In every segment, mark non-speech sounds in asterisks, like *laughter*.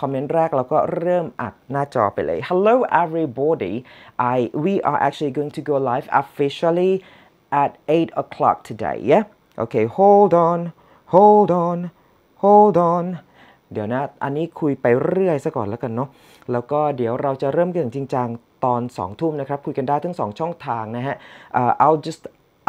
คอมเมนต์แรกเราก็เริ่มอัดหน้าจอไปเลย Hello everybody I we are actually going to go live officially at 8 o'clock today yeah okay hold on hold on hold on เดี๋ยวนะอันนี้คุยไปเรื่อยซะก่อนแล้วกันเนาะ แล้วก็เดี๋ยวเราจะเริ่มกันจริงจังตอน 2 ทุ่มนะครับ คุยกันได้ทั้ง 2 ช่องทางนะฮะ uh, I'll just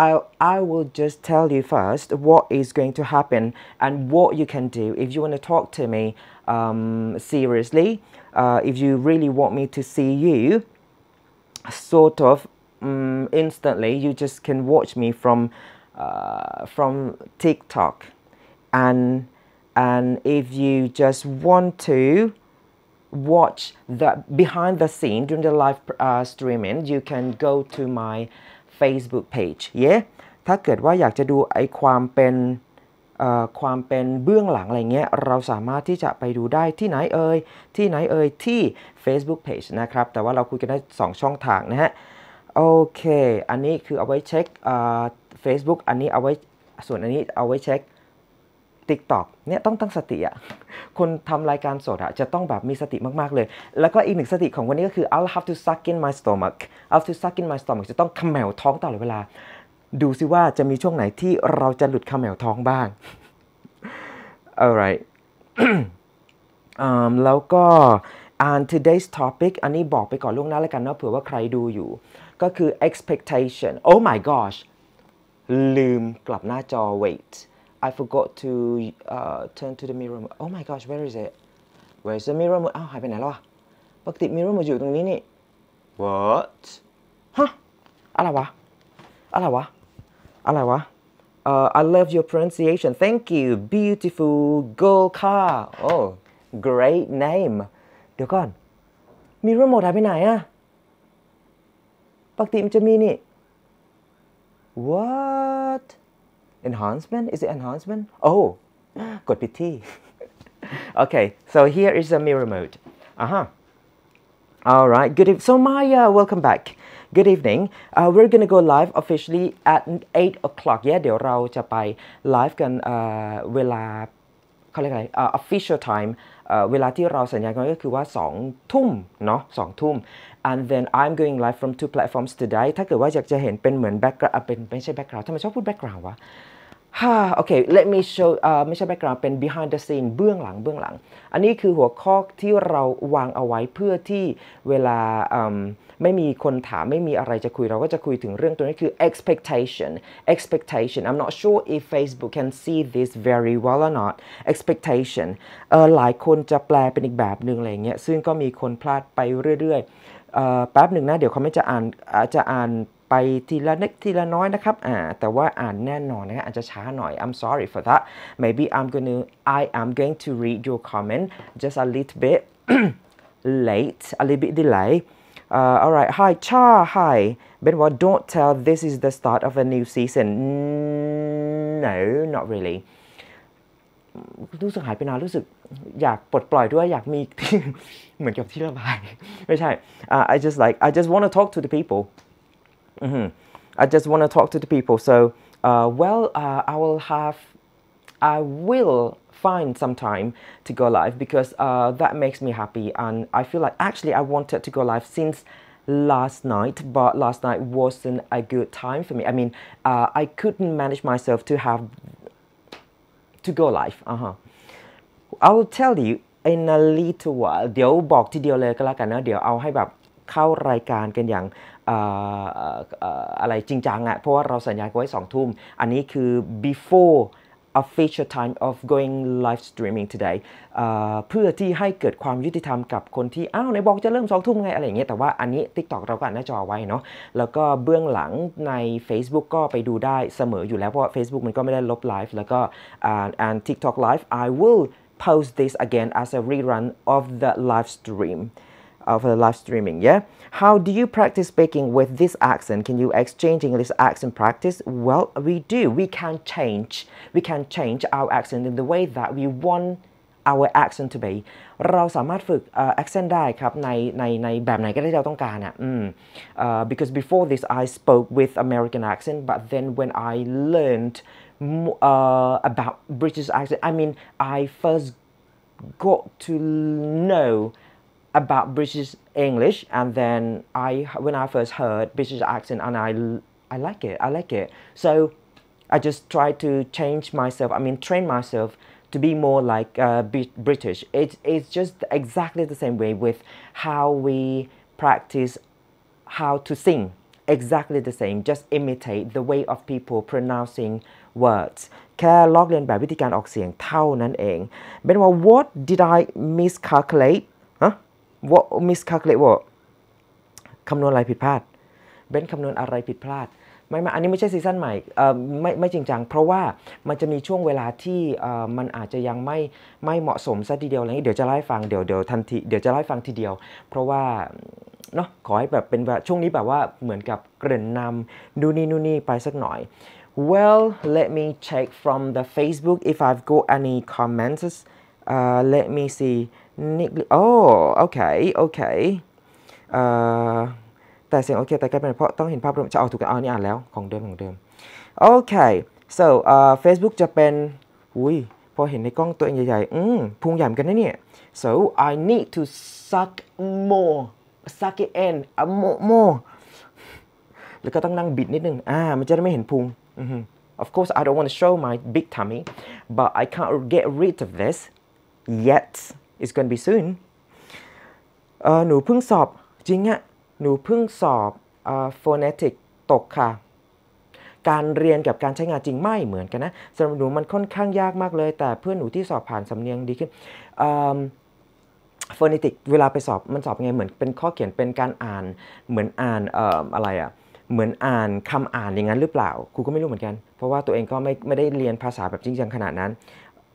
i I will just tell you first what is going to happen and what you can do if you want to talk to me um, seriously. Uh, if you really want me to see you, sort of um, instantly, you just can watch me from uh, from TikTok, and and if you just want to watch the behind the scene during the live uh, streaming, you can go to my Facebook page. Yeah. ถ้าเกิดว่าอยากจะดูไอความเป็นความเป็นเบื้องหลังอะไรเงี้ยเราสามารถที่จะไปดูได้ที่ไหนเอ่ยที่ไหนเอ่ยที่ Facebook Page นะครับ แต่ว่าเราคุยกันได้ 2 ช่องทางนะฮะ โอเค อันนี้คือเอาไว้เช็คเฟซบุ๊กอันนี้เอาไว้ ส่วนอันนี้เอาไว้เช็ค TikTok เนี่ยต้องตั้งสติอะคนทำรายการสดอะจะต้องแบบมีสติมากๆเลย แล้วก็อีกหนึ่งสติของวันนี้ก็คือ I'll have to suck in my stomach I'll have to suck in my stomach จะต้องขมแมวท้องตลอดเวลาดูซิว่าจะมีช่วงไหนที่เราจะหลุดขมแมวท้องบ้าง alright แล้วก็ o n today's topic อันนี้บอกไปก่อนล่วงหน้าแล้วกันเนาะเผื่อว่าใครดูอยู่ก็คือ expectation oh my gosh ลืมกลับหน้าจอ wait I forgot to uh, turn to the mirror oh my gosh where is it where is the mirror อ้าวหายไปไหนแล้ววะปกติ mirror มันอยู่ตรงนี้นี่ what ฮะอะไรวะอะไรวะอะไรวะ uh, I love your pronunciation thank you beautiful girl car oh great name เดี๋ยวก่อนมีรีโมทหายไปไหนอะปกติมันจะมีนี่ ah? what enhancement is it enhancement oh กดผิดที่ *gasps* *laughs* okay so here is a mirror mode Uh-huh. All alright good so Maya welcome back good evening uh, we're gonna go live officially at 8 o'clock yeah เดี๋ยวเราจะไป live กันเวลาเขาเรียกอะไร official time เวลาที่เราสัญญากันก็คือว่า2ทุ่มเนาะ2ทุ่ม and then I'm going live from two platforms today ถ้าเกิดว่าอยากจะเห็นเป็นเหมือน background เป็นไม่ใช่ background ทำไมชอบพูด background วะฮ่าโอเค let me show ไม่ใช่ background เป็น behind the scene เบื้องหลัง เบื้องหลัง อันนี้คือหัวข้อที่เราวางเอาไว้เพื่อที่เวลาไม่มีคนถามไม่มีอะไรจะคุย เราก็จะคุยถึงเรื่องตัวนี้คือ expectation expectation I'm not sure if Facebook can see this very well or not expectation หลายคนจะแปลเป็นอีกแบบหนึ่งอะไรเงี้ย ซึ่งก็มีคนพลาดไปเรื่อยๆ แป๊บหนึ่งนะ เดี๋ยวเขาไม่จะอ่านจะอ่านไปทีละเล็กทีละน้อยนะครับอ่าแต่ว่าอ่านแน่นอนนะครับอาจจะช้าหน่อย I'm sorry for that maybe I'm gonna I am going to read your comment just a little bit *clears throat* late a little bit delay uh, all right hi cha hi Benoit don't tell this is the start of a new season no not really รู้สึกหายไปนานรู้สึกอยากปลดปล่อยด้วยอยากมีเหมือนกับที่ระบายไม่ใช่ *laughs* *laughs* uh, I just like I just want to talk to the people Mm -hmm. I just want to talk to the people. So, uh, well, uh, I will have, I will find some time to go live because uh, that makes me happy. And I feel like actually I wanted to go live since last night, but last night wasn't a good time for me. I mean, uh, I couldn't manage myself to have to go live. Uh huh. I will tell you in a little while. เดี๋ยวบอกทีเดียวเลยก็แล้วกันนะอะไรจริงจังอะ่ะเพราะว่าเราสัญญาไว้สองทุ่ม อันนี้คือ before official time of going live streaming today เพื่อที่ให้เกิดความยุติธรรมกับคนที่ อ้าวในบอกจะเริ่มสองทุ่มไง อะไรอย่างเงี้ย แต่ว่าอันนี้ TikTok เราก็อานหน้าจอไว้เนาะ แล้วก็เบื้องหลังใน Facebook ก็ไปดูได้เสมออยู่แล้ว เพราะ Facebook มันก็ไม่ได้ลบไลฟ์ แล้วก็ and TikTok live I will post this again as a rerun of the live stream of uh, for the live streaming, yeah? How do you practice speaking with this accent? Can you exchange English accent practice? Well, we do. We can change. We can change our accent in the way that we want our accent to be เราสามารถฝึก uh, accent ได้ครับในในในแบบไหนก็ได้ที่เราต้องการอ่ะอืม uh, because before this I spoke with American accent but then when I learned uh, about British accent I mean I first got to know about British English, and then I when I first heard British accent, and I I like it, I like it. So I just try to change myself. I mean, train myself to be more like uh, British. It, it's just exactly the same way with how we practice how to sing. Exactly the same. Just imitate the way of people pronouncing words. แค่ลอกเลียนแบบวิธีการออกเสียงเท่านั้นเองเป็นว่า what did I miscalculate ว่ามิสคาลเลว่าคำนวณอะไรผิดพลาดเบนคำนวณอะไรผิดพลาดไม่ไม่อันนี้ไม่ใช่ซีซั่นใหม่ไม่ไม่จริงจังเพราะว่ามันจะมีช่วงเวลาที่มันอาจจะยังไม่ไม่เหมาะสมซะทีเดียวอะไรนี้เดี๋ยวจะไล่ฟังเดี๋ยวเดี๋ยวทันทีเดี๋ยวจะไล่ฟังทีเดียวเพราะว่าเนาะขอให้แบบเป็นช่วงนี้แบบว่าเหมือนกับเกริ่นนำดูนี่นู่นนี่ไปสักหน่อย well let me check from the Facebook if I've got any comments uh, let me see น e g โอ oh okay o แต่เสียงโอเคแต่กลายเป็นเพราะต้องเห็นภาพรวมจะเอาถูกกันเอานี่อ่านแล้วของเดิมของเดิมโอเค so uh, Facebook จะเป็นอุ้ยพอเห็นในกล้องตัวเองใหญ่ๆอืมพุงใหญ่กันนะเนี่ย so I need to suck more suck it in more more แล้วก็ต้องนั่งบิดนิดนึงอ่ามันจะได้ไม่เห็นพุง of course I don't want to show my big tummy but I can't get rid of this yet it's gonna be soon เออหนูเพิ่งสอบจริงอะหนูเพิ่งสอบเอ่อ phonetic ตกค่ะ การเรียนกับการใช้งานจริงไม่เหมือนกันนะสำหรับหนูมันค่อนข้างยากมากเลย แต่เพื่อนหนูที่สอบผ่านสำเนียงดีขึ้นเอ่อฟอนิติกเวลาไปสอบมันสอบไง เหมือนเป็นข้อเขียนเป็นการอ่าน เหมือนอ่านเอ่ออะไรอะ่ะ เหมือนอ่านคำอ่านอย่างนั้นหรือเปล่า ครูก็ไม่รู้เหมือนกัน เพราะว่าตัวเองก็ไม่ไม่ได้เรียนภาษาแบบจริงจังขนาดนั้น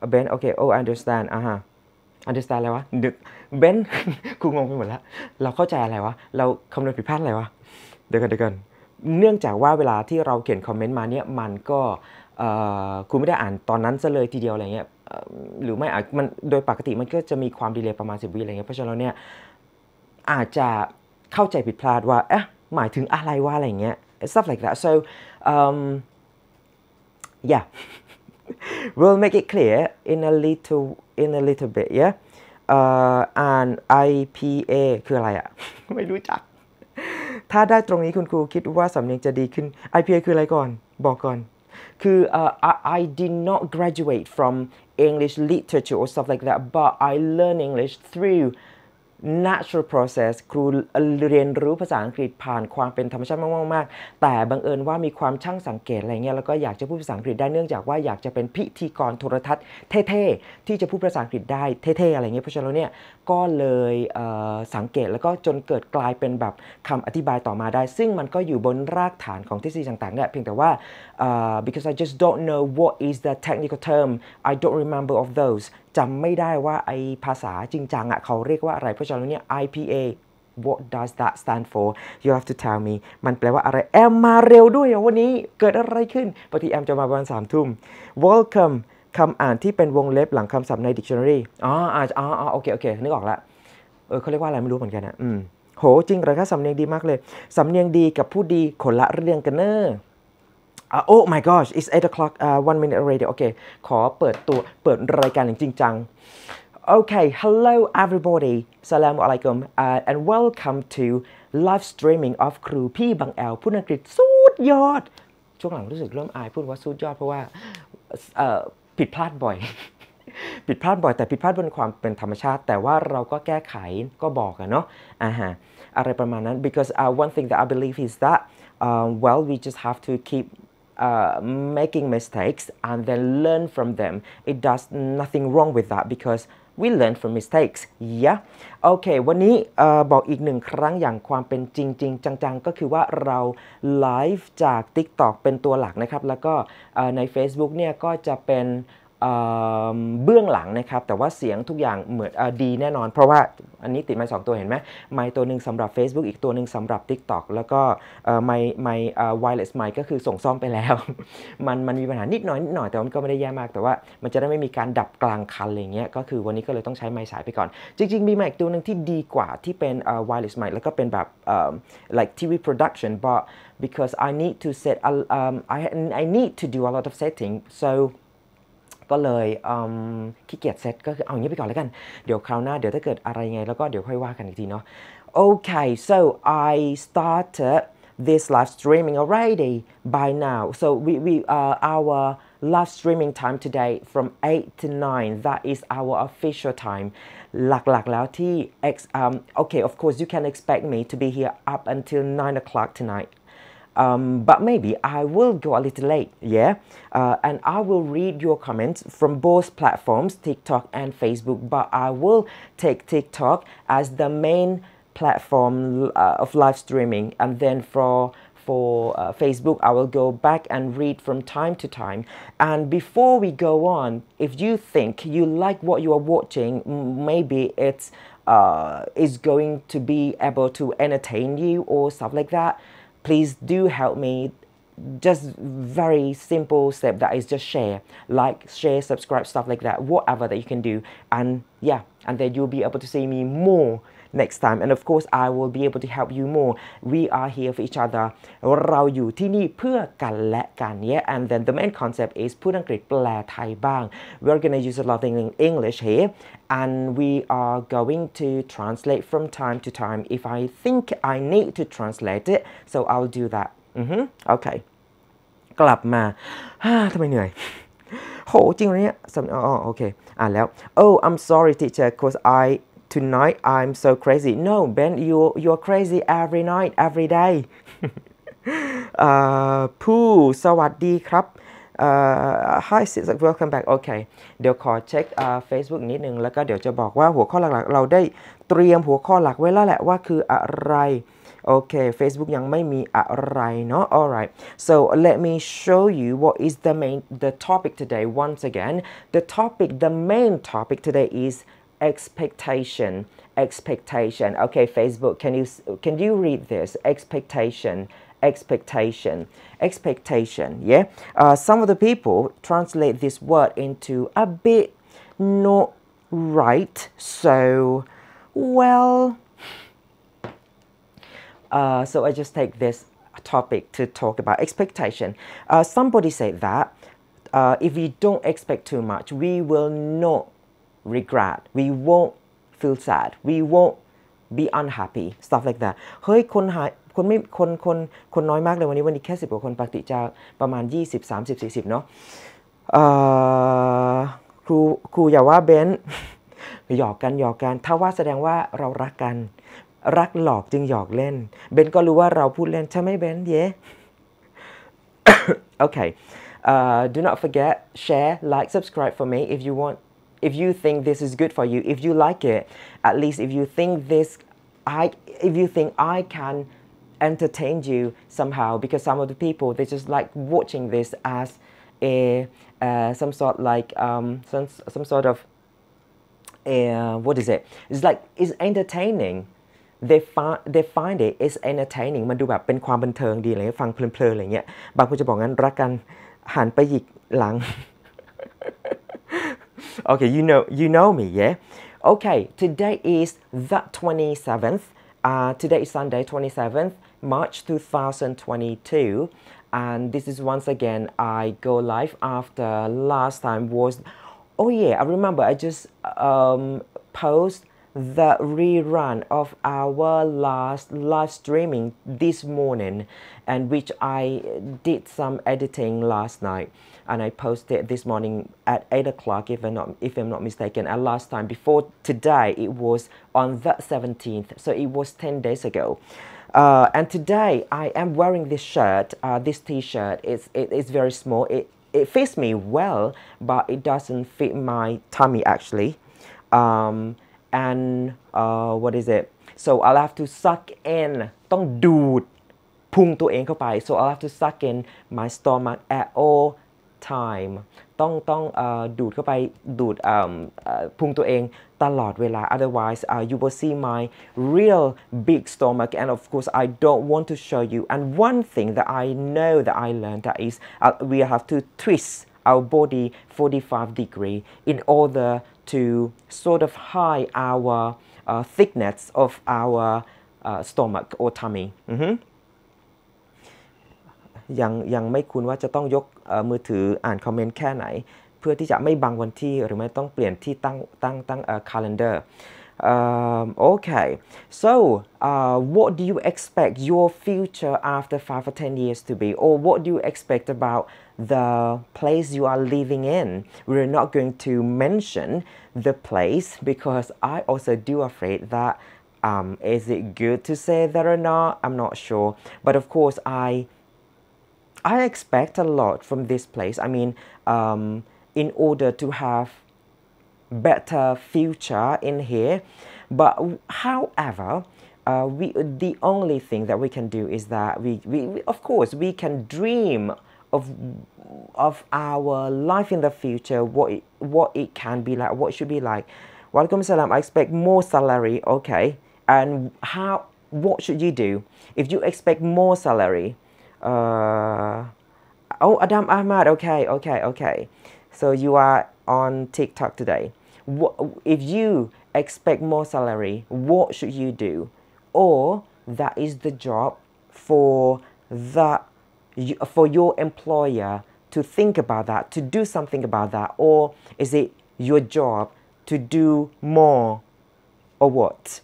เบนโอเคโอ้ understand อ่าฮะ u ัน e r ส t a n d อะไรวะเบนกูงงไปหมดแล้วเราเข้าใจอะไรวะเราคำนวณผิดพลาดอะไรวะเดี๋ยวกันเดี๋ยวกันเนื่องจากว่าเวลาที่เราเขียนคอมเมนต์มาเนี่ยมันก็คุณไม่ได้อ่านตอนนั้นซะเลยทีเดียวอะไรเงี้ยหรือไม่อามันโดยปกติมันก็จะมีความดีเลย์ประมาณสิบวิอะไรเงี้ยเพราะฉะนั้นเนี่ยอาจจะเข้าใจผิดพลาดว่าเอ๊ะหมายถึงอะไรวะอะไรเงี้ย stuff like that so um, yeah we'll make it clear in a little in a little bit yeah uh, and IPA คืออะไรอะไม่รู้จัก IPA คืออะไรก่อน uh, I, I did not graduate from English literature or stuff like that but I learn English through natural process ครูเรียนรู้ภาษาอังกฤษผ่านความเป็นธรรมชาติมากๆ แต่บังเอิญว่ามีความช่างสังเกตอะไรเงี้ย แล้วก็อยากจะพูดภาษาอังกฤษได้เนื่องจากว่าอยากจะเป็นพิธีกรโทรทัศน์เท่ๆที่จะพูดภาษาอังกฤษได้เท่ๆอะไรเงี้ย เพราะฉะนั้นเนี่ย ก็เลยเสังเกตแล้วก็จนเกิดกลายเป็นแบบคำอธิบายต่อมาได้ ซึ่งมันก็อยู่บนรากฐานของทฤษฎีต่างๆเนี่ย เพียงแต่ว่า because I just don't know what is the technical term I don't remember of those จำไม่ได้ว่าไอภาษาจริงจังอะเขาเรียกว่าอะไร เพราะฉะนั้นเนี่ย IPA what does that stand for you have to tell me มันแปลว่าอะไร แอมมาเร็วด้วยวันนี้เกิดอะไรขึ้นปกติแอมจะมาประมาณสามทุ่ม welcome คำอ่านที่เป็นวงเล็บหลังคำศัพท์ใน dictionary อ๋อออ๋อโอเค โอเค นึกออกละเออเขาเรียกว่าอะไรไม่รู้เหมือนกันนะอืม โห จริงเหรอคะสำเนียงดีมากเลยสำเนียงดีกับผู้ดีคนละเรื่องกันเนอะ uh, oh my gosh it's 8 o'clock uh, one minute already โอเคขอเปิดตัวเปิดรายการอย่างจริงจัง Okay, hello everybody. Salam alaikum uh, and welcome to live streaming of ครูพี่บางแอลพูดอังกฤษสุดยอด ช่วงหลังรู้สึกเริ่มอายพูดว่าสุดยอดเพราะว่าผิดพลาดบ่อยผิดพลาดบ่อย แต่ผิดพลาดบนความเป็นธรรมชาติ แต่ว่าเราก็แก้ไขก็บอกอะเนาะอ่าฮะอะไรประมาณนั้น because uh, one thing that I believe is that um, well we just have to keep uh, making mistakes and then learn from them. It does nothing wrong with that because we learn from mistakes yeah okay วันนี้บอกอีกหนึ่งครั้งอย่างความเป็นจริงจริงจังๆก็คือว่าเราไลฟ์จาก TikTok เป็นตัวหลักนะครับ แล้วก็ใน Facebook เนี่ยก็จะเป็นเบื้องหลังนะครับแต่ว่าเสียงทุกอย่างเหมือนอดีแน่นอนเพราะว่าอันนี้ติดไม้สองตัวเห็นไหมไม้ตัวหนึ่งสำหรับ Facebook อีกตัวหนึ่งสำหรับ TikTok แล้วก็ไม้ไม้ายเลสไม้ก็คือส่งซ่อมไปแล้ว มันมันมีปัญหานิดหน่อยนิดหน่อยแต่มันก็ไม่ได้แย่มากแต่ว่ามันจะได้ไม่มีการดับกลางคันอะไรเงี้ยก็คือวันนี้ก็เลยต้องใช้ไม้สายไปก่อนจริงๆมีไม้อีกตัวหนึ่งที่ดีกว่าที่เป็นายเลสไม้แล้วก็เป็นแบบ like TV production but because I need to set um, I I need to do a lot of setting so ก็เลยขี้เกียจเซตก็คือเอาอย่างนี้ไปก่อนแล้วกันเดี๋ยวคราวหน้าเดี๋ยวถ้าเกิดอะไรไงแล้วก็เดี๋ยวค่อยว่ากันอีกทีเนาะโอเค so I started this live streaming already by now so we we uh, our live streaming time today from 8 to 9 that is our official time หลักๆแล้วที่ ex um, okay of course you can expect me to be here up until 9 o'clock tonight um, but maybe I will go a little late, yeah? Uh, and I will read your comments from both platforms, TikTok and Facebook, but I will take TikTok as the main platform uh, of live streaming and then for for uh, Facebook, I will go back and read from time to time. And before we go on, if you think you like what you are watching, maybe it's uh, is going to be able to entertain you or stuff like that, please do help me just very simple step that is just share like share subscribe stuff like that whatever that you can do and yeah and then you'll be able to see me more next time and of course I will be able to help you more we are here for each other เราอยู่ที่นี่เพื่อกันและกัน yeah and then the main concept is พูดอังกฤษแปลไทยบ้าง we're gonna use a lot of English here and we are going to translate from time to time if I think I need to translate it so I'll do that mm hmm okay กลับมาทำไมเหนื่อยโหจริงเหรอเนี่ยอ๋อโอเคอ่านแล้ว *sighs* *laughs* oh I'm sorry teacher cause I tonight I'm so crazy no Ben you you're crazy every night every day ผู้สวัสดีครับ Hi sis welcome back okay เดี๋ยวขอเช็ค Facebook นิดนึงแล้วก็เดี๋ยวจะบอกว่าหัวข้อหลักๆเราได้เตรียมหัวข้อหลักไว้แล้วแหละว่าคืออะไรโอเค Facebook ยังไม่มีอะไรเนาะ alright so let me show you what is the main the topic today once again the topic the main topic today is expectation expectation okay facebook can you can you read this expectation expectation expectation yeah uh, some of the people translate this word into a bit not right so well uh, so i just take this topic to talk about expectation uh, somebody said that uh, if we don't expect too much we will not regret we won't feel sad we won't be unhappy stuff like that เฮ้ยคนหายคนไม่ คน คนคนน้อยมากเลยวันนี้วันนี้แค่สิบกว่าคนปกติจะประมาณ20 30 40เนาะครูครูอย่าว่าเบนหยอกกันหยอกกัน ถ้าว่าแสดงว่าเรารักกันรักหลอกจึงหยอกเล่น เบนก็รู้ว่าเราพูดเล่นใช่ไหมเบนเย่โอเค do not forget share like subscribe for me if you want if you think this is good for you, if you like it, at least if you think this, I, if you think I can entertain you somehow, because some of the people, they just like watching this as a, uh, some sort like, um, some, some sort of, uh, what is it? It's like, it's entertaining they find they find it is entertaining มันดูแบบเป็นความบันเทิงดีอะไรเงี้ยฟังเพลินๆอะไรเงี้ยบางคนจะบอกงั้นรักกันหันไปหยิกหลัง okay, you know, you know me, yeah? Okay, today is the 27th. Uh, today is Sunday, 27th March 2022. And this is once again, I go live after last time was, oh yeah, I remember I just um, post the rerun of our last live streaming this morning and which I did some editing last night and I posted this morning at 8 o'clock, if I'm, not, if I'm not mistaken, and last time before today, it was on the 17th, so it was 10 days ago. Uh, and today I am wearing this shirt, uh, this t-shirt. It's, it, it's very small. It, it fits me well, but it doesn't fit my tummy actually. Um, and uh, what is it? So I'll have to suck in, ต้องดูดพุงตัวเองเข้าไป so I'll have to suck in my stomach at all time ต้องต้องดูดเข้าไปดูดพุงตัวเองตลอดเวลา otherwise uh, you will see my real big stomach and of course I don't want to show you and one thing that I know that I learned that is uh, we have to twist our body 45 degree in order to sort of hide our uh, thickness of our uh, stomach or tummy mm -hmm. ยังยังไม่คุ้นว่าจะต้องยกมือถืออ่านคอมเมนต์แค่ไหนเพื่อที่จะไม่บังวันที่หรือไม่ต้องเปลี่ยนที่ตั้งตั้งตั้งัลเลนเดอร์โอเค so uh, what do you expect your future after five or ten years to be, or what do you expect about the place you are living in? We're not going to mention the place because I also do afraid that um, is it good to say that or not? I'm not sure, but of course I I expect a lot from this place. I mean, um, in order to have better future in here. But however, uh, we the only thing that we can do is that we, we, we of course we can dream of of our life in the future, what it, what it can be like, what should be like. Welcome, salam. I expect more salary. Okay, and how? What should you do if you expect more salary? Uh, oh, Adam Ahmad. Okay, okay, okay. So you are on TikTok today. What, if you expect more salary, what should you do? Or that is the job for that for your employer to think about that, to do something about that, or is it your job to do more, or what?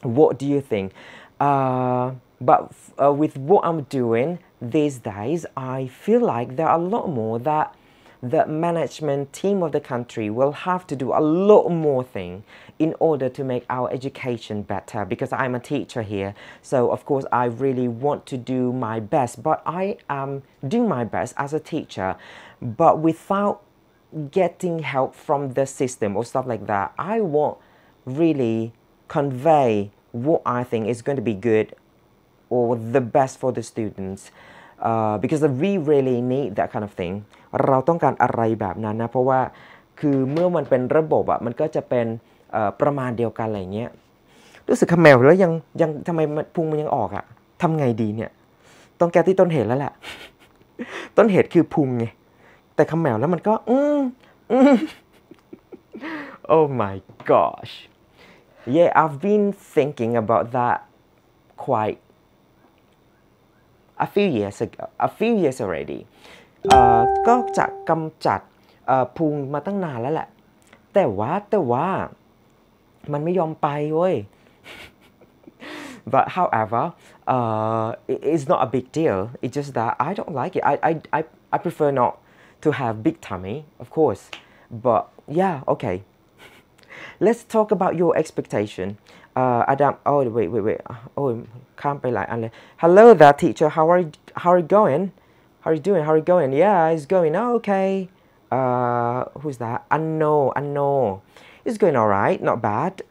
What do you think? Uh, but uh, with what I'm doing these days, I feel like there are a lot more that the management team of the country will have to do a lot more thing in order to make our education better because I'm a teacher here so of course I really want to do my best but I am doing my best as a teacher but without getting help from the system or stuff like that I won't really convey what I think is going to be good or the best for the students uh, because we really need that kind of thing เราต้องการอะไรแบบนั้นนะเพราะว่าคือเมื่อมันเป็นระบบอะมันก็จะเป็นประมาณเดียวกันอะไรเงี้ยรู้สึกขมแมวแล้วยังยังทำไมพุงมันยังออกอะทำไงดีเนี่ยต้องแก้ที่ต้นเหตุแล้วแหละต้นเหตุคือพุงไงแต่ขมแมวแล้วมันก็อืมอืม oh my gosh yeah I've been thinking about that quite a few years ago, a few years already uh, ก็จะกำจัดพุงมาตั้งนานแล้วแหละ แต่ว่าแต่ว่ามันไม่ยอมไปเว้ย uh, *laughs* but however uh, it's not a big deal it's just that I don't like it I I I I prefer not to have big tummy of course but yeah okay *laughs* let's talk about your expectation uh, Adam, oh, wait, wait, wait. Oh, can't be like, and hello there, teacher. How are, you, how are you going? How are you doing? How are you going? Yeah, it's going okay. Uh, who's that? I know, I know. It's going all right, not bad.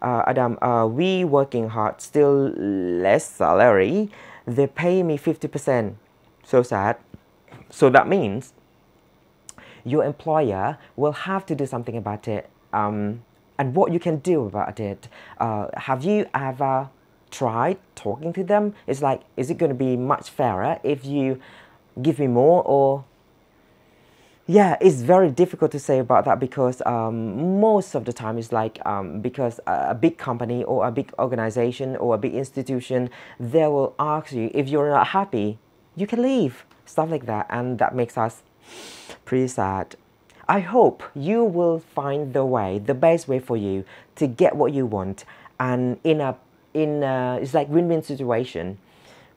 Uh, Adam, uh, we working hard, still less salary. They pay me 50%. So sad. So that means your employer will have to do something about it. Um, and what you can do about it. Uh, have you ever tried talking to them? It's like, is it going to be much fairer if you give me more or yeah it's very difficult to say about that because um, most of the time it's like um, because a big company or a big organization or a big institution they will ask you if you're not happy you can leave stuff like that and that makes us pretty sad I hope you will find the way, the best way for you to get what you want and in a in a, it's like win-win situation.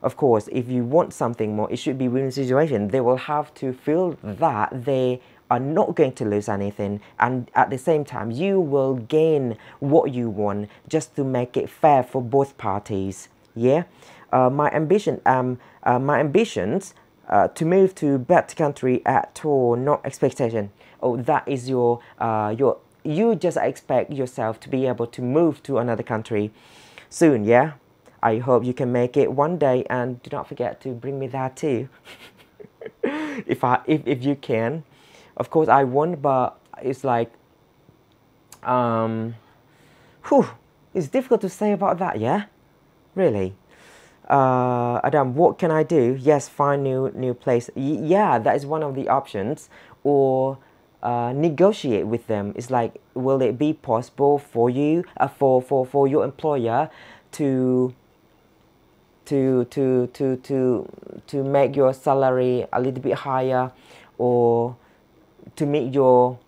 Of course, if you want something more, it should be win-win situation. They will have to feel that they are not going to lose anything and at the same time you will gain what you want just to make it fair for both parties yeah uh, my ambition um uh, my ambitions uh, to move to bad country at all not expectation oh, that is your, uh, your, you just expect yourself to be able to move to another country soon, yeah? I hope you can make it one day and do not forget to bring me that too. *laughs* if I if, if you can. Of course I won't but it's like um whew, it's difficult to say about that, yeah? Really. Uh, Adam, what can I do? Yes, find new new place. Y yeah, that is one of the options. Or uh, negotiate with them. It's like, will it be possible for you, uh, for, for, for your employer to, to, to, to, to, to make your salary a little bit higher or to meet your,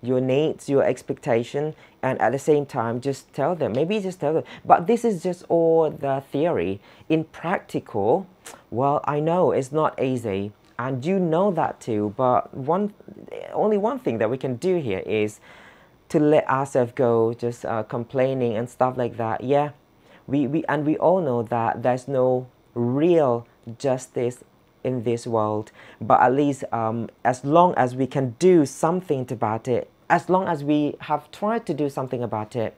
your needs, your expectation, and at the same time, just tell them. Maybe just tell them. But this is just all the theory. In practical, well, I know it's not easy and you know that too but one only one thing that we can do here is to let ourselves go just uh, complaining and stuff like that yeah we, we and we all know that there's no real justice in this world but at least um, as long as we can do something about it as long as we have tried to do something about it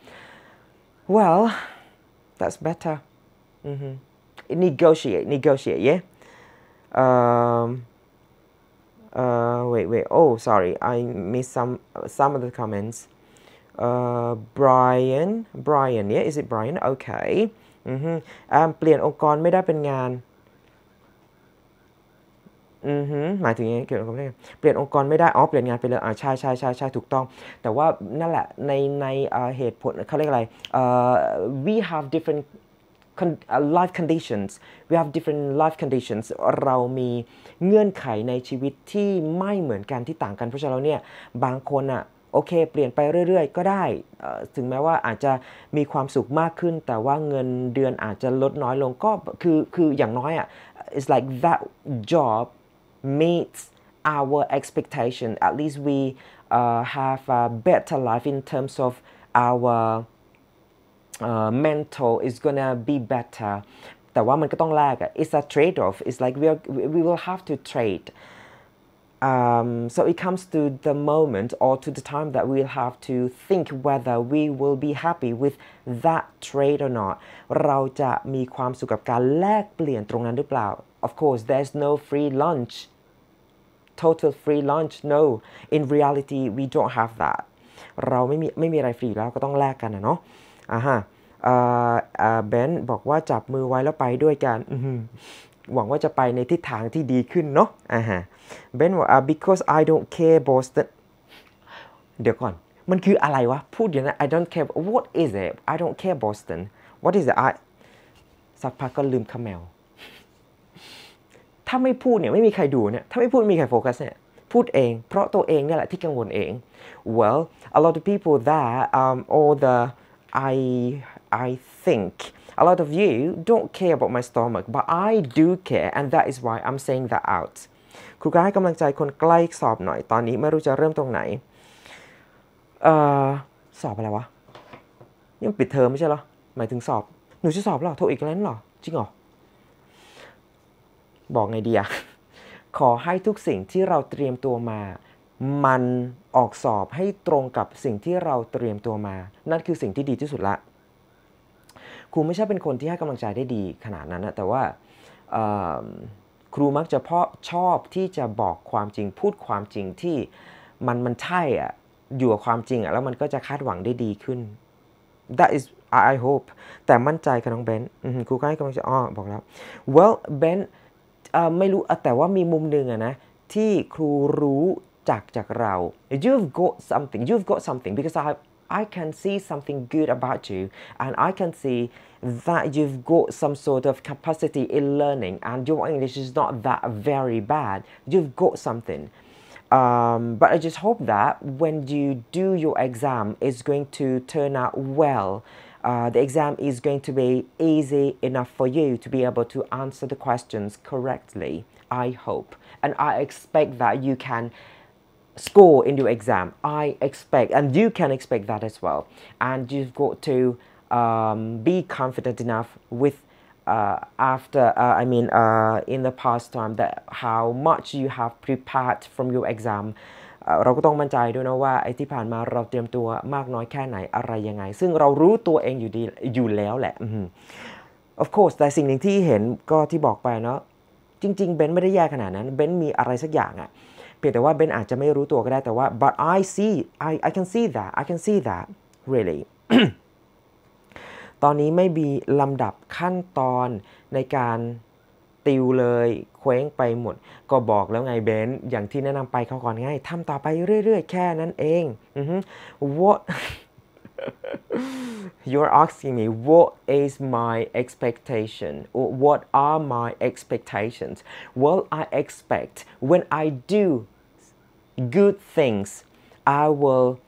well that's better mm-hmm. negotiate negotiate yeah um, uh, wait, wait. Oh, sorry, I missed some some of the comments. Uh, Brian, Brian, yeah, is it Brian? Okay. Mm -hmm. um, เปลี่ยนองค์กรไม่ได้เป็นงานอือหือหมายถึงยังไงเกี่ยวกับเรื่องเปลี่ยนองค์กรไม่ได้อ๋อเปลี่ยนงานไปเลยอ่าใช่ใช่ใช่ใช่ถูกต้องแต่ว่านั่นแหละในในเหตุผลเขาเรียกอะไร we have different life conditions we have different life conditions เรามีเงื่อนไขในชีวิตที่ไม่เหมือนกันที่ต่างกันเพราะฉะนั้นเนี่ยบางคนอะโอเคเปลี่ยนไปเรื่อยๆ ก็ได้ถึงแม้ว่าอาจจะมีความสุขมากขึ้นแต่ว่าเงินเดือนอาจจะลดน้อยลงก็คือคืออย่างน้อยอะ it's like that job meets our expectation at least we uh, have a better life in terms of our uh, mental is gonna be better แต่ว่ามันก็ต้องแลกอะ it's a trade off it's like we are, we will have to trade um, so it comes to the moment or to the time that we'll have to think whether we will be happy with that trade or not เราจะมีความสุขกับการแลกเปลี่ยนตรงนั้นหรือเปล่า of course there's no free lunch total free lunch no in reality we don't have that เราไม่มีไม่มีอะไรฟรีแล้วก็ต้องแลกกันนะเนาะอ่าฮะเบนบอกว่าจับมือไว้แล้วไปด้วยกัน หวังว่าจะไปในทิศทางที่ดีขึ้นเนาะอ่าฮะเบนบอก because I don't care Boston เดี๋ยวก่อน มันคืออะไรวะ พูดอย่างนั้น I don't care what is it I don't care Boston what is it I สักพักก็ลืมขมแมวถ้าไม่พูดเนี่ย ไม่มีใครดูเนี่ย ถ้าไม่พูดมีใครโฟกัสเนี่ย พูดเอง เพราะตัวเองเนี่ยแหละที่กังวลเอง well a lot of people that um all the I I think. A lot of you don't care about my stomach, but I do care, and that is why I'm saying that out. ครูก็ให้กำลังใจคนใกล้สอบหน่อย ตอนนี้ไม่รู้จะเริ่มตรงไหน เอ่อ สอบอะไรวะนี่มันปิดเทอมไม่ใช่เหรอ หมายถึงสอบ หนูจะสอบหรอโทรอีกแล้วหรอ จริงหรอ บอกไงดีอะขอให้ทุกสิ่งที่เราเตรียมตัวมา มันออกสอบให้ตรงกับสิ่งที่เราเตรียมตัวมา นั่นคือสิ่งที่ดีที่สุดละครูไม่ใช่เป็นคนที่ให้กำลังใจได้ดีขนาดนั้นนะแต่ว่าครูมักจะเพาะชอบที่จะบอกความจริง พูดความจริงที่มันมันใช่อ่ะ อยู่กับความจริงอ่ะ แล้วมันก็จะคาดหวังได้ดีขึ้น that is I hope แต่มั่นใจกับน้องเบนครูก็ให้กำลังใจอ๋อบอกแล้ว well Ben ไม่รู้แต่ว่ามีมุมหนึ่งอะนะ ที่ครูรู้จากจากเรา you've got something you've got something because I I can see something good about you and I can see that you've got some sort of capacity in learning and your English is not that very bad. You've got something. Um, but I just hope that when you do your exam, it's going to turn out well. Uh, the exam is going to be easy enough for you to be able to answer the questions correctly, I hope. And I expect that you can score in your exam. I expect, and you can expect that as well. And you've got to um, be confident enough with uh, after, uh, I mean, uh, in the past time that how much you have prepared from your exam. เราก็ต้องมั่นใจด้วยนะว่าไอ้ที่ผ่านมาเราเตรียมตัวมากน้อยแค่ไหนอะไรยังไง ซึ่งเรารู้ตัวเองอยู่ดีอยู่แล้วแหละ of course แต่สิ่งหนึ่งที่เห็นก็ที่บอกไปเนาะจริงๆเบนไม่ได้แย่ขนาดนั้นเบนมีอะไรสักอย่างอะ่ะพียงแต่ว่าเบนอาจจะไม่รู้ตัวก็ได้แต่ว่า but I see I I can see that I can see that really ตอนนี้ไม่มีลำดับขั้นตอนในการติวเลยเคว้งไปหมด ก็บอกแล้วไงเบนอย่างที่แนะนำไปเขาก่อนง่ายทำต่อไปเรื่อยๆแค่นั้นเอง what you're asking me what is my expectation or what are my expectations well I expect when I do good things, I will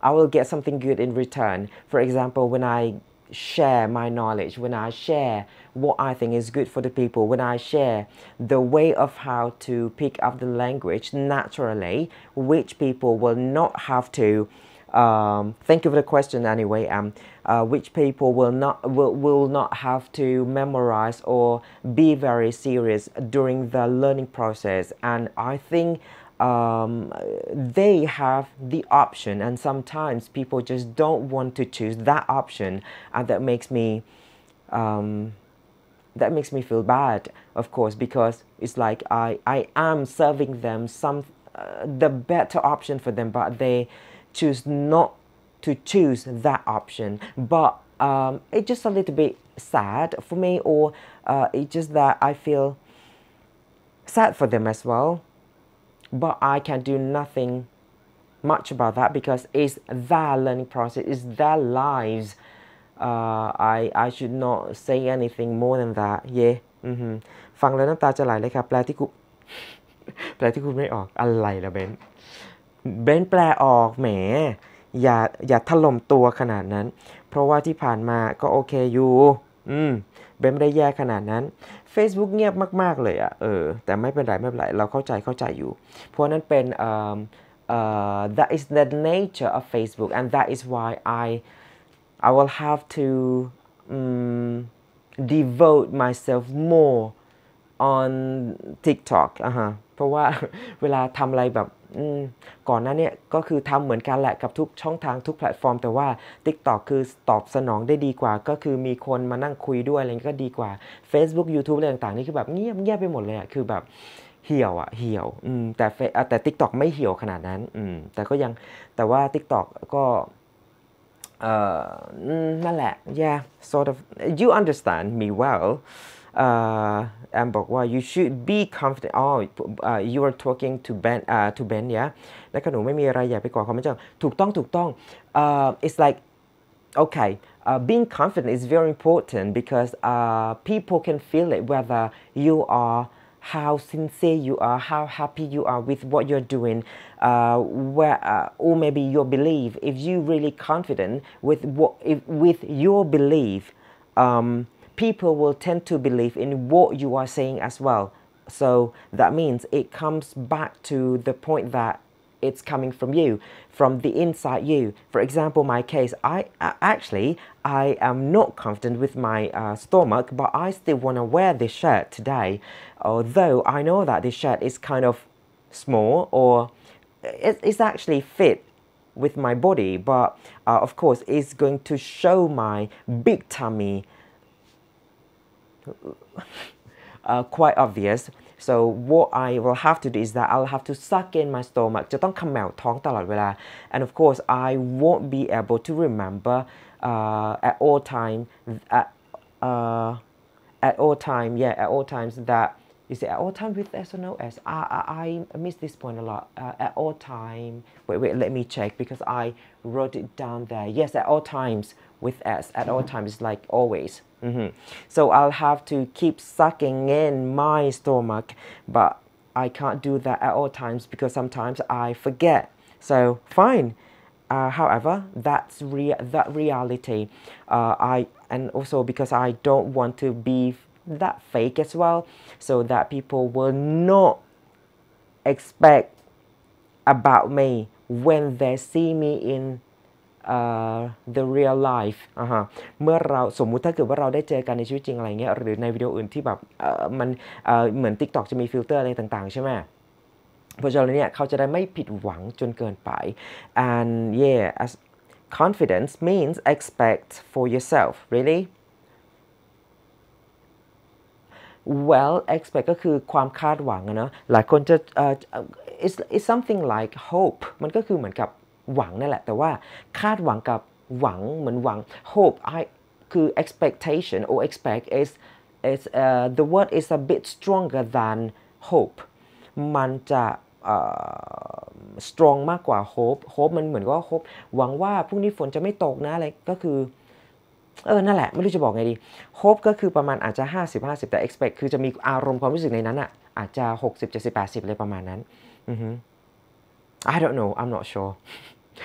I will get something good in return. For example, when I share my knowledge, when I share what I think is good for the people, when I share the way of how to pick up the language naturally, which people will not have to. Um, of the question anyway. Um, uh, which people will not will, will not have to memorize or be very serious during the learning process, and I think um, they have the option and sometimes people just don't want to choose that option and that makes me um, that makes me feel bad of course because it's like I, I am serving them some uh, the better option for them but they choose not to choose that option but um, it's just a little bit sad for me or uh, it's just that I feel sad for them as well but I can do nothing much about that because it's their learning process, it's their lives. Uh, I I should not say anything more than that yeah ฟังแล้วน้ำตาจะไหลเลยครับแปลที่กูแปลที่คุณไม่ออกอะไรละเบนเบนแปลออกแหมอย่าอย่าถล่มตัวขนาดนั้น เพราะว่าที่ผ่านมาก็โอเคอยู่ อืมเบนไม่ได้แย่ขนาดนั้น Facebook เงียบมาก ๆ เลยอะ่ะเออแต่ไม่เป็นไร ไม่เป็นไรเราเข้าใจเข้าใจอยู่ เพราะนั้นเป็น um, uh, that is the nature of Facebook and that is why I I will have to um, devote myself more on TikTok อ่ะฮะเพราะว่าเวลาทำอะไรแบบก่อนหน้าเนี่ย ก็คือทำเหมือนกันแหละ กับทุกช่องทางทุกแพลตฟอร์ม แต่ว่า TikTok คือตอบสนองได้ดีกว่า ก็คือมีคนมานั่งคุยด้วย อะไรก็ดีกว่า Facebook YouTube อะไรต่างๆนี่คือแบบเงียบเงียบไปหมดเลยอะคือแบบ เหี่ยวอะเหี่ยวแต่แต่ทิกต o k ไม่เหี่ยวขนาดนั้นแต่ก็ยังแต่ว่า TikTok ก็นั่นแหละ yeah sort of you understand me well uh, Ambok, wow, you should be confident. Oh, uh, you are talking to Ben, uh, to Ben, yeah. และขนูไม่มีอะไรใหญ่ไปกว่าความมั่นใจถูกต้องถูกต้อง uh, it's like okay uh, being confident is very important because uh, people can feel it whether you are how sincere you are, how happy you are with what you're doing, uh, where, uh, or maybe your belief. If you really confident with what, if, with your belief, um, people will tend to believe in what you are saying as well. So that means it comes back to the point that it's coming from you, from the inside you. For example, my case, I actually, I am not confident with my uh, stomach, but I still want to wear this shirt today. Although I know that this shirt is kind of small or it, it's actually fit with my body, but uh, of course, it's going to show my big tummy uh, quite obvious so what I will have to do is that I'll have to suck in my stomach out. and of course I won't be able to remember uh, at all time at, uh, at all time yeah at all times that you see at all time with S or no S I, I, I miss this point a lot uh, at all time wait wait let me check because I wrote it down there yes at all times with S at all times like always Mm -hmm. So I'll have to keep sucking in my stomach, but I can't do that at all times because sometimes I forget. So fine. Uh, however, that's rea that reality. Uh, I and also because I don't want to be that fake as well, so that people will not expect about me when they see me in the real life อ่าฮะเมื่อเราสมมุติถ้าเกิดว่าเราได้เจอกันในชีวิตจริงอะไรเงี้ยหรือในวิดีโออื่นที่แบบมันเหมือน TikTok จะมีฟิลเตอร์อะไรต่างๆ ใช่ไหมเพราะฉะนั้นเนี่ย เขาจะได้ไม่ผิดหวังจนเกินไป and yeah as confidence means expect for yourself really well expect ก็คือความคาดหวังนะหลายคนจะ uh, it's it's something like hope มันก็คือเหมือนกับหวังนั่นแหละ แต่ว่าคาดหวังกับหวังเหมือนหวัง hope I คือ expectation or expect is is uh, the word is a bit stronger than hope มันจะ strong มากกว่า hope hope มันเหมือนว่า hope หวังว่าพรุ่งนี้ฝนจะไม่ตกนะอะไรก็คือ เออ นั่นแหละ ไม่รู้จะบอกไงดี hope ก็คือประมาณอาจจะ 50 50 แต่ expect คือจะมีอารมณ์ความรู้สึกในนั้นอะอาจจะ60 70 80 เลยประมาณนั้น I don't know I'm not sure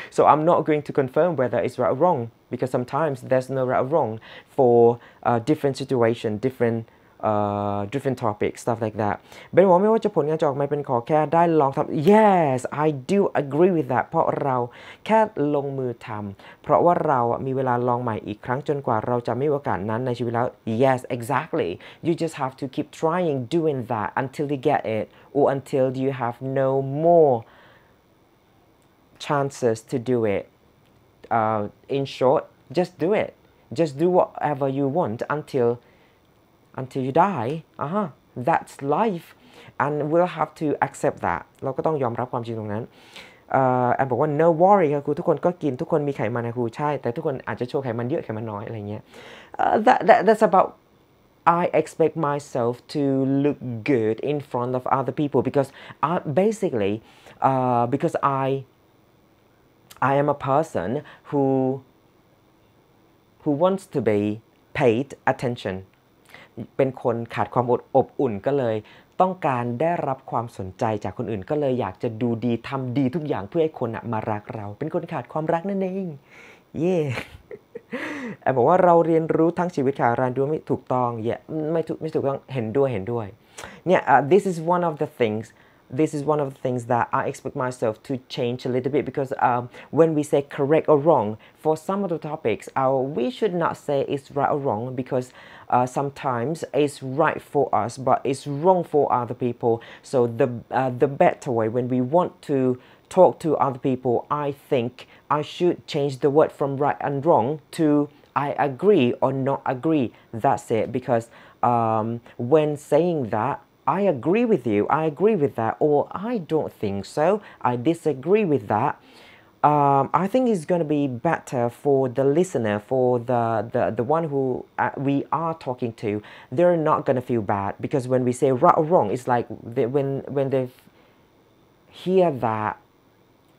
So I'm not going to confirm whether it's right or wrong because sometimes there's no right or wrong for uh, different situation, different uh, different topics, stuff like that. เบนบอกว่าไม่ว่าจะผลงานจะออกมาเป็นขอแค่ได้ลองทำ yes I do agree with that เพราะเราแค่ลงมือทำเพราะว่าเรามีเวลาลองใหม่อีกครั้งจนกว่าเราจะไม่โอกาสนั้นในชีวิตแล้ว yes exactly you just have to keep trying doing that until you get it or until you have no more chances to do it. Uh, in short, just do it. Just do whatever you want until until you die. Uh huh. That's life. And we'll have to accept that. เราก็ต้องยอมรับความจริงตรงนั้น.เราก็ต้องยอมรับความจริงตรงนั้นแอนบอกว่า uh, no worry ครับครูทุกคนก็กินทุกคนมีไขมันนะครูใช่ uh, that, that that's about I expect myself to look good in front of other people because I uh, basically uh, because I I am a person who who wants to be paid attention เป็นคนขาดความอดอบอุ่นก็เลย ต้องการได้รับความสนใจจากคนอื่นก็เลยอยากจะดูดีทำดีทุกอย่างเพื่อให้คนมารักเรา เป็นคนขาดความรักนั่นเอง เย่แอบบอกว่าเราเรียนรู้ทั้งชีวิตค่ะรานดูไม่ถูกต้องเย่ไม่ถูกไม่ถูกต้องเห็นด้วยเห็นด้วย เนี่ย this is one of the things this is one of the things that I expect myself to change a little bit because um, when we say correct or wrong, for some of the topics, uh, we should not say it's right or wrong because uh, sometimes it's right for us, but it's wrong for other people. So the, uh, the better way when we want to talk to other people, I think I should change the word from right and wrong to I agree or not agree. That's it because um, when saying that, I agree with you, I agree with that, or I don't think so, I disagree with that. Um, I think it's going to be better for the listener, for the, the, the one who uh, we are talking to. They're not going to feel bad because when we say right or wrong, it's like they, when, when they hear that,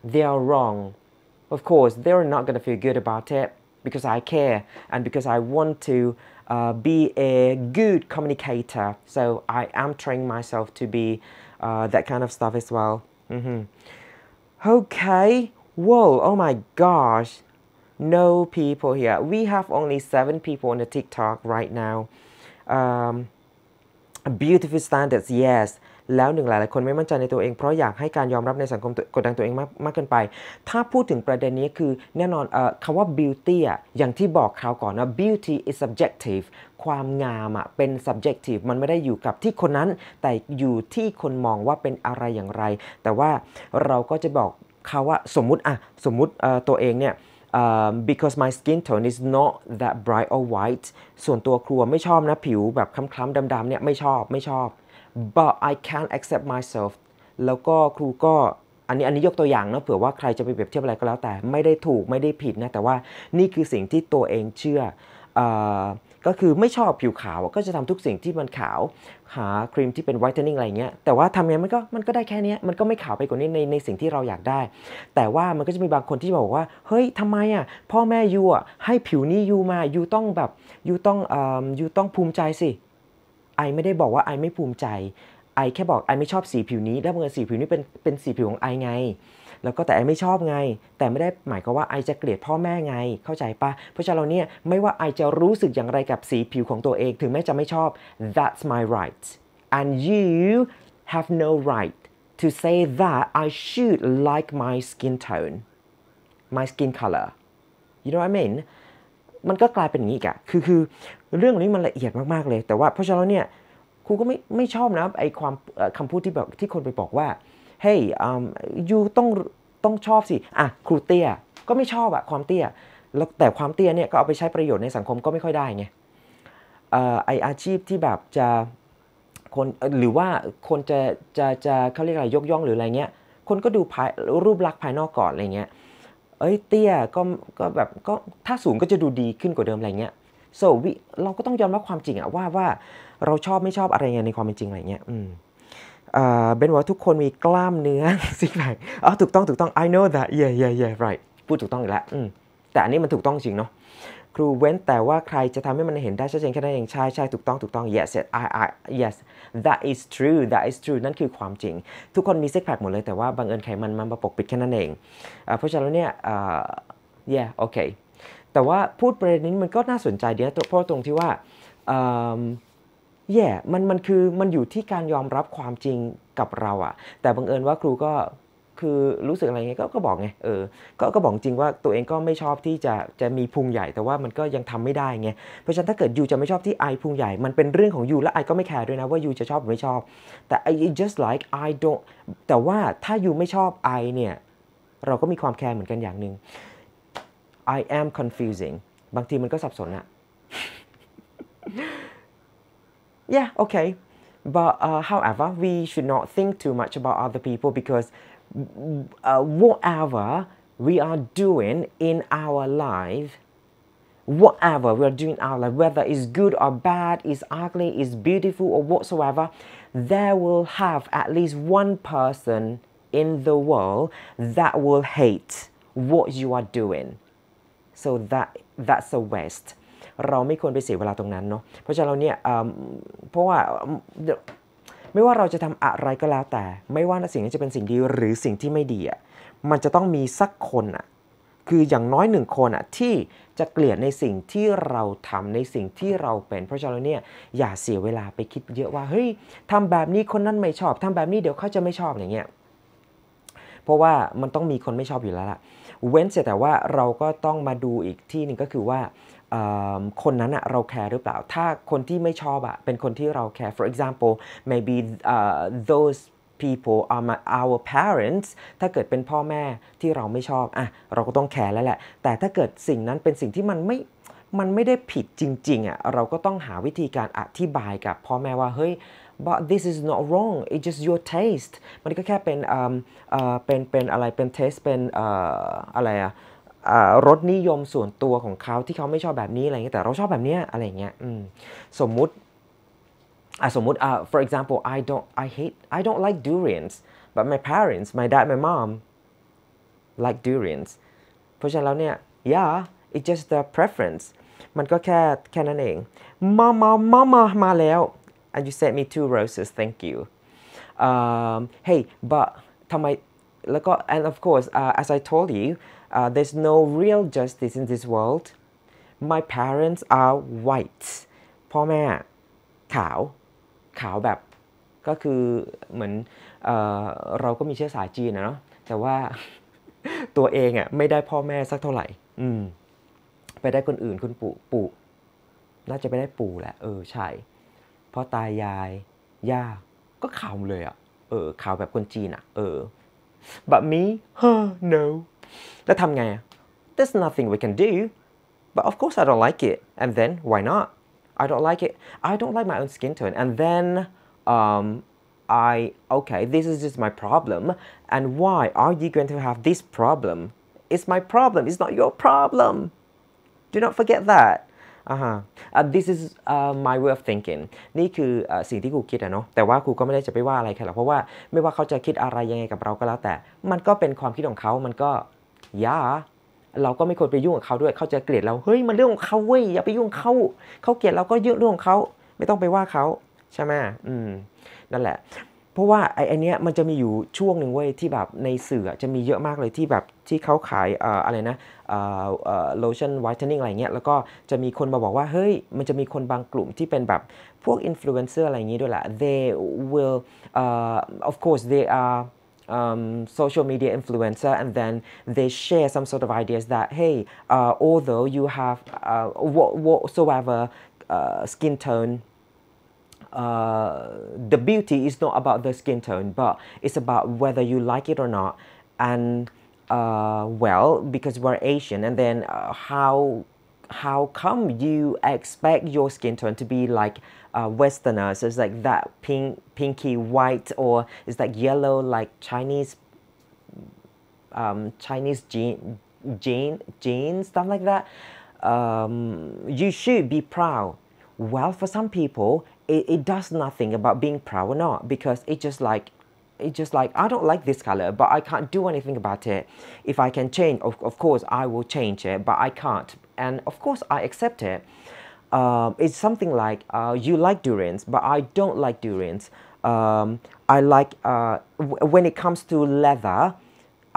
they are wrong. Of course, they're not going to feel good about it because I care and because I want to uh, be a good communicator. So I am training myself to be uh, that kind of stuff as well. Mm -hmm. Okay, whoa, oh my gosh, no people here. We have only seven people on the TikTok right now. Um, beautiful standards, yes. แล้วหนึ่งหลายหลายคนไม่มั่นใจในตัวเอง เพราะอยากให้การยอมรับในสังคมกดดันตัวเองมากมากเกินไป ถ้าพูดถึงประเด็นนี้คือแน่นอนคำว่า beauty ออย่างที่บอกคราวก่อนนะ beauty is subjective ความงามอ่ะเป็น subjective มันไม่ได้อยู่กับที่คนนั้นแต่อยู่ที่คนมองว่าเป็นอะไรอย่างไร แต่ว่าเราก็จะบอกเขาว่า สมมุติอ่ะสมมุติตัวเองเนี่ย um, because my skin tone is not that bright or white ส่วนตัวครัวไม่ชอบนะผิวแบบคล้ำๆดำๆเนี่ยไม่ชอบไม่ชอบ but I can't accept myself แล้วก็ครูก็อันนี้อันนี้ยกตัวอย่างนะเผื่อว่าใครจะไปเปรียบเทียบอะไรก็แล้วแต่ไม่ได้ถูกไม่ได้ผิดนะ แต่ว่านี่คือสิ่งที่ตัวเองเชื่อ ก็คือไม่ชอบผิวขาวก็จะทำทุกสิ่งที่มันขาวหาครีมที่เป็นไวท์เทนนิ่งอะไรเงี้ยแต่ว่าทำไงมันก็มันก็ได้แค่นี้มันก็ไม่ขาวไปกว่านี้ในในสิ่งที่เราอยากได้ แต่ว่ามันก็จะมีบางคนที่บอกว่าเฮ้ยทำไมอ่ะพ่อแม่ยูอ่ะให้ผิวนี้ยูมายูต้องแบบยูต้องอ่ายูต้องภูมิใจสิไอไม่ได้บอกว่าไอไม่ภูมิใจ ไอแค่บอกไอไม่ชอบสีผิวนี้ แล้วเมื่อสีผิวนี้เป็นเป็นสีผิวของไอไง แล้วก็แต่ไอไม่ชอบไง แต่ไม่ได้หมายความว่าไอจะเกลียดพ่อแม่ไง เข้าใจปะ เพราะฉะนั้นเราเนี่ยไม่ว่าไอจะรู้สึกอย่างไรกับสีผิวของตัวเองถึงแม้จะไม่ชอบ that's my right and you have no right to say that I should like my skin tone my skin color you know what I mean มันก็กลายเป็นอย่างนี้อ่กะคือคือเรื่องนี้มันละเอียดมากๆเลย แต่ว่าเพราะฉะนั้นเนี่ยครูก็ไม่ไม่ชอบนะ ไอความคำพูดที่แบบที่คนไปบอกว่า เฮ้ยอยูต้องต้องชอบสิอ่ะครูเตี้ยก็ไม่ชอบอะความเตี้ยแล้วแต่ความเตี้ยเนี่ยก็เอาไปใช้ประโยชน์ในสังคมก็ไม่ค่อยได้ไงไออาชีพที่แบบจะคนหรือว่าคนจะจะจะเขาเรียกอะไรยกย่องหรืออะไรเงี้ย คนก็ดูรูปลักษณ์ภายนอกก่อนอะไรเงี้ยเอ้ยเตี้ยก็ก็แบบก็ถ้าสูงก็จะดูดีขึ้นกว่าเดิมอะไรเงี้ย so วิเราก็ต้องยอมรับความจริงอะว่าว่าเราชอบไม่ชอบอะไรเงี้ยในความเป็นจริงอะไรเงี้ยอืมเบนว่าทุกคนมีกล้ามเนื้อสิกแพคอ๋อถูกต้องถูกต้อง I know that yeah yeah yeah right พูดถูกต้องอีกแล้วแต่อันนี้มันถูกต้องจริงเนาะครูเว้นแต่ว่าใครจะทำให้มันเห็นได้ ชัดเจนแค่นั้นเองใช่ใช่ถูกต้อง ถูกต้อง yes I I yes that is true that is true นั่นคือความจริง ทุกคนมีเซ็กแพคหมดเลยแต่ว่าบังเอิญไขมันมันมาปกปิดแค่นั้นเอง เพราะฉะนั้นเนี่ย yeah okay แต่ว่าพูดประเด็นนี้มันก็น่าสนใจดีนะเพราะตรงที่ว่า yeah, มันมันคือมันอยู่ที่การยอมรับความจริงกับเราอะแต่บังเอิญว่าครูก็คือรู้สึกอะไรเงี้ยก็ก็บอกไงเออก็ก็บอกจริงว่าตัวเองก็ไม่ชอบที่จะจะมีพุงใหญ่ แต่ว่ามันก็ยังทำไม่ได้ไงเพราะฉะนั้นถ้าเกิดยูจะไม่ชอบที่ไอพุงใหญ่ มันเป็นเรื่องของยูและไอก็ไม่แคร์ด้วยนะว่ายูจะชอบหรือไม่ชอบแต่ I just like I don't แต่ว่าถ้ายูไม่ชอบไอเนี่ยเราก็มีความแคร์เหมือนกันอย่างหนึ่ง I am confusing บางทีมันก็สับสนอะ yeah okay but uh, however we should not think too much about other people because uh, whatever we are doing in our life, whatever we are doing in our life, whether it's good or bad, it's ugly, it's beautiful or whatsoever, there will have at least one person in the world that will hate what you are doing. so that that's a waste เราไม่ควรไปเสียเวลาตรงนั้นเนาะเพราะฉะนั้นเนี่ยเพราะว่าไม่ว่าเราจะทำอะไรก็แล้วแต่ไม่ว่าสิ่งนี้จะเป็นสิ่งดีหรือสิ่งที่ไม่ดีอ่ะมันจะต้องมีสักคนอ่ะคืออย่างน้อยหนึ่งคนอ่ะที่จะเกลียดในสิ่งที่เราทำในสิ่งที่เราเป็น เพราะฉะนั้นเนี่ยอย่าเสียเวลาไปคิดเยอะว่าเฮ้ยทำแบบนี้คนนั้นไม่ชอบ ทำแบบนี้เดี๋ยวเขาจะไม่ชอบอย่างเงี้ยเพราะว่ามันต้องมีคนไม่ชอบอยู่แล้วล่ะเว้นเสียแต่ว่าเราก็ต้องมาดูอีกที่หนึ่งก็คือว่าคนนั้นอะเราแคร์หรือเปล่า ถ้าคนที่ไม่ชอบอะเป็นคนที่เราแคร์ for example maybe uh, those people are my, our parents ถ้าเกิดเป็นพ่อแม่ที่เราไม่ชอบอะเราก็ต้องแคร์แล้วแหละ แต่ถ้าเกิดสิ่งนั้นเป็นสิ่งที่มันไม่ มันไม่ได้ผิดจริงๆอ่ะเราก็ต้องหาวิธีการอธิบายกับพ่อแม่ว่าเฮ้ย but this is not wrong it's just your taste มันก็แค่เป็นเป็นเป็นอะไร เป็น taste เป็นอะไรอ่ะรสนิยมส่วนตัวของเขาที่เขาไม่ชอบแบบนี้อะไรเงี้ยแต่เราชอบแบบเนี้ยอะไรเงี้ยสมมุติสมมุติ for example I don't I hate I don't like durians but my parents my dad my mom like durians เพราะฉะนั้นแล้วเนี่ย yeah it's just the preference มันก็แค่แค่นั้นเองมามามามามาแล้ว and you sent me two roses thank you um, hey but ทำไมแล้วก็ and of course uh, as I told you uh, there's no real justice in this world my parents are white พ่อแม่ขาวขาวแบบก็คือเหมือนเอเราก็มีเชื้อสายจีนนะเนาะแต่ว่าตัวเองอะ่ะไม่ได้พ่อแม่สักเท่าไหร่อืมไปได้คนอื่นคุณปู่ปู่น่าจะไปได้ปู่แหละเออใช่พ่อตายายย่าก็ขาวเลยอะ่ะเออขาวแบบคนจีนอะ่ะเออ but me huh no แล้วทำไง There's nothing we can do but of course I don't like it and then why not I don't like it I don't like my own skin tone and then um, I okay this is just my problem and why are you going to have this problem It's my problem it's not your problem do not forget that อ่าฮะ this is uh, my way of thinking นี่คือ uh, สิ่งที่ครูคิดอะเนาะแต่ว่าครูก็ไม่ได้จะไปว่าอะไรใครหรอกเพราะว่าไม่ว่าเขาจะคิดอะไรยังไงกับเราก็แล้วแต่ มันก็เป็นความคิดของเขามันก็อย่าเราก็ไม่ควรไปยุ่งกับเขาด้วยเขาจะเกลียดเราเฮ้ยมันเรื่องของเขาเว้ยอย่าไปยุ่งเขาเขาเกลียดเราก็เยอะเรื่องของเขาไม่ต้องไปว่าเขาใช่ไหมอืมนั่นแหละ เพราะว่าไอ้อันเนี้ยมันจะมีอยู่ช่วงหนึ่งเว้ยที่แบบในสื่อจะมีเยอะมากเลยที่แบบที่เขาขายอะไรนะโลชั่นไวท์เทนนิ่งอะไรเงี้ยแล้วก็จะมีคนมาบอกว่าเฮ้ยมันจะมีคนบางกลุ่มที่เป็นแบบพวกอินฟลูเอนเซอร์อะไรอย่างงี้ยด้วยแหละ they will uh, of course they are um, social media influencer and then they share some sort of ideas that, hey, uh, although you have uh, what, whatsoever uh, skin tone uh, the beauty is not about the skin tone, but it's about whether you like it or not. And uh, well, because we're Asian, and then uh, how how come you expect your skin tone to be like uh, Westerners? It's like that pink, pinky white, or it's like yellow, like Chinese, um, Chinese jean, jean, jean, stuff like that. Um, you should be proud. Well, for some people, it, it does nothing about being proud or not because it's just like it's just like I don't like this color but I can't do anything about it if I can change of, of course I will change it but I can't and of course I accept it. Uh, it's something like uh, you like durians, but I don't like durians. Um, I like uh, when it comes to leather,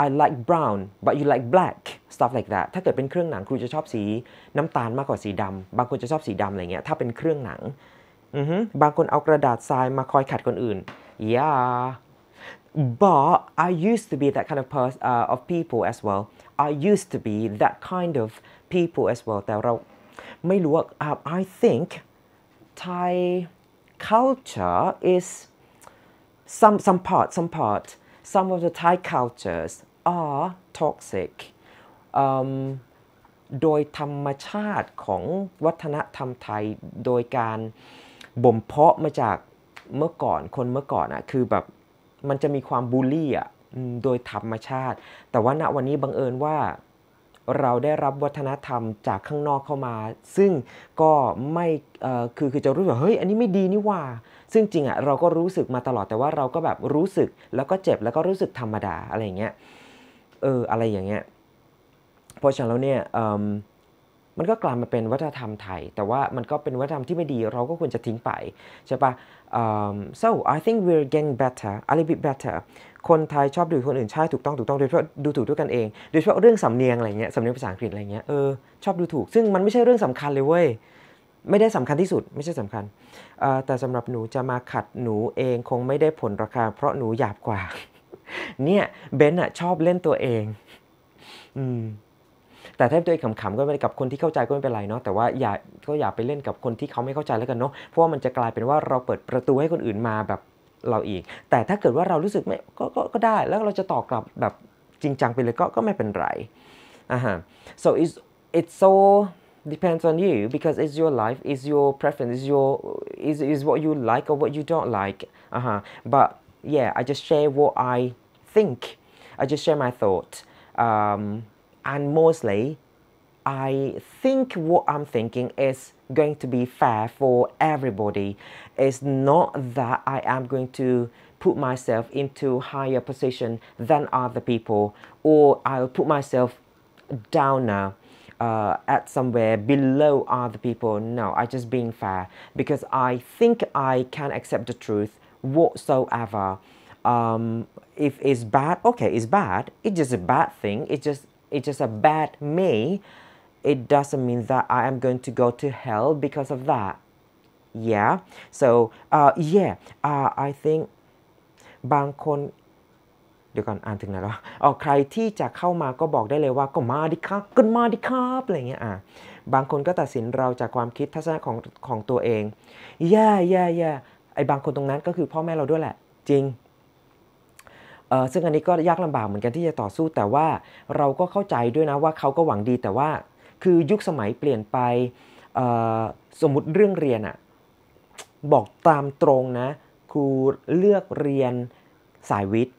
I like brown but you like black stuff like that ถ้าเกิดเป็นเครื่องหนังครูจะชอบสีน้ำตาลมากกว่าสีดำบางคนจะชอบสีดำอะไรเงี้ยถ้าเป็นเครื่องหนังบางคนเอากระดาษทรายมาคอยขัดคนอื่น yeah but I used to be that kind of person uh, of people as well I used to be that kind of people as well แต่เราไม่รู้ว่า I think Thai culture is some some part some part some of the Thai cultures are toxic um, โดยธรรมชาติของวัฒนธรรมไทย โดยการ บ่มเพาะมาจากเมื่อก่อนคนเมื่อก่อนอะคือแบบ มันจะมีความบูลลี่อะโดยธรรมชาติ แต่ว่าณวันนี้บังเอิญว่าเราได้รับวัฒนธรรมจากข้างนอกเข้ามา ซึ่งก็ไม่คือคือจะรู้สึกเฮ้ยอันนี้ไม่ดีนี่ว่า ซึ่งจริงอะ่ะเราก็รู้สึกมาตลอดแต่ว่าเราก็แบบรู้สึกแล้วก็เจ็บแล้วก็รู้สึกธรรมดาอะไรเงี้ยเอออะไรอย่างเงี้ยเพราะฉะนั้นแล้วเนี่ยมันก็กลายมาเป็นวัฒนธรรมไทย แต่ว่ามันก็เป็นวัฒนธรรมที่ไม่ดี เราก็ควรจะทิ้งไป ใช่ปะ um, so I think we're getting better a little bit better คนไทยชอบดูคนอื่น ใช่ถูกต้องถูกต้องโดยเฉพาะดูถูกด้วยกันเองโดยเฉพาะเรื่องสำเนียงอะไรเงี้ยสำเนียงภาษาอังกฤษอะไรเงี้ยเออชอบดูถูกซึ่งมันไม่ใช่เรื่องสำคัญเลยเว้ย ไม่ได้สำคัญที่สุด ไม่ใช่สำคัญแต่สำหรับหนูจะมาขัดหนูเองคงไม่ได้ผลราคา เพราะหนูหยาบกว่า เนี่ยเบนอะชอบเล่นตัวเอง อืมแต่ถ้าตัวเองขำๆก็ไม่กับคนที่เข้าใจก็ไม่เป็นไรเนาะแต่ว่าอย่าก็อย่าไปเล่นกับคนที่เขาไม่เข้าใจแล้วกันเนาะเพราะว่ามันจะกลายเป็นว่าเราเปิดประตูให้คนอื่นมาแบบเราอีก แต่ถ้าเกิดว่าเรารู้สึกไม่ก็ก็ได้แล้วเราจะตอบกลับแบบจริงจังไปเลยก็ก็ไม่เป็นไรอ่าฮะ so it's it's so depends on you because it's your life it's your preference it's your is is what you like or what you don't like uh-huh but yeah i just share what i think i just share my thought um and mostly I think what I'm thinking is going to be fair for everybody. It's not that I am going to put myself into higher position than other people or I'll put myself downer uh, at somewhere below other people. No, I just being fair because I think I can accept the truth whatsoever. Um, if it's bad, okay, it's bad. It's just a bad thing. It's just it's just a bad me, it doesn't mean that I am going to go to hell because of that. Yeah. So uh, yeah, uh, I think บางคนเดี๋ยวก่อนอ่านถึงไหนแล้วอ๋อใครที่จะเข้ามาก็บอกได้เลยว่าก็มาดิครับก็มาดิครับอะไรเงี้ยอ่ะบางคนก็ตัดสินเราจากความคิดทัศนะของของตัวเองแย่แย่แย่ไอ้บางคนตรงนั้นก็คือพ่อแม่เราด้วยแหละจริงซึ่งอันนี้ก็ยากลำบากเหมือนกันที่จะต่อสู้แต่ว่าเราก็เข้าใจด้วยนะว่าเขาก็หวังดีแต่ว่าคือยุคสมัยเปลี่ยนไปสมมติเรื่องเรียนอะบอกตามตรงนะครูเลือกเรียน สายวิทย์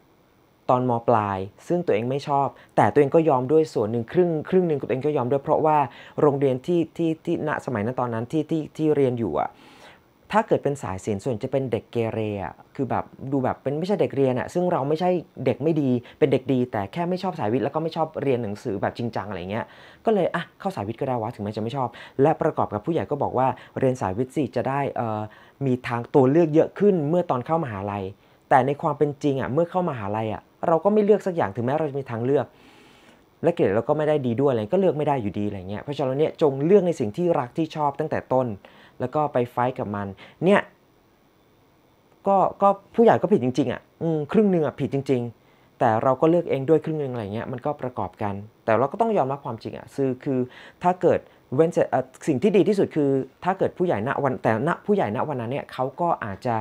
ตอนมปลาย ซึ่งตัวเองไม่ชอบ แต่ตัวเองก็ยอมด้วยส่วนหนึ่งครึ่ง ครึ่งหนึ่งตัวเองก็ยอมด้วยเพราะว่าโรงเรียนที่ที่ที่ณสมัยนั้นตอนนั้นที่ที่ที่เรียนอยู่อะ่ะถ้าเกิดเป็นสายศิลป์ส่วนจะเป็นเด็กเกเรอ่ะคือแบบดูแบบเป็นไม่ใช่เด็กเรียนอ่ะซึ่งเราไม่ใช่เด็กไม่ดีเป็นเด็กดี แต่แค่ไม่ชอบสายวิทย์แล้วก็ไม่ชอบเรียนหนังสือแบบจริงจังอะไรเงี้ยก็เลยอ่ะเข้าสายวิทย์ก็ได้วะถึงแม้จะไม่ชอบ และประกอบกับผู้ใหญ่ก็บอกว่า เรียนสายวิทย์สิจะได้อ่มีทางตัวเลือกเยอะขึ้นเมื่อตอนเข้ามหาลัย แต่ในความเป็นจริงอ่ะเมื่อเข้ามหาลัยอ่ะเราก็ไม่เลือกสักอย่างถึงแม้เราจะมีทางเลือก และเกรดเราก็ไม่ได้ดีด้วยอะไรก็เลือกไม่ได้อยู่ดีอะไรเงี้ยเพราะฉะนั้นเนี่ยจงเลือกในสิ่งที่รักที่ชอบตั้งแต่ต้นแล้วก็ไปไฟกับมัน เนี่ย ก็ก็ผู้ใหญ่ก็ผิดจริงๆอ่ะครึ่งหนึ่งอ่ะผิดจริง ๆ แต่เราก็เลือกเองด้วยครึ่งหนึ่งอะไรเงี้ยมันก็ประกอบกัน แต่เราก็ต้องยอมรับความจริงอ่ะึือคือถ้าเกิดเว้นสิ่งที่ดีที่สุดคือถ้าเกิดผู้ใหญ่ณวันแต่ณผู้ใหญ่ณวันนั้นเนี่ยเขาก็อาจจะ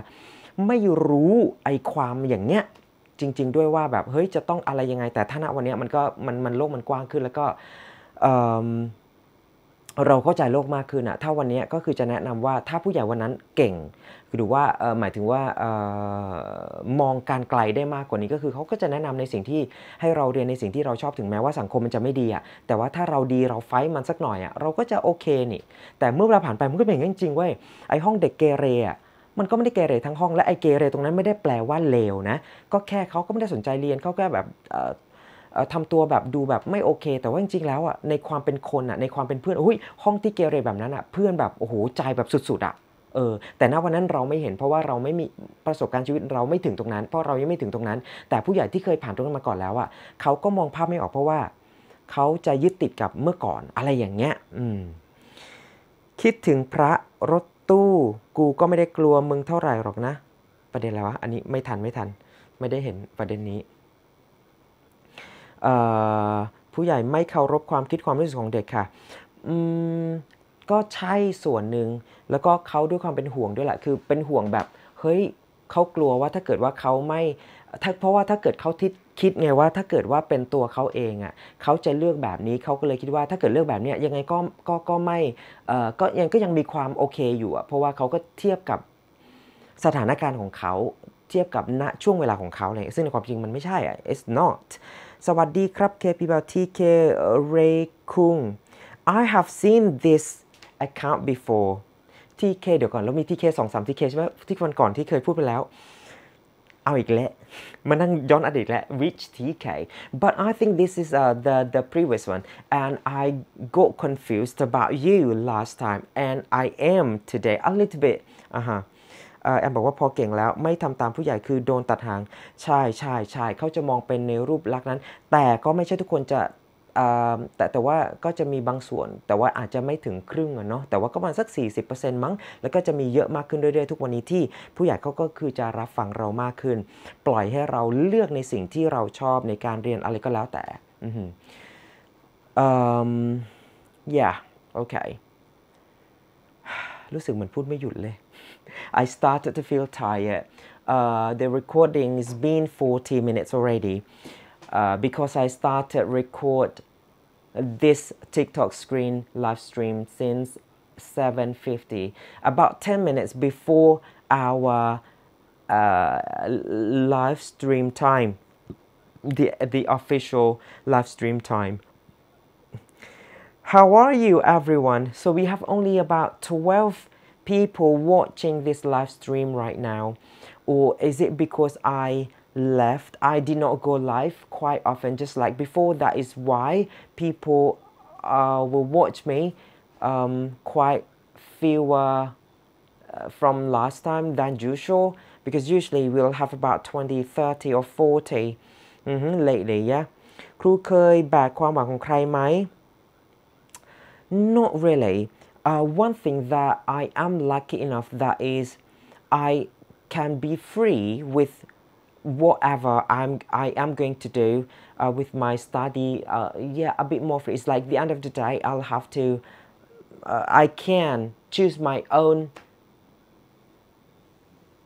ไม่รู้ไอความอย่างเนี้ยจริงๆด้วยว่าแบบเฮ้ยจะต้องอะไรยังไง แต่ถ้าณวันนี้มันก็มันมันโลกมันกว้างขึ้น แล้วก็เราเข้าใจโลกมากขึ้นอะถ้าวันนี้ก็คือจะแนะนำว่าถ้าผู้ใหญ่วันนั้นเก่งหรือว่าหมายถึงว่ามองการไกลได้มากกว่านี้ก็คือเขาก็จะแนะนำในสิ่งที่ให้เราเรียนในสิ่งที่เราชอบถึงแม้ว่าสังคมมันจะไม่ดีอะแต่ว่าถ้าเราดีเราไฟมันสักหน่อยอะเราก็จะโอเคนี่ แต่เมื่อเวลาผ่านไปมันก็เป็นอย่างจริงเว้ยไอห้องเด็กเกเรอะมันก็ไม่ได้เกเรทั้งห้องและไอเกเรตรงนั้นไม่ได้แปลว่าเลวนะก็แค่เขาก็ไม่ได้สนใจเรียนเขาแค่แบบทำตัวแบบดูแบบไม่โอเค แต่ว่าจริงๆแล้วอ่ะในความเป็นคนอ่ะในความเป็นเพื่อนอุ้ยห้องที่เกเรแบบนั้นอ่ะ เพื่อนแบบโอ้โหใจแบบสุดๆอ่ะเออ แต่ณวันนั้นเราไม่เห็นเพราะว่าเราไม่มีประสบการณ์ชีวิตเราไม่ถึงตรงนั้น เพราะเรายังไม่ถึงตรงนั้น แต่ผู้ใหญ่ที่เคยผ่านตรงนั้นมาก่อนแล้วอ่ะเขาก็มองภาพไม่ออก เพราะว่าเขาจะยึดติดกับเมื่อก่อนอะไรอย่างเงี้ย อืม คิดถึงพระรถตู้กูก็ไม่ได้กลัวมึงเท่าไหร่หรอกนะ ประเด็นอะไรวะอันนี้ไม่ทันไม่ทันไม่ได้เห็นประเด็นนี้ผู้ใหญ่ไม่เคารพความคิดความรู้สึกของเด็กค่ะ ก็ใช่ส่วนหนึ่งแล้วก็เขาด้วยความเป็นห่วงด้วยแหละคือเป็นห่วงแบบ เฮ้ยเขากลัวว่าถ้าเกิดว่าเขาไม่ถ้าเพราะว่าถ้าเกิดเขาทิดคิดไงว่าถ้าเกิดว่าเป็นตัวเขาเองอะ่ะเขาจะเลือกแบบนี้เขาก็เลยคิดว่าถ้าเกิดเลือกแบบนี้ยังไงก็ก็ก็ไม่เอ่อก็ยังก็ยังมีความโอเคอยู่อะ่ะเพราะว่าเขาก็เทียบกับสถานการณ์ของเขาเทียบกับณช่วงเวลาของเขาเลยซึ่งในความจริงมันไม่ใช่อะ่ะ it's not สวัสดีครับ uh, I have seen this account before TK เดี๋ยวก่อน which *laughs* TK but I think this is uh, the the previous one and I got confused about you last time and I am today a little bit uh huh แอมบอกว่าพอเก่งแล้วไม่ทำตามผู้ใหญ่คือโดนตัดหางใช่ใช่ใช่เขาจะมองเป็นในรูปลักษณ์นั้น แต่ก็ไม่ใช่ทุกคนจะ แต่แต่ว่าก็จะมีบางส่วน แต่ว่าอาจจะไม่ถึงครึ่งะเนาะ แต่ว่าก็ประมาณสัก 40%มั้ง แล้วก็จะมีเยอะมากขึ้นเรื่อยๆ ทุกวันนี้ที่ ผู้ใหญ่เขาก็คือจะรับฟังเรามากขึ้น ปล่อยให้เราเลือกในสิ่งที่เราชอบในการเรียนอะไรก็แล้วแต่ อืมอย่าโอเค รู้สึกเหมือนพูดไม่หยุดเลย I started to feel tired. Uh, the recording has been 40 minutes already uh, because I started record this TikTok screen live stream since 7.50, about 10 minutes before our uh, live stream time, the, the official live stream time. How are you everyone? So we have only about 12 people watching this live stream right now? Or is it because I left? I did not go live quite often, just like before. That is why people uh, will watch me um, quite fewer uh, from last time than usual because usually we'll have about 20, 30 or 40 mm -hmm, lately, yeah. ครูเคยแบกความหวังของใครไหม Not really uh, one thing that I am lucky enough that is I can be free with whatever I'm I am going to do uh, with my study uh, yeah a bit more free it's like the end of the day I'll have to uh, I can choose my own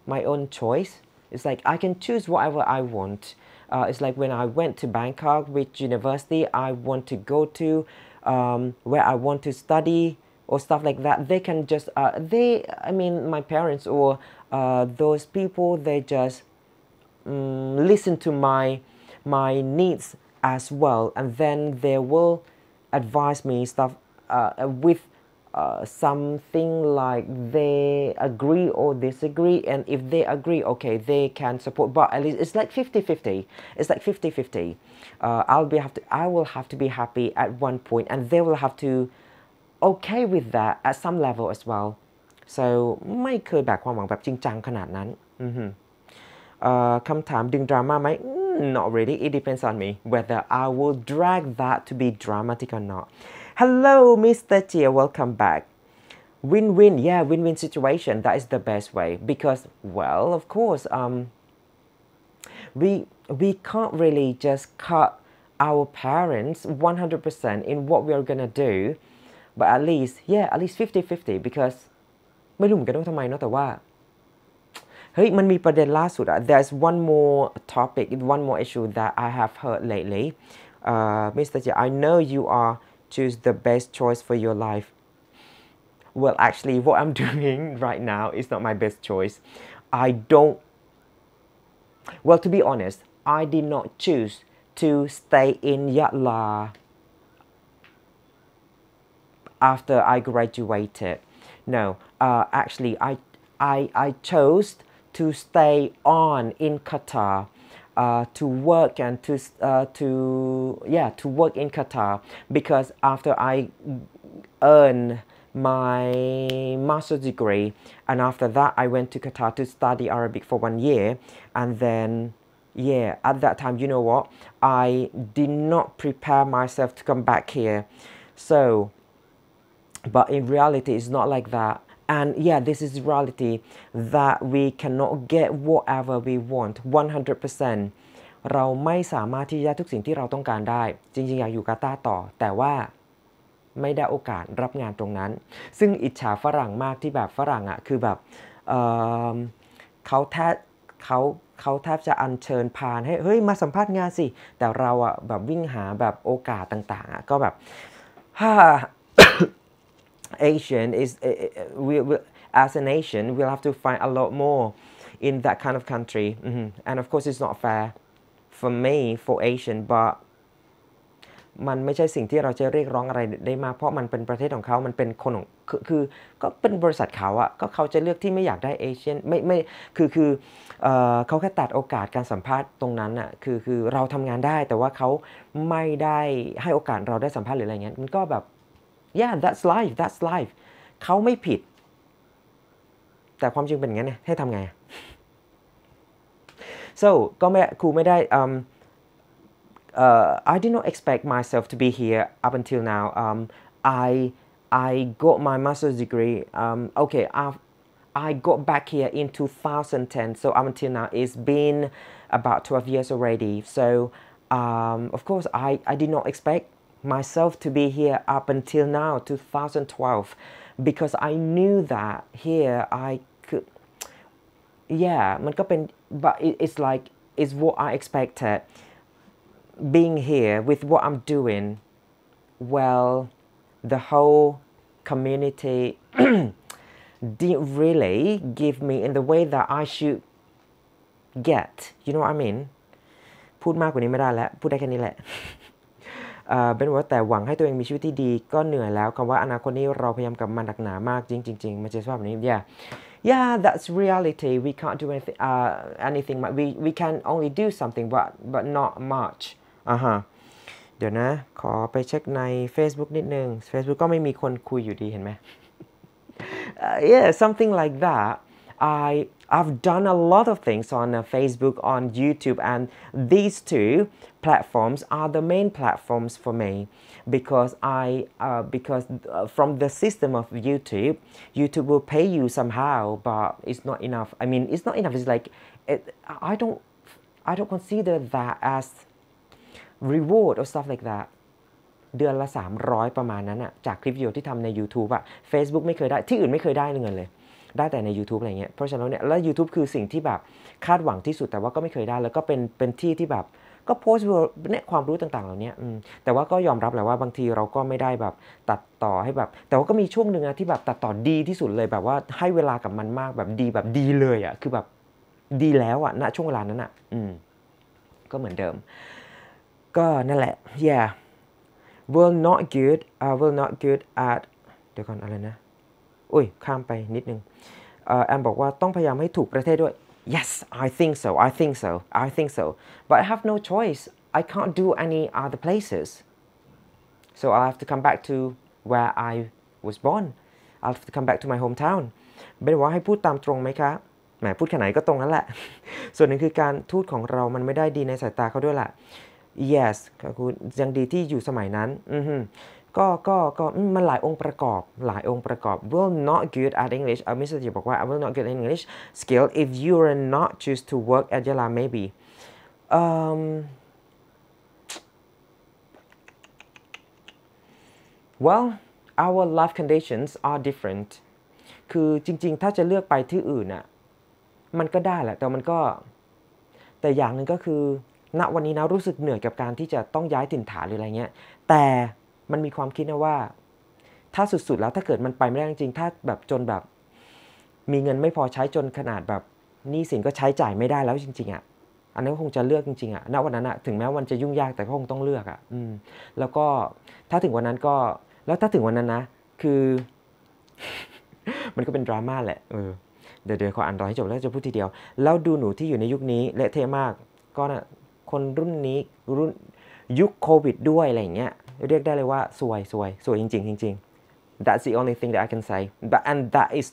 my own choice it's like I can choose whatever I want uh, it's like when I went to Bangkok which university I want to go to um, where I want to study or stuff like that they can just uh, they i mean my parents or uh, those people they just um, listen to my my needs as well and then they will advise me stuff uh, with uh, something like they agree or disagree and if they agree okay they can support but at least it's like 50 50 it's like 50 50 uh, i'll be have to i will have to be happy at one point and they will have to okay with that at some level as well so ไม่เคยแบกความหวังแบบจริงจังขนาดนั้น mm-hmm. uh, คำถามดึงดราม่าไหม mm, not really it depends on me whether I will drag that to be dramatic or not hello Mr. Tia welcome back win-win yeah win-win situation that is the best way because well of course um we we can't really just cut our parents 100% in what we are going to do but at least yeah at least 50 50 because ไม่รู้เหมือนกันว่าทำไมเนาะแต่ว่าเฮ้ยมันมีประเด็นล่าสุดอะ there's one more topic one more issue that I have heard lately uh, Mr. J I know you are choose the best choice for your life well actually what I'm *laughs* doing right now is not my best choice I don't well to be honest I did not choose to stay in Yatla after I graduated. No, uh, actually, I, I, I chose to stay on in Qatar. Uh, to work and to uh, to yeah to work in Qatar because after I earned my master's degree and after that I went to Qatar to study Arabic for one year and then yeah at that time you know what I did not prepare myself to come back here so But in reality, it's not like that. And yeah, this is reality that we cannot get whatever we want 100%เราไม่สามารถที่จะทุกสิ่งที่เราต้องการได้ จริงๆอยากอยู่กาตาต่อ แต่ว่าไม่ได้โอกาสรับงานตรงนั้น ซึ่งอิจฉาฝรั่งมากที่แบบฝรั่งอะ่ะคือแบบเเขาแทบเขาเขาแทบจะอัญเชิญพานให้เฮ้ยมาสัมภาษณ์งานสิ แต่เราอะ่ะแบบวิ่งหาแบบโอกาสต่างๆอะ่ะก็แบบ Asian is uh, we, we, as a nation we'll have to fight a lot more in that kind of country, mm -hmm. and of course it's not fair for me for Asian, but มันไม่ใช่สิ่งที่เราจะเรียกร้องอะไรได้มาก เพราะมันเป็นประเทศของเขา มันเป็นคนของคือคือก็เป็นบริษัทเขาอะก็เขาจะเลือกที่ไม่อยากได้เอเชียนไม่ไม่คือคือเออเขาแค่ตัดโอกาสการสัมภาษณ์ตรงนั้นอะคือคือเราทำงานได้ แต่ว่าเขาไม่ได้ให้โอกาสเราได้สัมภาษณ์หรืออะไรเงี้ยมันก็แบบ yeah that's life that's life เขาไม่ผิด so ก็ไม่ครูไม่ได้ um, uh, I did not expect myself to be here up until now um, I I got my master's degree um, okay I've, I got back here in 2010 so up until now it's been about 12 years already so um, of course I, I did not expect myself to be here up until now, 2012, because I knew that here I could, yeah, but it's like, it's what I expected. Being here with what I'm doing, well, the whole community *clears throat* didn't really give me in the way that I should get. You know what I mean? พูดมากกว่านี้ไม่ได้แล้ว พูดได้แค่นี้แหละเบนบอกว่าแต่หวังให้ตัวเองมีชีวิตที่ดีก็เหนื่อยแล้วคำว่าอนาคตนี้เราพยายามกับมันหนักหนามากจริงจริงมันจะชอาแบบนี้ yeah yeah that's reality we can't do anything uh, anything we we can only do something but but not much อ h h ฮะเดี๋ยวนะ ขอไปเช็คใน Facebook นิดนึง Facebook ก็ไม่มีคนคุยอยู่ดีเห็นไหม yeah something like that I, I've done a lot of things on uh, Facebook, on YouTube, and these two platforms are the main platforms for me because I uh, because uh, from the system of YouTube, YouTube will pay you somehow, but it's not enough. I mean, it's not enough. It's like it, I don't I don't consider that as reward or stuff like that เดือนละ300 YouTube อะ Facebook ได้แต่ใน YouTube อะไรเงี้ยเพราะฉะนั้นเนี่ยแล้ว YouTube คือสิ่งที่แบบคาดหวังที่สุดแต่ว่าก็ไม่เคยได้ แล้วก็เป็นเป็นที่ที่แบบก็โพสต์เนี่ยความรู้ต่าง ๆ เหล่านี้แต่ว่าก็ยอมรับแหละว่าบางทีเราก็ไม่ได้แบบตัดต่อให้แบบ แต่ว่าก็มีช่วงหนึ่งอะที่แบบตัดต่อดีที่สุดเลยแบบว่าให้เวลากับมันมากแบบดีแบบดีเลยอะคือแบบดีแล้วอะนะณช่วงเวลานั้นอะอืมก็เหมือนเดิมก็นั่นแหละ yeah w e l l not good I w i l l not good at เดี๋ยวก่อนอะไรนะอุ้ย ข้ามไปนิดนึง แอมบอกว่าต้องพยายามให้ถูกประเทศด้วย yes I think so I think so I think so but I have no choice I can't do any other places so i have to come back to where I was born i have to come back to my hometown เป็นว่าให้พูดตามตรงไหมคะ แหม พูดแค่ไหนก็ตรงนั้นแหละ ส่วนหนึ่งคือการทูตของเรามันไม่ได้ดีในสายตาเขาด้วยแหละ yes ก็คือยังดีที่อยู่สมัยนั้นอืก็ก็ก็มันหลายองค์ประกอบหลายองค์ประกอบ will not good at English เอามิสเตอร์จีบอกว่า I will not good at English skill if you are not choose to work at Yala maybe um, well our life conditions are different คือจริงๆ ถ้าจะเลือกไปที่อื่นน่ะ มันก็ได้แหละแต่มันก็แต่อย่างหนึ่งก็คือณวันนี้นะ รู้สึกเหนื่อยกับการที่จะต้องย้ายถิ่นฐานหรืออะไรเงี้ย แต่มันมีความคิดนะว่าถ้าสุดๆแล้วถ้าเกิดมันไปไม่ได้จริงถ้าแบบจนแบบมีเงินไม่พอใช้จนขนาดแบบหนี้สินก็ใช้จ่ายไม่ได้แล้วจริง ๆอะ่ะอันนั้นคงจะเลือกจริงๆอะ่ะณวันนั้นอะ่ะถึงแม้วันจะยุ่งยากแต่ก็คงต้องเลือกอะ่ะ อืม แล้วก็ถ้าถึงวันนั้นก็แล้วถ้าถึงวันนั้นนะคือ มันก็เป็นดราม่าแหละเออเดี๋ยวขออ่านรอให้จบแล้วจะพูดทีเดียว แล้วดูหนูที่อยู่ในยุคนี้เละเทะมาก ก็นะคนรุ่นนี้รุ่นยุคโควิด ด้วยอะไรอย่างเงี้ยเรียกได้เลยว่าสวยสวยสวยจริงๆจริงๆ that's the only thing that I can say but and that is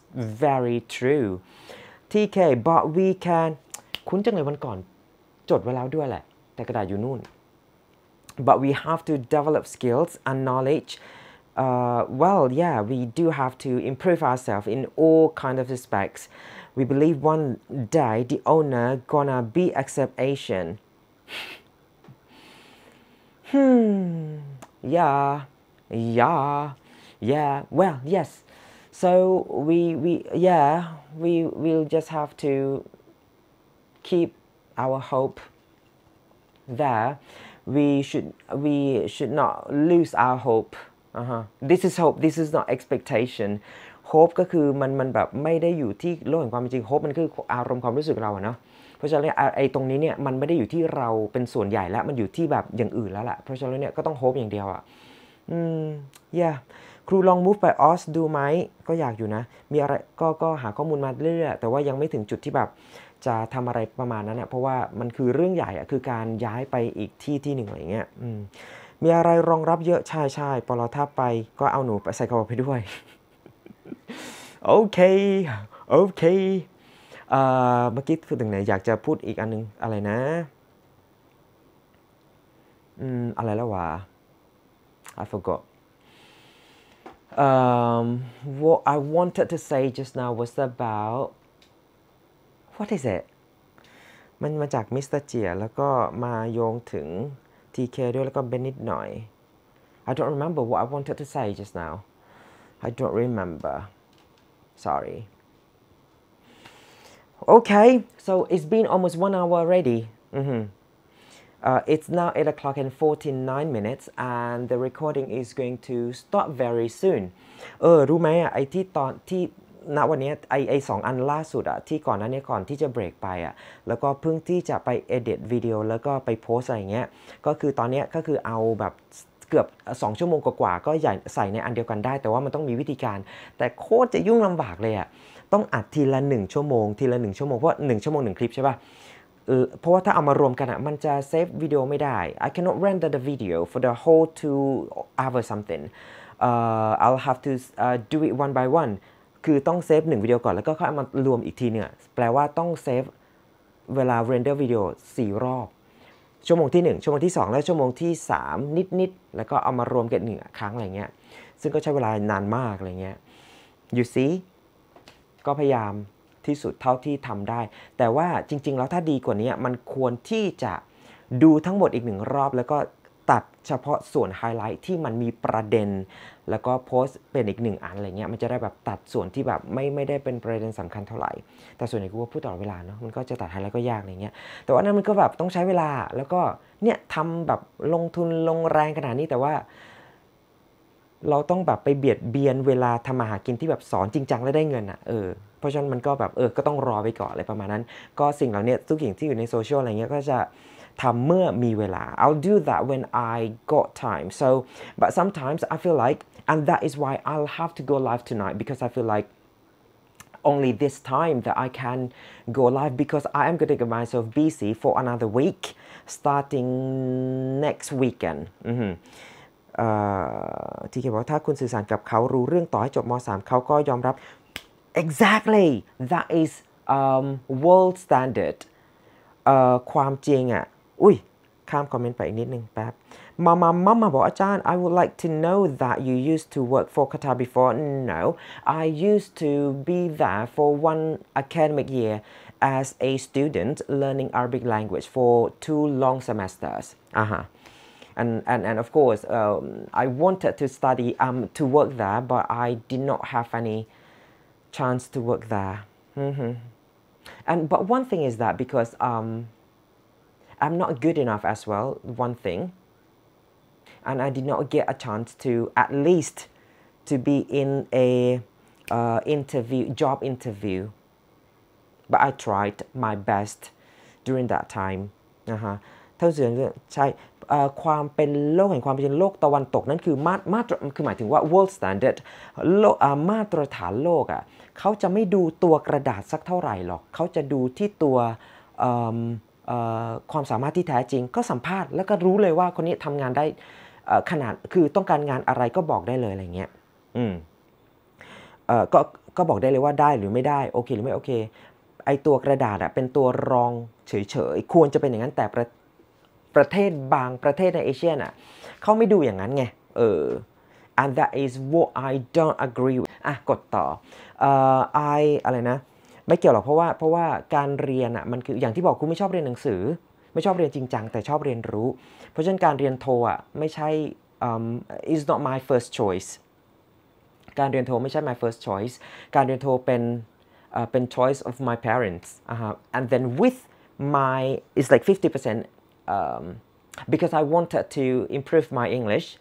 very true TK but we can คุ้นจังเลยวันก่อน but we have to develop skills and knowledge Uh, well, yeah, we do have to improve ourselves in all kind of respects. We believe one day the owner gonna be accept Asian. hmm. yeah, yeah, yeah. Well, yes. So we we yeah we will just have to keep our hope there. We should we should not lose our hope. Uh huh. This is hope. This is not expectation. hope ก็คือมันมันแบบไม่ได้อยู่ที่โลกแห่งความจริง hope มันคืออารมณ์ความรู้สึกเราเนาะราะฉะนั้นไอ้ตรงนี้เนี่ยมันไม่ได้อยู่ที่เราเป็นส่วนใหญ่แล้วมันอยู่ที่แบบอย่างอื่นแล้วแหละเพราะฉะนั้นเนี่ยก็ต้องโฮปอย่างเดียวอะ่ะอืมอย่าครูลอง move ไปออสดูไหมก็อยากอยู่นะ มีอะไรก็ก็หาข้อมูลมาเรื่อยแต่ว่ายังไม่ถึงจุดที่แบบจะทำอะไรประมาณนั้นนะเพราะว่ามันคือเรื่องใหญ่อะคือการย้ายไปอีกที่ที่หนึ่งอะไรเงี้ยอืมมีอะไรรองรับเยอะใช่ใช่พอเราถ้าไปก็เอาหนูไปใส่กระเป๋าไปด้วยโอเคโอเคเมื่อกี้คือถึงไหนอยากจะพูดอีกอันนึงอะไรนะอืมอะไรแล้ววะ I forgot um, what I wanted to say just now was about what is it มันมาจากมิสเตอร์เจียแล้วก็มาโยงถึง TK ด้วยแล้วก็เบนนิดหน่อย I don't remember what I wanted to say just now I don't remember sorry Okay, so it's been almost one hour already. Mm -hmm. uh, it's now 8 o'clock and 49 minutes and the recording is going to stop very soon. เออรู้ไหมอะไอที่ตอนที่ณวันนี้ไอไอสองอันล่าสุดอะที่ก่อนนั้นเนี่ยก่อนที่จะเบรกไปอะแล้วก็เพิ่งที่จะไปเอ i t ตวิดีโอแล้วก็ไปโพสอะไรเงี้ยก็คือตอนนี้ก็คือเอาแบบเกือบ 2 ชั่วโมงกว่าก็ใส่ในอันเดียวกันได้ แต่ว่ามันต้องมีวิธีการ แต่โคตรจะยุ่งลำบากเลยอะต้องอัดทีละ 1 ชั่วโมงทีละ 1 ชั่วโมง เพราะ 1 ชั่วโมง 1 คลิปใช่ปะ่ะ เพราะว่าถ้าเอามารวมกันอะมันจะเซฟวิดีโอไม่ได้ I cannot render the video for the whole two hour something uh, I'll have to uh, do it one by one คือต้องเซฟหนึ่งวิดีโอก่อนแล้วก็ค่อยมารวมอีกทีเนี่ย แปลว่าต้องเซฟเวลาเรนเดอร์วิดีโอ4 รอบ ชั่วโมงที่ 1 ชั่วโมงที่ 2 และชั่วโมงที่ 3 นิดนิดแล้วก็เอามารวมกันหนึ่งครั้งอะไรเงี้ยซึ่งก็ใช้เวลานานมากอะไรเงี้ย you see ก็พยายามที่สุดเท่าที่ทำได้ แต่ว่าจริง ๆ แล้วถ้าดีกว่านี้มันควรที่จะดูทั้งหมดอีกหนึ่งรอบแล้วก็ตัดเฉพาะส่วนไฮไลท์ที่มันมีประเด็น แล้วก็โพสต์เป็นอีกหนึ่งอันอะไรเงี้ยมันจะได้แบบตัดส่วนที่แบบไม่ไม่ได้เป็นประเด็นสำคัญเท่าไหร่แต่ส่วนใหญ่กูว่าพูดตลอดเวลาเนาะมันก็จะตัดไฮไลท์ก็ยากอะไรเงี้ยแต่ว่านั้นมันก็แบบต้องใช้เวลาแล้วก็เนี่ยทำแบบลงทุนลงแรงขนาดนี้แต่ว่าเราต้องแบบไปเบียดเบียนเวลาทำมาหากินที่แบบสอนจริงจังและได้เงินอ่ะเออเพราะฉะนั้นมันก็แบบเออก็ต้องรอไปก่อนอะไรประมาณนั้น ก็สิ่งเหล่านี้ทุกอย่งที่อยู่ในโซเชียลอะไรเงี้ยก็จะทำเมื่อมีเวลา I'll do that when I got time so but sometimes I feel like and that is why I'll have to go live tonight because I feel like only this time that I can go live because I am going to get myself busy for another week starting next weekend. Mm -hmm. ที่เขียนว่าถ้าคุณสื่อสารกับเขารู้เรื่องต่อให้จบม .3 เขาก็ยอมรับ exactly that is um, world standard ความจริงอ่ะ อุ้ย ข้ามคอมเมนต์ไปอีกนิดนึงแป๊บมามามามาบอกอาจารย์ I would like to know that you used to work for Qatar before no I used to be there for one academic year as a student learning Arabic language for two long semesters อ่าฮะ and and, and of course um, I wanted to study um, to work there but I did not have any chance to work there mm -hmm. and but one thing is that because um, I'm not good enough as well one thing and I did not get a chance to at least to be in a uh, interview job interview but I tried my best during that time uh -huh. าเสียงใช่ความเป็นโลกแห่งความเป็นโลกตะวันตกนั้นคือมาตรมาตรคือหมายถึงว่า world standard โลกมาตรฐานโลกอ่ะเขาจะไม่ดูตัวกระดาษสักเท่าไหร่หรอก เขาจะดูที่ตัวความสามารถที่แท้จริง ก็สัมภาษณ์แล้วก็รู้เลยว่าคนนี้ทำงานได้ขนาด คือต้องการงานอะไรก็บอกได้เลยอะไรเงี้ย อืมก็ ก็บอกได้เลยว่าได้หรือไม่ได้ โอเคหรือไม่โอเค ไอตัวกระดาษอะเป็นตัวรองเฉยๆควรจะเป็นอย่างนั้นแต่ประเทศบางประเทศในเอเชียน่ะเขาไม่ดูอย่างนั้นไงเออ and that is what I don't agree with อ่ะกดต่อ uh, I อะไรนะไม่เกี่ยวหรอกเพราะว่าเพราะว่าการเรียนอ่ะมันคืออย่างที่บอกคุณไม่ชอบเรียนหนังสือไม่ชอบเรียนจริงจังแต่ชอบเรียนรู้ เพราะฉะนั้นการเรียนโทอ่ะไม่ใช่ um, is not my first choice การเรียนโทไม่ใช่ my first choice การเรียนโทเป็น uh, เป็น choice of my parents uh -huh. and then with my it's like 50% um, because I wanted to improve my English,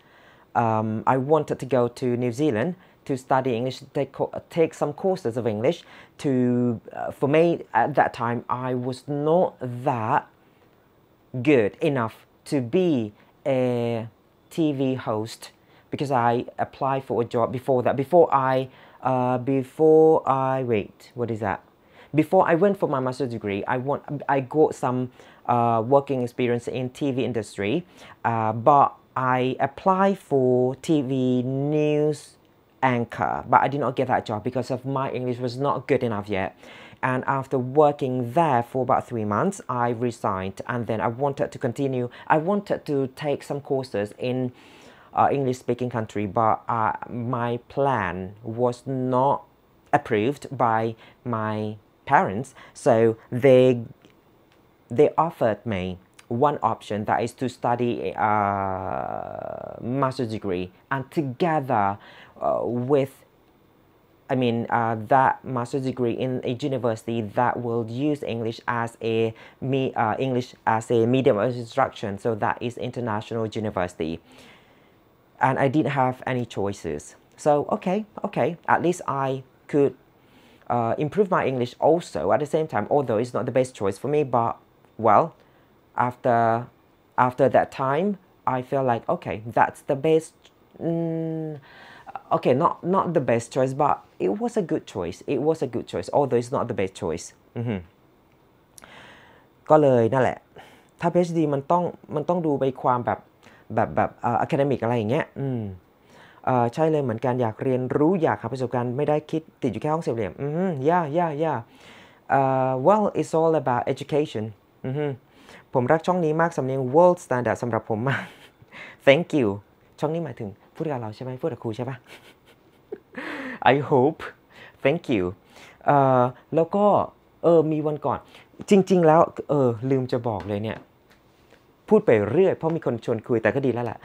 um, I wanted to go to New Zealand to study English, take, take some courses of English. To uh, for me at that time, I was not that good enough to be a TV host because I applied for a job before that. Before I, uh, before I wait, what is that? Before I went for my master's degree, I want I got some uh, working experience in TV industry, uh, but I applied for TV news anchor, but I did not get that job because of my English was not good enough yet. And after working there for about three months, I resigned and then I wanted to continue. I wanted to take some courses in uh, English speaking country, but uh, my plan was not approved by my parents. So they they offered me one option that is to study a master's degree and together uh, with I mean uh, that master's degree in a university that will use English as a me uh, English as a medium of instruction so that is international university and I didn't have any choices so okay okay at least I could uh, improve my English also at the same time although it's not the best choice for me but well, after after that time, I feel like okay, that's the best. Mm, okay, not not the best choice, but it was a good choice. It was a good choice, although it's not the best choice. ก็เลยนั่นแหละ ถ้า PhD มันต้องมันต้องดูไปความแบบแบบแบบอ่า academic อะไรอย่างเงี้ยอืม่ใช่เลยเหมือนกันอยากเรียนรู้อยากหาประสบการณ์ไม่ได้คิดติดอยู่แค่ห้องสี่เหลี่ยมอืม yeah yeah yeah uh, well it's all about education ผมรักช่องนี้มาก สำเนียง world standard สำหรับผมมาก thank you ช่องนี้หมายถึงพูดกับเราใช่ไหมพูดกับครูใช่ปะ I hope thank you แล้วก็ เออมีวันก่อนจริงๆแล้ว เออลืมจะบอกเลยเนี่ย พูดไปเรื่อยเพราะมีคนชวนคุยแต่ก็ดีแล้วแหละ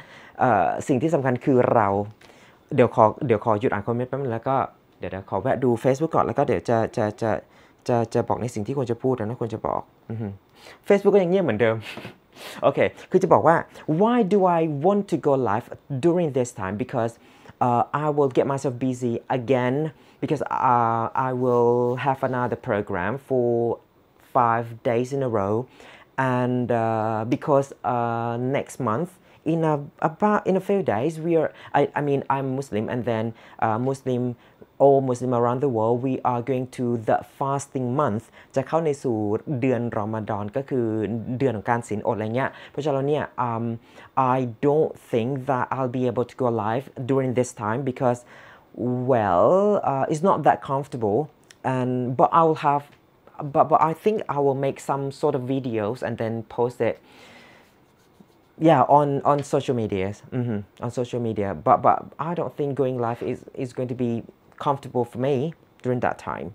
สิ่งที่สำคัญคือเราเดี๋ยวขอเดี๋ยวขอหยุดอ่านคอมเมนต์แป๊บนึงแล้วก็ เดี๋ยวขอแวะดู Facebook ก่อนแล้วก็เดี๋ยวจะจะจะจะจะจะบอกในสิ่งที่ควรจะพูดและไม่ควรจะบอก Facebook ก็ยังเงียบเหมือนเดิมโอเคคือจะบอกว่า *laughs* why do I want to go live during this time because uh, I will get myself busy again because uh, I will have another program for five days in a row and uh, because uh, next month in a, about in a few days we are I, I mean I'm Muslim and then uh, Muslim all Muslims around the world we are going to the fasting month จะเข้าในสู่เดือนรอมฎอนก็คือเดือนของการศีลอดอะไรเงี้ยเพราะฉะนั้นเนี่ย um, I don't think that I'll be able to go live during this time because well uh, it's not that comfortable and but I will have but but I think I will make some sort of videos and then post it yeah on on social medias mm -hmm, on social media but but i don't think going live is is going to be comfortable for me during that time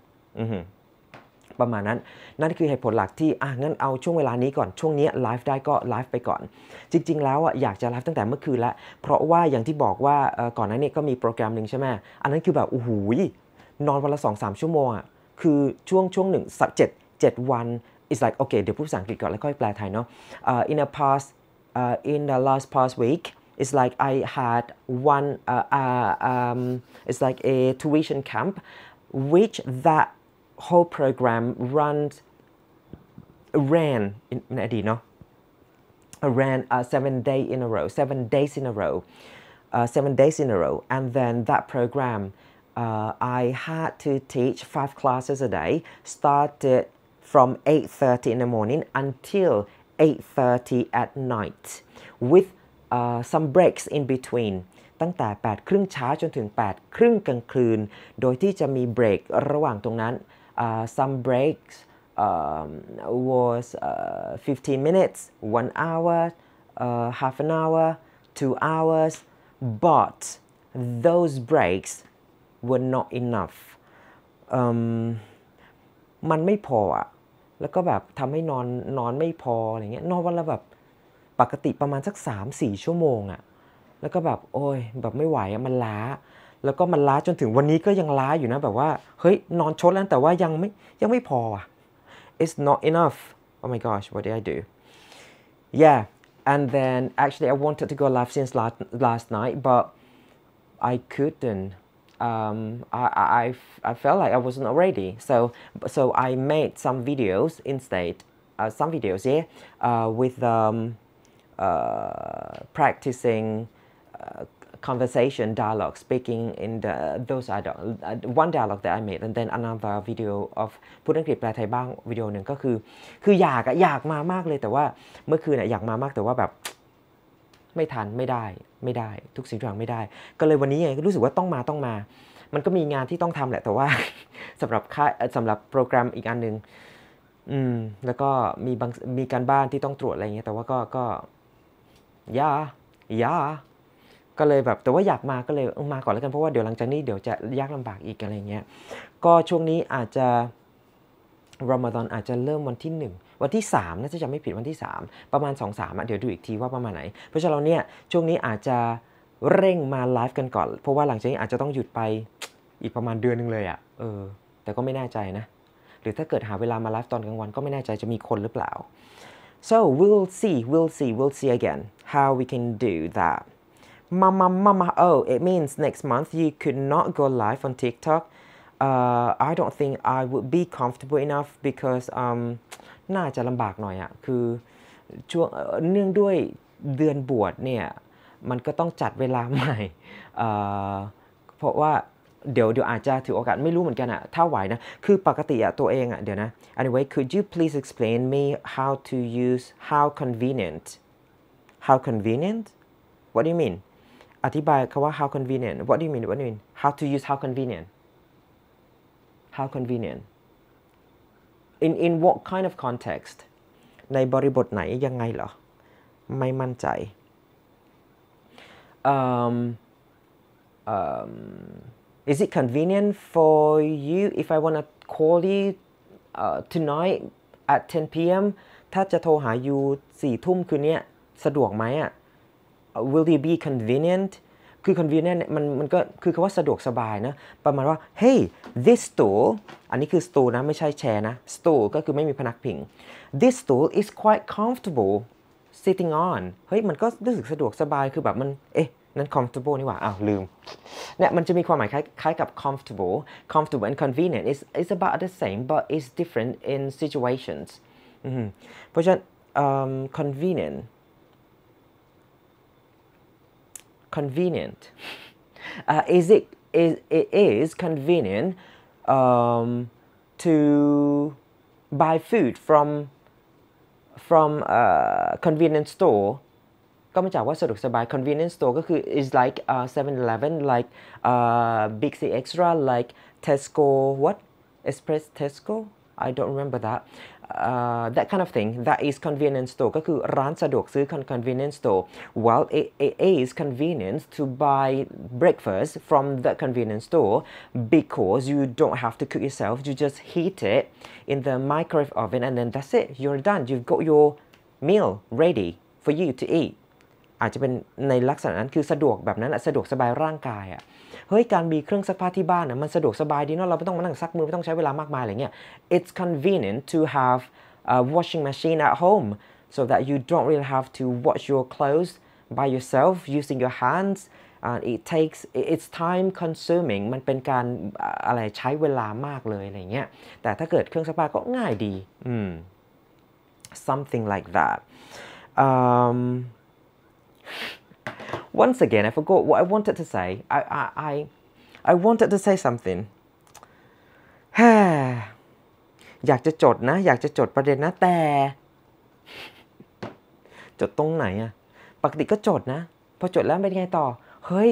ประมาณนั้น นั่นคือเหตุผลหลักที่ อ่ะงั้นเอาช่วงเวลานี้ก่อน ช่วงนี้ไลฟ์ได้ก็ไลฟ์ไปก่อน จริง ๆ แล้วอ่ะ อยากจะไลฟ์ตั้งแต่เมื่อคืนละเพราะว่าอย่างที่บอกว่าก่อนหน้านี้ก็มีโปรแกรมหนึ่งใช่ไหม อันนั้นคือแบบโอ้โหนอนวันละสองสามชั่วโมงอ่ะ คือช่วงช่วงหนึ่งสักเจ็ดวัน it's like okay เดี๋ยวพูดภาษาอังกฤษก่อนแล้วค่อยแปลไทยเนาะ in the past uh, in the last past week it's like I had one, uh, uh, um, it's like a tuition camp, which that whole program runs, ran in, Edino, ran uh, seven day in a row, seven days in a row, uh, seven days in a row. And then that program, uh, I had to teach five classes a day, started from 8.30 in the morning until 8.30 at night with uh, some breaks in between ตั้งแต่8ครึ่งเช้าจนถึง8ครึ่งกลางคืน โดยที่จะมี break ระหว่างตรงนั้น uh, some breaks u h was uh, 15 minutes one hour uh, half an hour two hours but those breaks were not enough um, มันไม่พออะแล้วก็แบบทำให้นอนนอนไม่พออะไรเงี้ย นอนวันละแบบปกติประมาณสัก3่ชั่วโมงอะ่ะแล้วก็แบบโอ้ยแบบไม่ไหวอะมันล้า แล้วก็มันล้าจนถึงวันนี้ก็ยังล้าอยู่นะแบบว่าเฮ้ยนอนชดแล้วแต่ว่ายังไม่ยังไม่พออ่ะ it's not enough oh my gosh what did I do yeah and then actually I wanted to go live since last last night but I couldn't um, I, I, I felt like I wasn't already. So, so I made some videos instead, uh, some videos, yeah, uh, with um, practicing conversation, dialogue, speaking in the, those are the, uh, one dialogue that I made and then another video of พูดอังกฤษแปลไทยบ้างวิดีโอหนึ่งก็คือคืออยากอะอยากมามากเลยแต่ว่า เมื่อคืนอะอยากมามากแต่ว่าแบบไม่ทันไม่ได้ไม่ได้ทุกสิ่งทุกอย่างไม่ได้ ก็เลยวันนี้ไงรู้สึกว่าต้องมาต้องมา มันก็มีงานที่ต้องทำแหละแต่ว่าสำหรับค่าสำหรับโปรแกรมอีกอันหนึ่งอืมแล้วก็มีบางมีการบ้านที่ต้องตรวจอะไรเงี้ยแต่ว่าก็ก็ยายาก็เลยแบบ แต่ว่าอยากมาก็เลย มาก่อนแล้วกันเพราะว่าเดี๋ยวหลังจากนี้เดี๋ยวจะยากลำบากอีกอะไรเงี้ย ก็ช่วงนี้อาจจะรอมฎอนอาจจะเริ่มวันที่ 1 วันที่ 3 น่าจะจไม่ผิดวันที่ 3 ประมาณ2ออ่ะเดี๋ยวดูอีกทีว่าประมาณไหน เพราะฉะนั้นเราเนี่ย ช่วงนี้อาจจะเร่งมาไลฟ์กันก่อน เพราะว่าหลังจากนี้อาจจะต้องหยุดไปอีกประมาณเดือนนึงเลยอะ่ะ เออ แต่ก็ไม่แน่ใจนะ หรือถ้าเกิดหาเวลามาไลฟ์ตอนกลางวัน ก็ไม่แน่ใจจะมีคนหรือเปล่า So we'll see, we'll see, we'll see again how we can do that. Mama, mama, oh, it means next month you could not go live on TikTok. Uh, I don't think I would be comfortable enough because um, น่าจะลำบากหน่อยอะคือช่วงเนื่องด้วยเดือนบวชเนี่ย *laughs* เดี๋ยว เดี๋ยวอาจจะถือโอกาสไม่รู้เหมือนกันอะถ้าไหวนะ คือปกติอะตัวเองอะเดี๋ยวนะ anyway could you please explain me how to use how convenient how convenient what do you mean อธิบายคำว่า how convenient what do you mean what do you mean how to use how convenient how convenient in in what kind of context ในบริบทไหนยังไงเหรอ ไม่มั่นใจ um, um, Is it convenient for you if I wanna call you uh, tonight at 10 p.m. ถ้าจะโทรหาอยู่สี่ทุ่มคืนนี้สะดวกไหมอ่ะ Will you be convenient คือ convenient มันมันก็คือคำว่าสะดวกสบายนะ ประมาณว่า hey this stool อันนี้คือ stool นะไม่ใช่แชร์นะ stool ก็คือไม่มีพนักพิง this stool is quite comfortable sitting on เฮ้ย มันก็รู้สึกสะดวกสบาย คือแบบมัน เอ๊ะนั่น comfortable นี่หว่าอ้าวลืมเนี่ยมันจะมีความหมายคล้ายคล้ายกับ ah, comfortable comfortable and convenient is is about the same but it's different in situations mm-hmm. เพราะฉะนั้น um, convenient convenient *laughs* uh, is it is it is convenient um, to buy food from from a uh, convenience store ก็มาจากว่าสะดวกสบาย convenience store ก็คือ is like uh, 7-Eleven like uh, Big C Extra like Tesco what Express Tesco I don't remember that uh, that kind of thing that is convenience store ก็คือร้านสะดวกซื้อ convenience store while it, it is convenient to buy breakfast from the convenience store because you don't have to cook yourself you just heat it in the microwave oven and then that's it you're done you've got your meal ready for you to eat อาจจะเป็นในลักษณะนั้นคือสะดวกแบบนั้นสะดวกสบายร่างกายอะ่ะเฮ้ย การมีเครื่องซักผ้าที่บ้านนะมันสะดวกสบายดีเนาะเราไม่ต้องมานั่งซักมือ ไม่ต้องใช้เวลามากมายอะไรเงี้ย it's convenient to have a washing machine at home so that you don't really have to wash your clothes by yourself using your hands and it takes it's time consuming มันเป็นการอะไรใช้เวลามากเลยอะไรเงี้ยแต่ถ้าเกิดเครื่องซักผ้าก็ง่ายดีอืม something like that um, Once again, I forgot what I wanted to say. I, I, I, I wanted to say something. อยากจะจดนะ อยากจะจดประเด็นนะ แต่ จดตรงไหนอะปกติก็จดนะ พอจดแล้วเป็นไงต่อ เฮ้ย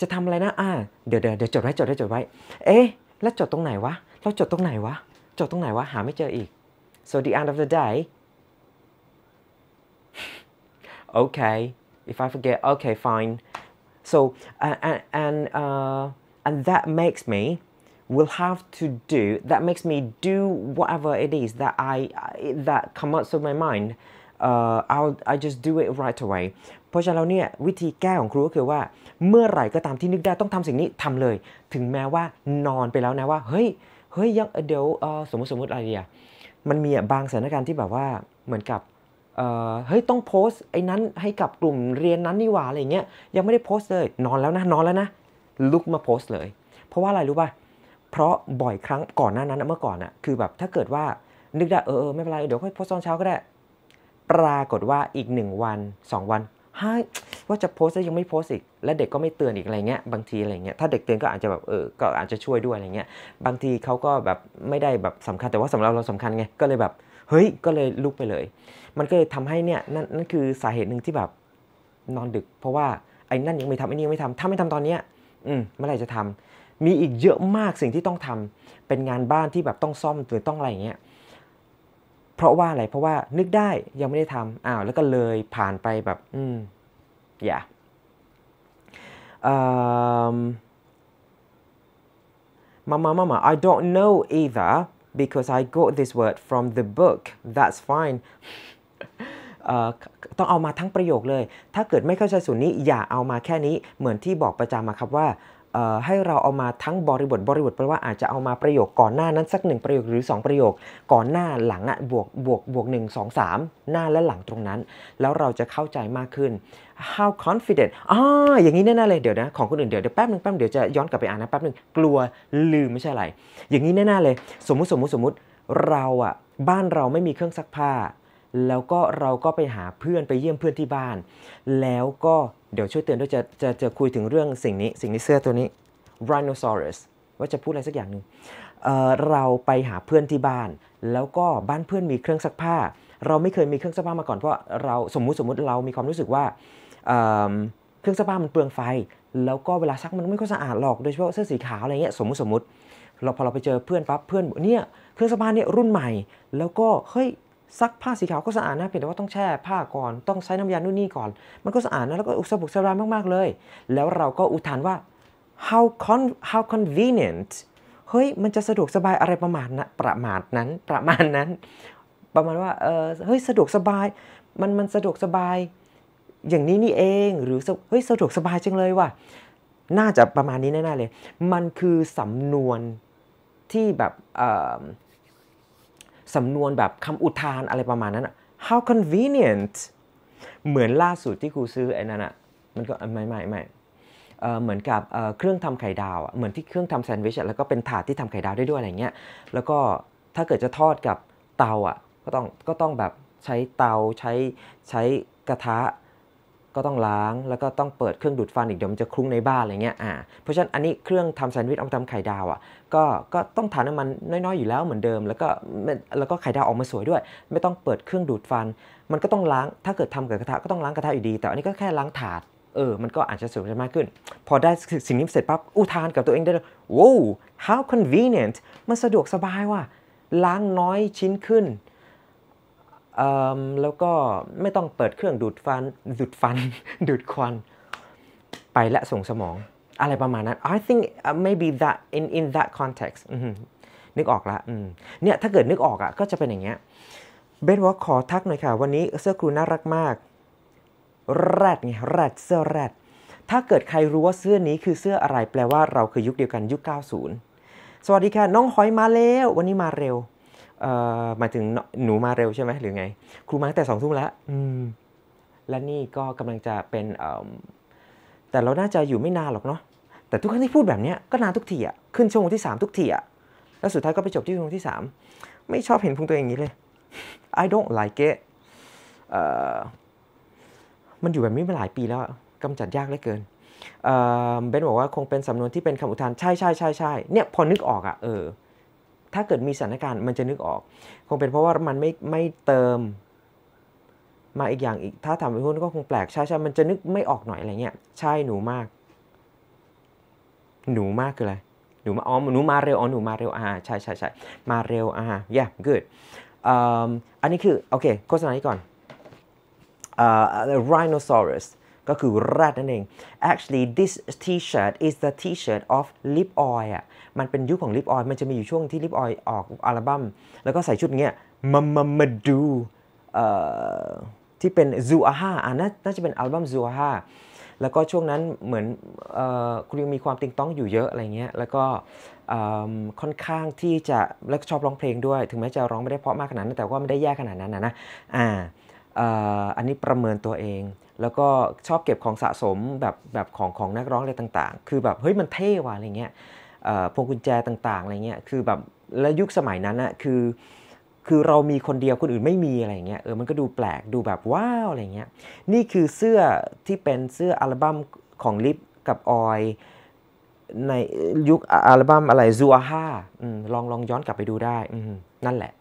จะทำอะไรนะ อ่าเดี๋ยวเดี๋ยวเดี๋ยวจดไว้ จดไว้ จดไว้ เอ๊ะแล้วจดตรงไหนวะ เราจดตรงไหนวะ จดตรงไหนวะ หาไม่เจออีก so the end of the day okay If I forget, okay, fine. So, uh, and, uh, and that makes me will have to do, that makes me do whatever it is that I, that comes out of my mind. Uh, I'll, I just do it right away เพราะฉะนั้นเราเนี่ยวิธีแก้ของครูก็คือว่าเมื่อไหร่ก็ตามที่นึกได้ต้องทำสิ่งนี้ทำเลย ถึงแม้ว่านอนไปแล้วนะว่าเฮ้ยเฮ้ยยังเดี๋ยวสมมติสมมติอะไรเดียมันมีบางสถานการณ์ที่แบบว่าเหมือนกับเฮ้ยต้องโพสต์ไอ้นั้นให้กับกลุ่มเรียนนั้นนี่หว่าอะไรเงี้ยยังไม่ได้โพสต์เลยนอนแล้วนะ นอนแล้วนะ ลุกมาโพสต์เลย เพราะว่าอะไรรู้ป่ะ เพราะบ่อยครั้งก่อนหน้านั้นเมื่อก่อนอะคือแบบ ถ้าเกิดว่านึกได้ เออไม่เป็นไรเดี๋ยวค่อยโพสต์ตอนเช้าก็ได้ ปรากฏว่าอีกงวัน2 วันฮ้ยว่าจะโพสต์แล้วยังไม่โพสต์อีกและเด็กก็ไม่เตือนอีกอะไรเงี้ยบางทีอะไรเงี้ยถ้าเด็กเตือนก็อาจจะแบบเออก็อาจจะช่วยด้วยอะไรเงี้ยบางทีเขาก็แบบไม่ได้แบบสำคัญแต่ว่าสำหรับเราสำคัญไงก็เลยแบบเฮ้ย ก็เลยลุกไปเลย มันก็เลยทำให้เนี่ยนั่นนั่นคือสาเหตุหนึ่งที่แบบนอนดึก เพราะว่าไอ้นั่นยังไม่ทำไอ้นี่ยังไม่ทำถ้าไม่ทำตอนเนี้ยอืม เมื่อไหร่จะทำมีอีกเยอะมากสิ่งที่ต้องทำเป็นงานบ้านที่แบบต้องซ่อมหรือต้องอะไรอย่างเงี้ย เพราะว่าอะไร เพราะว่านึกได้ยังไม่ได้ทำอ้าว แล้วก็เลยผ่านไปแบบ อืม อย่ามามามามา I don't know either because I got this word from the book that's fine ต้องเอามาทั้งประโยคเลย ถ้าเกิดไม่เข้าใจส่วนนี้ อย่าเอามาแค่นี้ เหมือนที่บอกประจำมาครับว่าให้เราเอามาทั้งบริบทบริบทแปลว่าอาจจะเอามาประโยคก่อนหน้านั้น สัก1ประโยคหรือ2ประโยคก่อนหน้าหลังอะบวกบวกบวกสามหน้าและหลังตรงนั้น แล้วเราจะเข้าใจมากขึ้น how confident อ๋ออย่างนี้แน่ๆเลย เดี๋ยวนะของคนอื่นเดี๋ยวเดี๋ยวแป๊บนึงแป๊บเดี๋ยวจะย้อนกลับไปอ่านนะแป๊บนึงกลัวลืมไม่ใช่อะไร อย่างนี้แน่ๆเลยสมมุติสมมุติสมมุติ เราอ่ะบ้านเราไม่มีเครื่องซักผ้าแล้วก็ เราก็ไปหาเพื่อนไปเยี่ยมเพื่อนที่บ้าน แล้วก็เดี๋ยวช่วยเตือนด้วยจะจะจะคุยถึงเรื่องสิ่งนี้สิ่งนี้เสื้อตัวนี้ Rhinosaurus ว่าจะพูดอะไรสักอย่างหนึ่งเเราไปหาเพื่อนที่บ้าน แล้วก็บ้านเพื่อนมีเครื่องซักผ้าเราไม่เคยมีเครื่องซักผ้ามาก่อนเพราะเราสมมุติสมมุติเรามีความรู้สึกว่าเเครื่องซักผ้ามันเปลืองไฟ แล้วก็เวลาซักมันไม่ค่อยสะอาดหรอกโดยเฉพาะเสื้อสีขาวอะไรเงี้ยสมมุติสมมุติเราพอเราไปเจอเพื่อนปั๊บเพื่อนเนี่ยเครื่องซักผ้าเนี่ยรุ่นใหม่ แล้วก็เฮ้ยซักผ้าสีขาวก็สะอาดนะเพียงแต่ว่าต้องแช่ผ้าก่อนต้องใช้น้ำยานู่นนี่ก่อนมันก็สะอาดนะแล้วก็อุสบุกสบายมากๆเลย แล้วเราก็อุทานว่า how con how convenient เฮ้ย มันจะสะดวกสบายอะไรประมาณนะประมาณนั้นประมาณนั้น ประมาณว่าเออเฮ้ยสะดวกสบายมันมันสะดวกสบายอย่างนี้นี่เองหรือเฮ้ยสะดวกสบายจังเลยว่ะน่าจะประมาณนี้แน่ๆเลย มันคือสำนวนที่แบบสำนวนแบบคำอุทานอะไรประมาณนั้นอะ how convenient เหมือนล่าสุดที่ครูซื้อไอ้นั่นอะมันก็ไม่ไม่ไม่เหมือนกับเครื่องทำไข่ดาวอะเหมือนที่เครื่องทำแซนด์วิชแล้วก็เป็นถาดที่ทำไข่ดาวได้ด้วยอะไรเงี้ย แล้วก็ ถ้าเกิดจะทอดกับเตาอ่ะ ก็ต้องก็ต้องแบบใช้เตาใช้ใช้กระทะก็ต้องล้าง แล้วก็ต้องเปิดเครื่องดูดฟันอีกเดี๋ยวมันจะคลุ้งในบ้านอะไรเงี้ย อ่า เพราะฉะนั้นอันนี้เครื่องทำแซนด์วิชเอามาทำไข่ดาวอ่ะก็ก็ต้องทานน้ำมันน้อย ๆ อยู่แล้วเหมือนเดิม แล้วก็แล้วก็ไข่ดาวออกมาสวยด้วย ไม่ต้องเปิดเครื่องดูดฟัน มันก็ต้องล้างถ้าเกิดทำกับกระทะก็ต้องล้างกระทะอยู่ดี แต่อันนี้ก็แค่ล้างถาดเออ มันก็อาจจะสวยมากขึ้น พอได้สิ่งนี้เสร็จปั๊บอู้ทานกับตัวเองได้เลยว้าว how convenient มันสะดวกสบายว่ะล้างน้อยชิ้นขึ้นแล้วก็ไม่ต้องเปิดเครื่องดูดฟันดูดฟันดูดควันไปและส่งสมองอะไรประมาณนั้น I think maybe that in in that context นึกออกละเนี่ยถ้าเกิดนึกออกอ่ะก็จะเป็นอย่างเงี้ยเบนว่าขอทักหน่อยค่ะ วันนี้เสื้อครูน่ารักมาก แรดไงแรดเสื้อแรดถ้าเกิดใครรู้ว่าเสื้อนี้คือเสื้ออะไร แปลว่าเราคือยุคเดียวกัน ยุค 90 สวัสดีค่ะ น้องหอยมาแล้ววันนี้มาเร็วหมายถึงหนูมาเร็วใช่ไหมหรือไง ครูมาตั้งแต่สองทุ่มแล้วและนี่ก็กำลังจะเป็นแต่เราน่าจะอยู่ไม่นานหรอกเนาะแต่ทุกครั้งที่พูดแบบนี้ก็นานทุกทีอะขึ้นช่วงที่3ทุกทีอะแล้วสุดท้ายก็ไปจบที่ช่วงที่3ไม่ชอบเห็นพุงตัวเองอย่างนี้เลย I don't like it มันอยู่แบบนี้มาหลายปีแล้วกำจัดยากเหลือเกินเบนบอกว่าคงเป็นสำนวนที่เป็นคำอุทานใช่ใช่ใช่ใช่เนี่ยพอนึกออกอะเออถ้าเกิดมีสถานการณ์มันจะนึกออก คงเป็นเพราะว่ามันไม่ไม่เติมมาอีกอย่างอีก ถ้าถามไปหุ้นก็คงแปลกใช่ใช่มันจะนึกไม่ออกหน่อยอะไรเงี้ยใช่หนูมาก หนูมากคืออะไร หนูมาอ๋อหนูมาเร็วอ๋อหนูมาเร็วอ่าใช่ใช่ใช่มาเร็วอ่า yeah good อันนี้คือ โอเคโฆษณาที่ก่อน rhinoceros ก็คือแรดนั่นเอง actually this t-shirt is the t-shirt of lip oil อ่ะ มันเป็นยุคของ lip oil มันจะมีอยู่ช่วงที่ lip oil ออกอัลบั้มแล้วก็ใส่ชุดเงี้ยมามามาดูที่เป็นซูอาฮาอ่าน่าจะเป็นอัลบั้มซูอาฮาแล้วก็ช่วงนั้นเหมือนคุณยังมีความติงต้องอยู่เยอะอะไรเงี้ย แล้วก็ค่อนข้างที่จะแล้วชอบร้องเพลงด้วย ถึงแม้จะร้องไม่ได้เพราะมากขนาดนั้น แต่ว่าไม่ได้แย่ขนาดนั้นนะนะอ่าอันนี้ประเมินตัวเอง แล้วก็ชอบเก็บของสะสมแบบแบบของของนักร้องอะไรต่างๆ คือแบบ เฮ้ยมันเท่ว่ะอะไรเงี้ยพวงกุญแจต่างๆอะไรเงี้ย คือแบบและยุคสมัยนั้นอะคือคือเรามีคนเดียวคนอื่นไม่มีอะไรเงี้ยเออมันก็ดูแปลกดูแบบว้าวอะไรเงี้ยนี่คือเสื้อที่เป็นเสื้ออัลบั้มของลิฟกับออยในยุคอัลบั้มอะไรซัวห้าลองลองย้อนกลับไปดูได้นั่นแหละ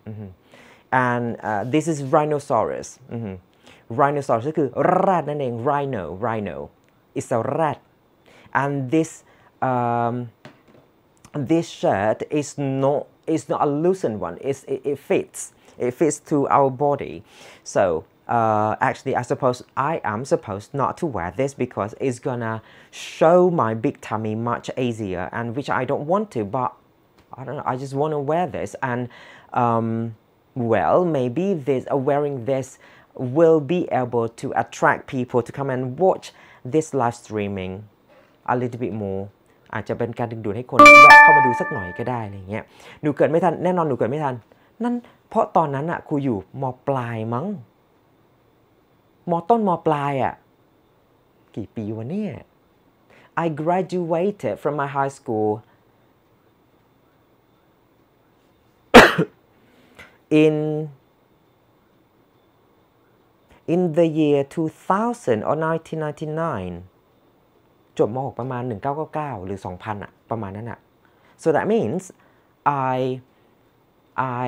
and uh, this is rhinoceros rhinoceros ก็คือรดนั่นเอง rhino rhino is a rat and this um, this shirt is not it's not a loosened one. It's, it, it fits. It fits to our body. So uh, actually I suppose I am supposed not to wear this because it's gonna show my big tummy much easier and which I don't want to but I don't know I just want to wear this and um, well maybe this uh, wearing this will be able to attract people to come and watch this live streaming a little bit more อาจจะเป็นการดึงดูดให้คนแวะเข้ามาดูสักหน่อยก็ได้อะไรเงี้ยหนูเกิดไม่ทัน แน่นอนหนูเกิดไม่ทัน นั่น เพราะตอนนั้นอ่ะครูอยู่มปลายมั้งมต้นมปลายอ่ะ กี่ปีวะเนี่ย I graduated from my high school in in the year 2000 or 1999จบม .6 ประมาณ 1999หรือ 2000อะประมาณนั้นอะ so that means I I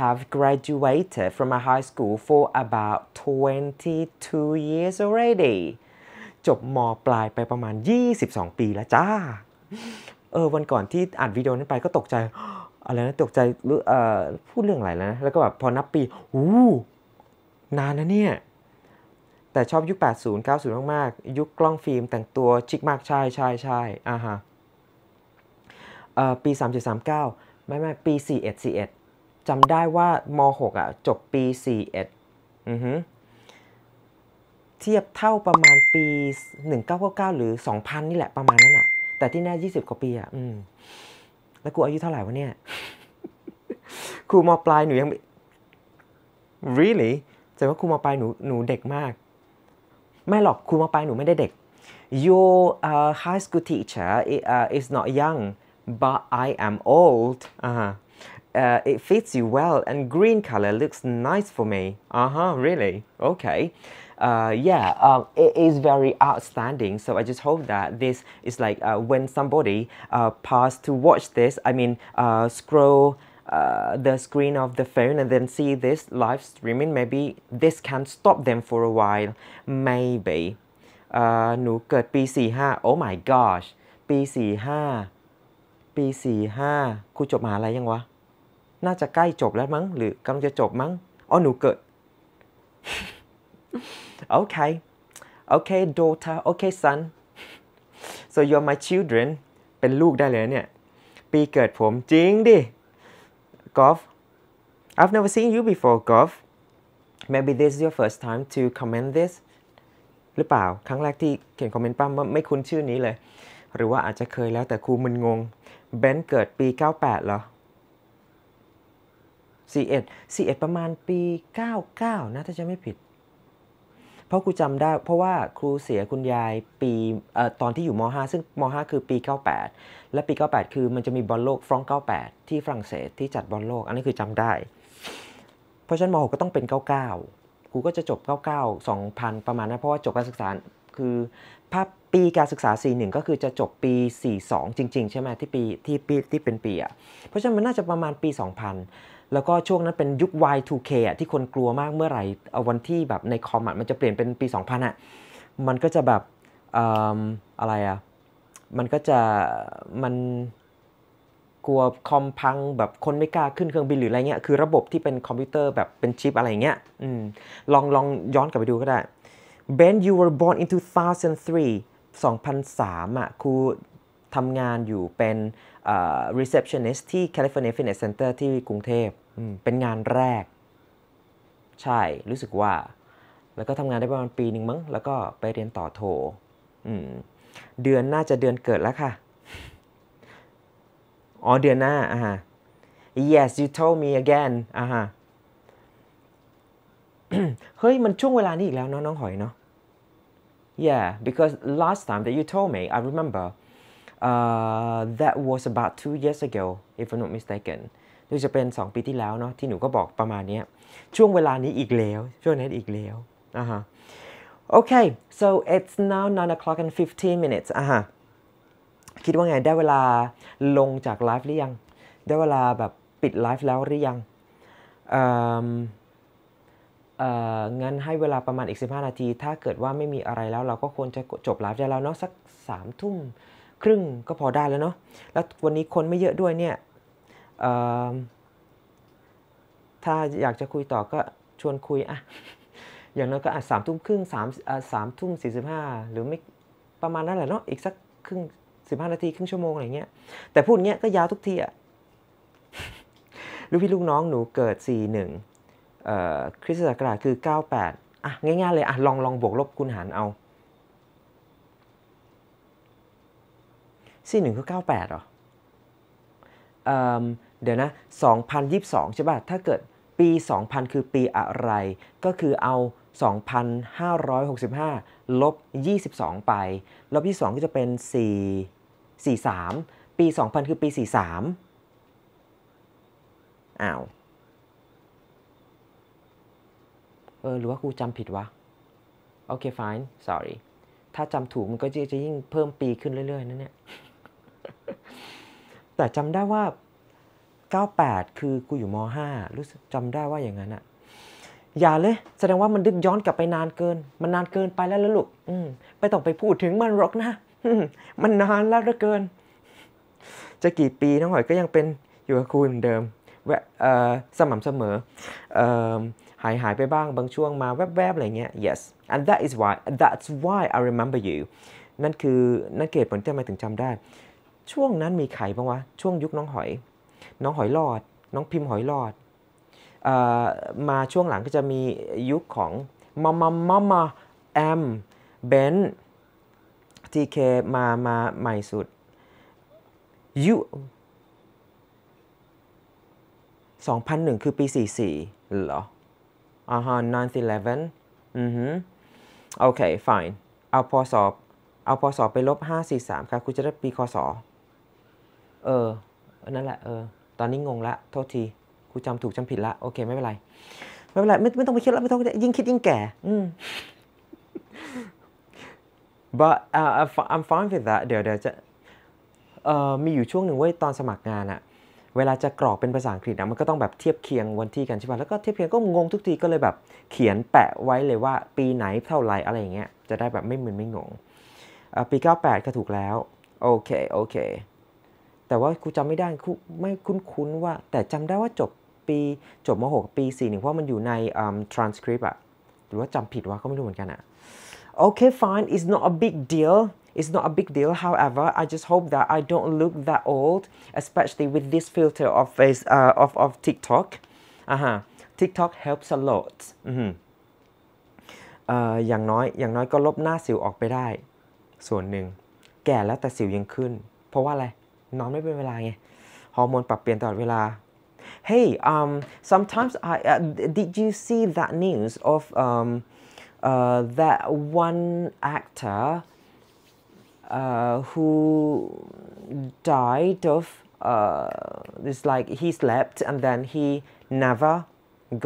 have graduated from a high school for about 22 years already จบม ปลายไปประมาณ 22 ปีแล้วจ้า เออ วันก่อนที่อ่านวิดีโอนั้นไปก็ตกใจ อะไรนะ ตกใจเออพูดเรื่องอะไรแล้วนะ แล้วก็แบบพอนับปีอู้นานนะเนี่ยแต่ชอบยุค80 90 มากๆ ยุคกล้องฟิล์มแต่งตัวชิคมากใช่ใช่ใช่อ่าฮะปี3739 ไม่ไม่ปี 41 41จำได้ว่าม6อ่ะจบปี 41อือฮึเทียบเท่าประมาณปี1999 หรือ 2000 นี่แหละประมาณนั้นอ่ะแต่ที่แน่20กว่าปีอ่ะ อืม แล้วกูอายุเท่าไหร่วะเนี่ยครูมปลายหนูยัง really แต่ว่าครูมปลายหนูหนูเด็กมากไม่หรอกครูมปลายหนูไม่ได้เด็ก your uh, high school teacher uh, is not young but I am old uh -huh. Uh, it fits you well and green color looks nice for me. Uh-huh, really? Okay. Uh, yeah, um, it is very outstanding. So I just hope that this is like uh, when somebody uh, pass to watch this, I mean, uh, scroll the screen of the phone and then see this live streaming maybe this can stop them for a while maybe หนูเกิดปี45 oh my gosh ปี45ปี45ครูจบมหาลัยยังวะ น่าจะใกล้จบแล้วมั้ง หรือกำลังจะจบมั้ง อ๋อ หนูเกิด okay okay daughter okay son so you're my children เป็นลูกได้เลยเนี่ย ปีเกิดผมจริงดิ Golf. I've never seen you before, Golf. Maybe this is your first time to comment this. หรือเปล่า ครั้งแรกที่เขียนคอมเมนต์ป้าไม่คุ้นชื่อนี้เลยหรือว่าอาจจะเคยแล้วแต่ครูมึนงงเบนเกิดปี 98เหรอ41 41ประมาณปี 99นะถ้าจะไม่ผิดเพราะครูจำได้เพราะว่าครูเสียคุณยายปีตอนที่อยู่ม 5ซึ่งม5คือปี 98 และปี98 คือมันจะมีบอลโลกฟรองก์98 ที่ฝรั่งเศสที่จัดบอลโลกอันนี้คือจำได้ เพราะฉะนั้นม6ก็ต้องเป็น99ครูก็จะจบ99 2000 ประมาณนั้นเพราะว่าจบการศึกษาคือภาพปีการศึกษา 41 ก็คือจะจบปี 42 จริงๆ ใช่ไหมที่ปีที่ปีที่เป็นปีอะเพราะฉะนั้นมันน่าจะประมาณปี 2000แล้วก็ช่วงนั้นเป็นยุค Y2K อ่ะที่คนกลัวมากเมื่อไหร่เอาวันที่แบบในคอมมันจะเปลี่ยนเป็นปี 2000อ่ะมันก็จะแบบอะไรอ่ะมันก็จะมันกลัวคอมพังแบบคนไม่กล้าขึ้นเครื่องบินหรืออะไรเงี้ยคือระบบที่เป็นคอมพิวเตอร์แบบเป็นชิปอะไรเงี้ยอลองลองย้อนกลับไปดูก็ได้ Ben you were born in 2003 2003อ่ะครูทำงานอยู่เป็น receptionist ที่ California Fitness Center ที่กรุงเทพเป็นงานแรก ใช่ รู้สึกว่า แล้วก็ทำงานได้ประมาณปีหนึ่งมั้งแล้วก็ไปเรียนต่อโทเดือนน่าจะเดือนเกิดแล้วค่ะอ๋อเดือนหน้าอ่า yes you told me again อ่าเฮ้ยมันช่วงเวลานี้อีกแล้วเนาะน้องหอยเนาะ yeah because last time that you told me I remember uh, that was about two years ago if I'm not mistaken น่จะเป็น 2 ปีที่แล้วเนาะที่หนูก็บอกประมาณนี้ช่วงเวลานี้อีกแล้วช่วงนั้นอีกแล้วอ่าฮะ โอเค so it's now 9 o'clock and 15 minutes อ่าฮะ คิดว่าไงได้เวลาลงจากไลฟ์หรือยัง ได้เวลาแบบปิดไลฟ์แล้วหรือยัง เอ่อเอองั้นให้เวลาประมาณอีก 15 นาที ถ้าเกิดว่าไม่มีอะไรแล้วเราก็ควรจะจบไลฟ์ได้แล้วเนาะสัก3ามทุ่มครึ่งก็พอได้แล้วเนาะแล้ววันนี้คนไม่เยอะด้วยเนี่ยถ้าอยากจะคุยต่อก็ชวนคุยอะอย่างน้อยก็อาจสามทุ่มครึ่งสามสามทุ่มสี่สิบห้าหรือไม่ ประมาณนั้นแหละเนาะอีกสักครึ่งสิบห้านาที ครึ่งชั่วโมง อะไรเงี้ยแต่พูดเงี้ยก็ยาวทุกทีอะลูกพี่ลูกน้องหนูเกิดสี่หนึ่งคริสตศักราชคือเก้าแปดอ่ะ ง่ายๆ เลยอะลองลองบวกลบคูณหารเอาสี่หนึ่งคือเก้าแดเหรอเดี๋ยวนะ 2022 ใช่ป่ะ ถ้าเกิดปี 2000 คือปีอะไร ก็คือเอา 2565ลบ 22 ไป ลบ22ก็จะเป็น4 43 ปี 2000 คือปี 43อ้าว เออหรือว่าครูจำผิดวะ โอเค fine sorry ถ้าจำถูกมันก็จะยิ่งเพิ่มปีขึ้นเรื่อยๆนั่นเนี่ย แต่จำได้ว่า98 คือกูอยู่ม5รู้สึกจำได้ว่าอย่างนั้นอะอย่าเลย แสดงว่ามันดึกย้อนกลับไปนานเกิน มันนานเกินไปแล้วลูกอืมไม่ต้องไปพูดถึงมันหรอกนะ มันนานแล้วเหลือเกิน จะกี่ปีน้องหอยก็ยังเป็นอยู่กับคุณเหมือนเดิมแวะสม่ำเสมอ หายหายไปบ้าง บางช่วงมาแวบๆ อะไรเงี้ย yes and that is why that's why I remember you นั่นคือนั่นเกตผลที่ทำไมถึงจำได้ ช่วงนั้นมีใครบ้างวะช่วงยุคน้องหอยน้องหอยหลอด น้องพิมพ์หอยหลอดอมาช่วงหลังก็จะมียุคของมามามามาแอมเบนทีเคมามาใหม่สุด ยุ2001 คือปี 44เหรออ่าฮะ911 อือฮึโอเค fine เอาพอสอบ เอาพอสอบไปลบ543ค่ะ คุณจะได้ปีคศเออ นั่นแหละ เออตอนนี้งงละโทษทีกูจำถูกจำผิดละโอเค ไม่เป็นไร ไม่เป็นไร ไม่ไม่ต้องไปคิดแล้วไม่ ต้องยิ่งคิดยิ่งแก่อืม but uh, I'm fine with that เดี๋ยวเดี๋ยวจะเออ่มีอยู่ช่วงหนึ่งเว้ยตอนสมัครงานอะเวลาจะกรอกเป็นภาษาอังกฤษนะมันก็ต้องแบบเทียบเคียงวันที่กันใช่ป่ะแล้วก็เทียบเคียงก็งงทุกที ก็เลยแบบ เขียนแปะไว้เลยว่า ปีไหนเท่าไรอะไรอย่างเงี้ยจะได้แบบไม่มึนไม่งงปี98ก็ถูกแล้วโอเคโอเคแต่ว่าครูจำไม่ได้ครูไม่คุ้นนว่า แต่จำได้ว่าจบปี จบม .6 ปี4หนึ่งเพราะมันอยู่ใน um, transcript อะหรือว่าจำผิดว่าก็ไม่รู้เหมือนกันอะ Okay fine it's not a big deal It's not a big deal. However, I just hope that I don't look that old, especially with this filter of face uh, of of TikTok. Uh huh. TikTok helps a lot. ออือย่างน้อยอย่างน้อยก็ลบหน้าสิวออกไปได้ ส่วนหนึ่ง แก่แล้วแต่สิวยังขึ้น เพราะว่าอะไรนอนไม่เป็นเวลาไงฮอร์โมนปรับเปลี่ยนตลอดเวลา Hey um sometimes I uh, did you see that news of um uh, that one actor uh, who died of uh, it's like he slept and then he never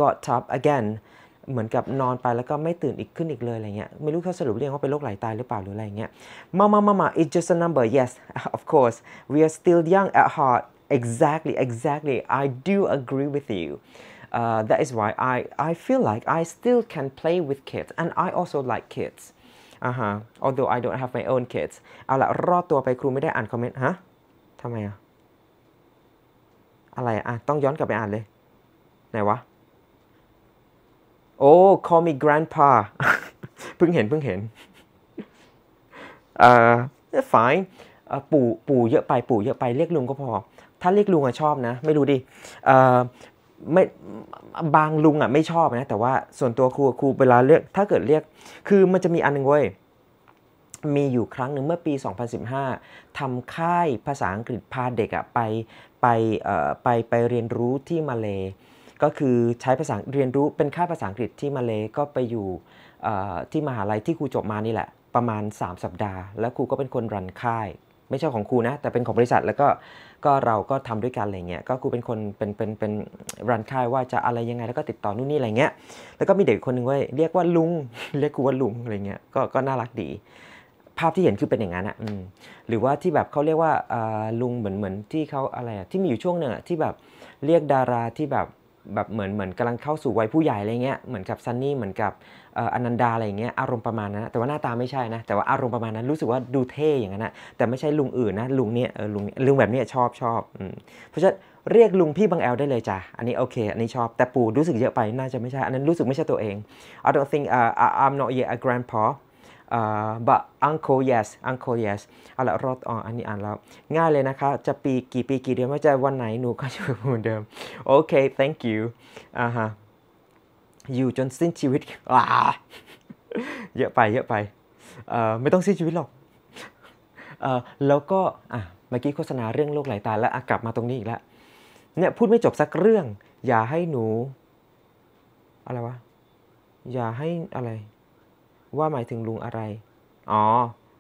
got up again เหมือนกับนอนไปแล้วก็ไม่ตื่นอีกขึ้นอีกเลยอะไรเงี้ยไม่รู้เขาสรุปเรียกว่าเป็นโรคไหลตายหรือเปล่าหรืออะไรเงี้ยมามามามา it's just a number yes of course we are still young at heart exactly exactly I do agree with you uh, that is why I I feel like I still can play with kids and I also like kids อ่าฮะ although I don't have my own kids เอาละรอดตัวไปครูไม่ได้อ่านคอมเมนต์ฮะทำไมอ่ะอะไรอ่ะต้องย้อนกลับไปอ่านเลยไหนวะโอ้ call me grandpa เพิ่งเห็นเพิ่งเห็นเอ่อ fine ปู่ปู่เยอะไปปู่เยอะไป เรียกลุงก็พอ ถ้าเรียกลุงอะชอบนะ ไม่รู้ดิเอ่อไม่บางลุงอะไม่ชอบนะ แต่ว่าส่วนตัวครูครูเวลาเรียกถ้าเกิดเรียก คือมันจะมีอันนึงเว้ย มีอยู่ครั้งหนึ่งเมื่อปี 2015 ทำค่ายภาษาอังกฤษพาเด็กอะไปไปไปไปเรียนรู้ที่มาเลก็คือใช้ภาษาเรียนรู้เป็นค่ายภาษาอังกฤษที่มาเลก็ไปอยู่ที่มหาลัยที่ครูจบมานี่แหละประมาณ 3 สัปดาห์แล้วครูก็เป็นคนรันค่าย ไม่ใช่ของครูนะแต่เป็นของบริษัท แล้วก็ก็เราก็ทำด้วยกันอะไรเงี้ยก็ครูเป็นคนเป็นเป็นเป็นรันค่ายว่าจะอะไรยังไงแล้วก็ติดต่อนู่นนี่อะไรเงี้ยแล้วก็มีเด็กคนหนึ่งเว้ยเรียกว่าลุงเรียกครูว่าลุงอะไรเงี้ยก็ก็น่ารักดี ภาพที่เห็นคือเป็นอย่างนั้นอ่ะหรือว่าที่แบบเขาเรียกว่าลุงเหมือนเหมือนที่เขาอะไรที่มีอยู่ช่วงหนึ่งที่แบบเรียกดาราที่แบบแบบเหมือนเหมือนกำลังเข้าสู่วัยผู้ใหญ่อะไรเงี้ยเหมือนกับซันนี่เหมือนกับอนันดาอะไรเงี้ยอารมณ์ประมาณนั้นแต่ว่าหน้าตาไม่ใช่นะ แต่ว่าอารมณ์ประมาณนั้นรู้สึกว่าดูเท่ อย่างนั้นนะแต่ไม่ใช่ลุงอื่นนะลุงเนี้ยลุงลุงแบบนี้ชอบชอบเพราะฉะนั้นเรียกลุงพี่บางแอลได้เลยจ้ะ อันนี้โอเค อันนี้ชอบแต่ปู่รู้สึกเยอะไปน่าจะไม่ใช่ อันนั้นรู้สึกไม่ใช่ตัวเอง I don't think uh, I'm not yet a grandpa บะอังโคเยสอังโคเยสเอาละรอดออันนี้อ่านแล้ว ง่ายเลยนะคะ จะปีกี่ปีกี่เดือนไม่ใช่วันไหนหนูก็จะเหมือนเดิม โอเค thank you อ่าฮะ อยู่จนสิ้นชีวิตว้าเยอะไป เยอะไปอ่ไม่ต้องสิ้นชีวิตหรอกอ่แล้วก็ อ่ะเมื่อกี้โฆษณาเรื่องโรคไหลตาแล้วกลับมาตรงนี้อีกแล้ว เนี่ยพูดไม่จบสักเรื่อง อย่าให้หนู อะไรวะ อย่าให้อะไรว่าหมายถึงลุงอะไร อ๋อ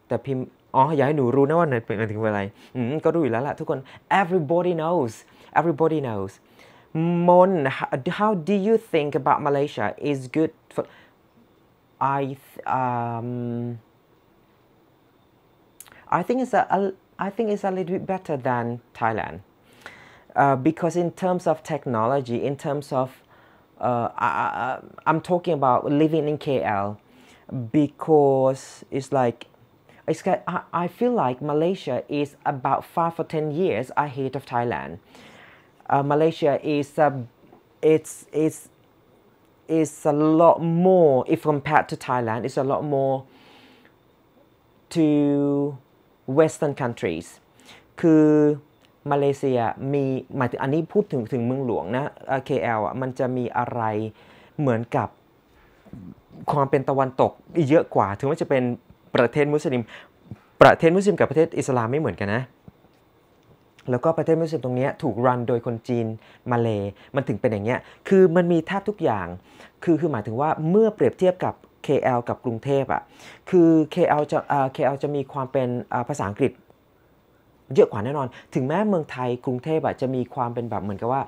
แต่พิมพ์อ๋อ อยากให้หนูรู้นะว่าเหมายถึงอะไร อืมก็รู้อยู่แล้วล่ะทุกคน everybody knows everybody knows Mon how do you think about Malaysia is good for I um I think it's a, a I think it's a little bit better than Thailand uh, because in terms of technology in terms of uh, I, I, I'm talking about living in KL because it's like it's I, I feel like Malaysia is about five or ten years ahead of Thailand. Uh, Malaysia is uh, it's it's is a lot more if compared to Thailand. It's a lot more to Western countries คือมาเลเซียมีหมายถึงอันนี้พูดถึงถึงเมืองหลวงนะ KL อ่ะมันจะมีอะไรเหมือนกับความเป็นตะวันตกเยอะกว่า ถึงว่าจะเป็นประเทศมุสลิม ประเทศมุสลิมกับประเทศอิสลามไม่เหมือนกันนะ แล้วก็ประเทศมุสลิมตรงนี้ถูกรันโดยคนจีนมาเล มันถึงเป็นอย่างเงี้ย คือมันมีแทบทุกอย่าง คือคือหมายถึงว่าเมื่อเปรียบเทียบกับ KL กับกรุงเทพอะ่ะ คือ KL จะเออ่ KL จะมีความเป็นภาษาอังกฤษ เยอะกว่าแน่นอน ถึงแม้เมืองไทยกรุงเทพอะ่ะจะมีความเป็นแบบเหมือนกับว่า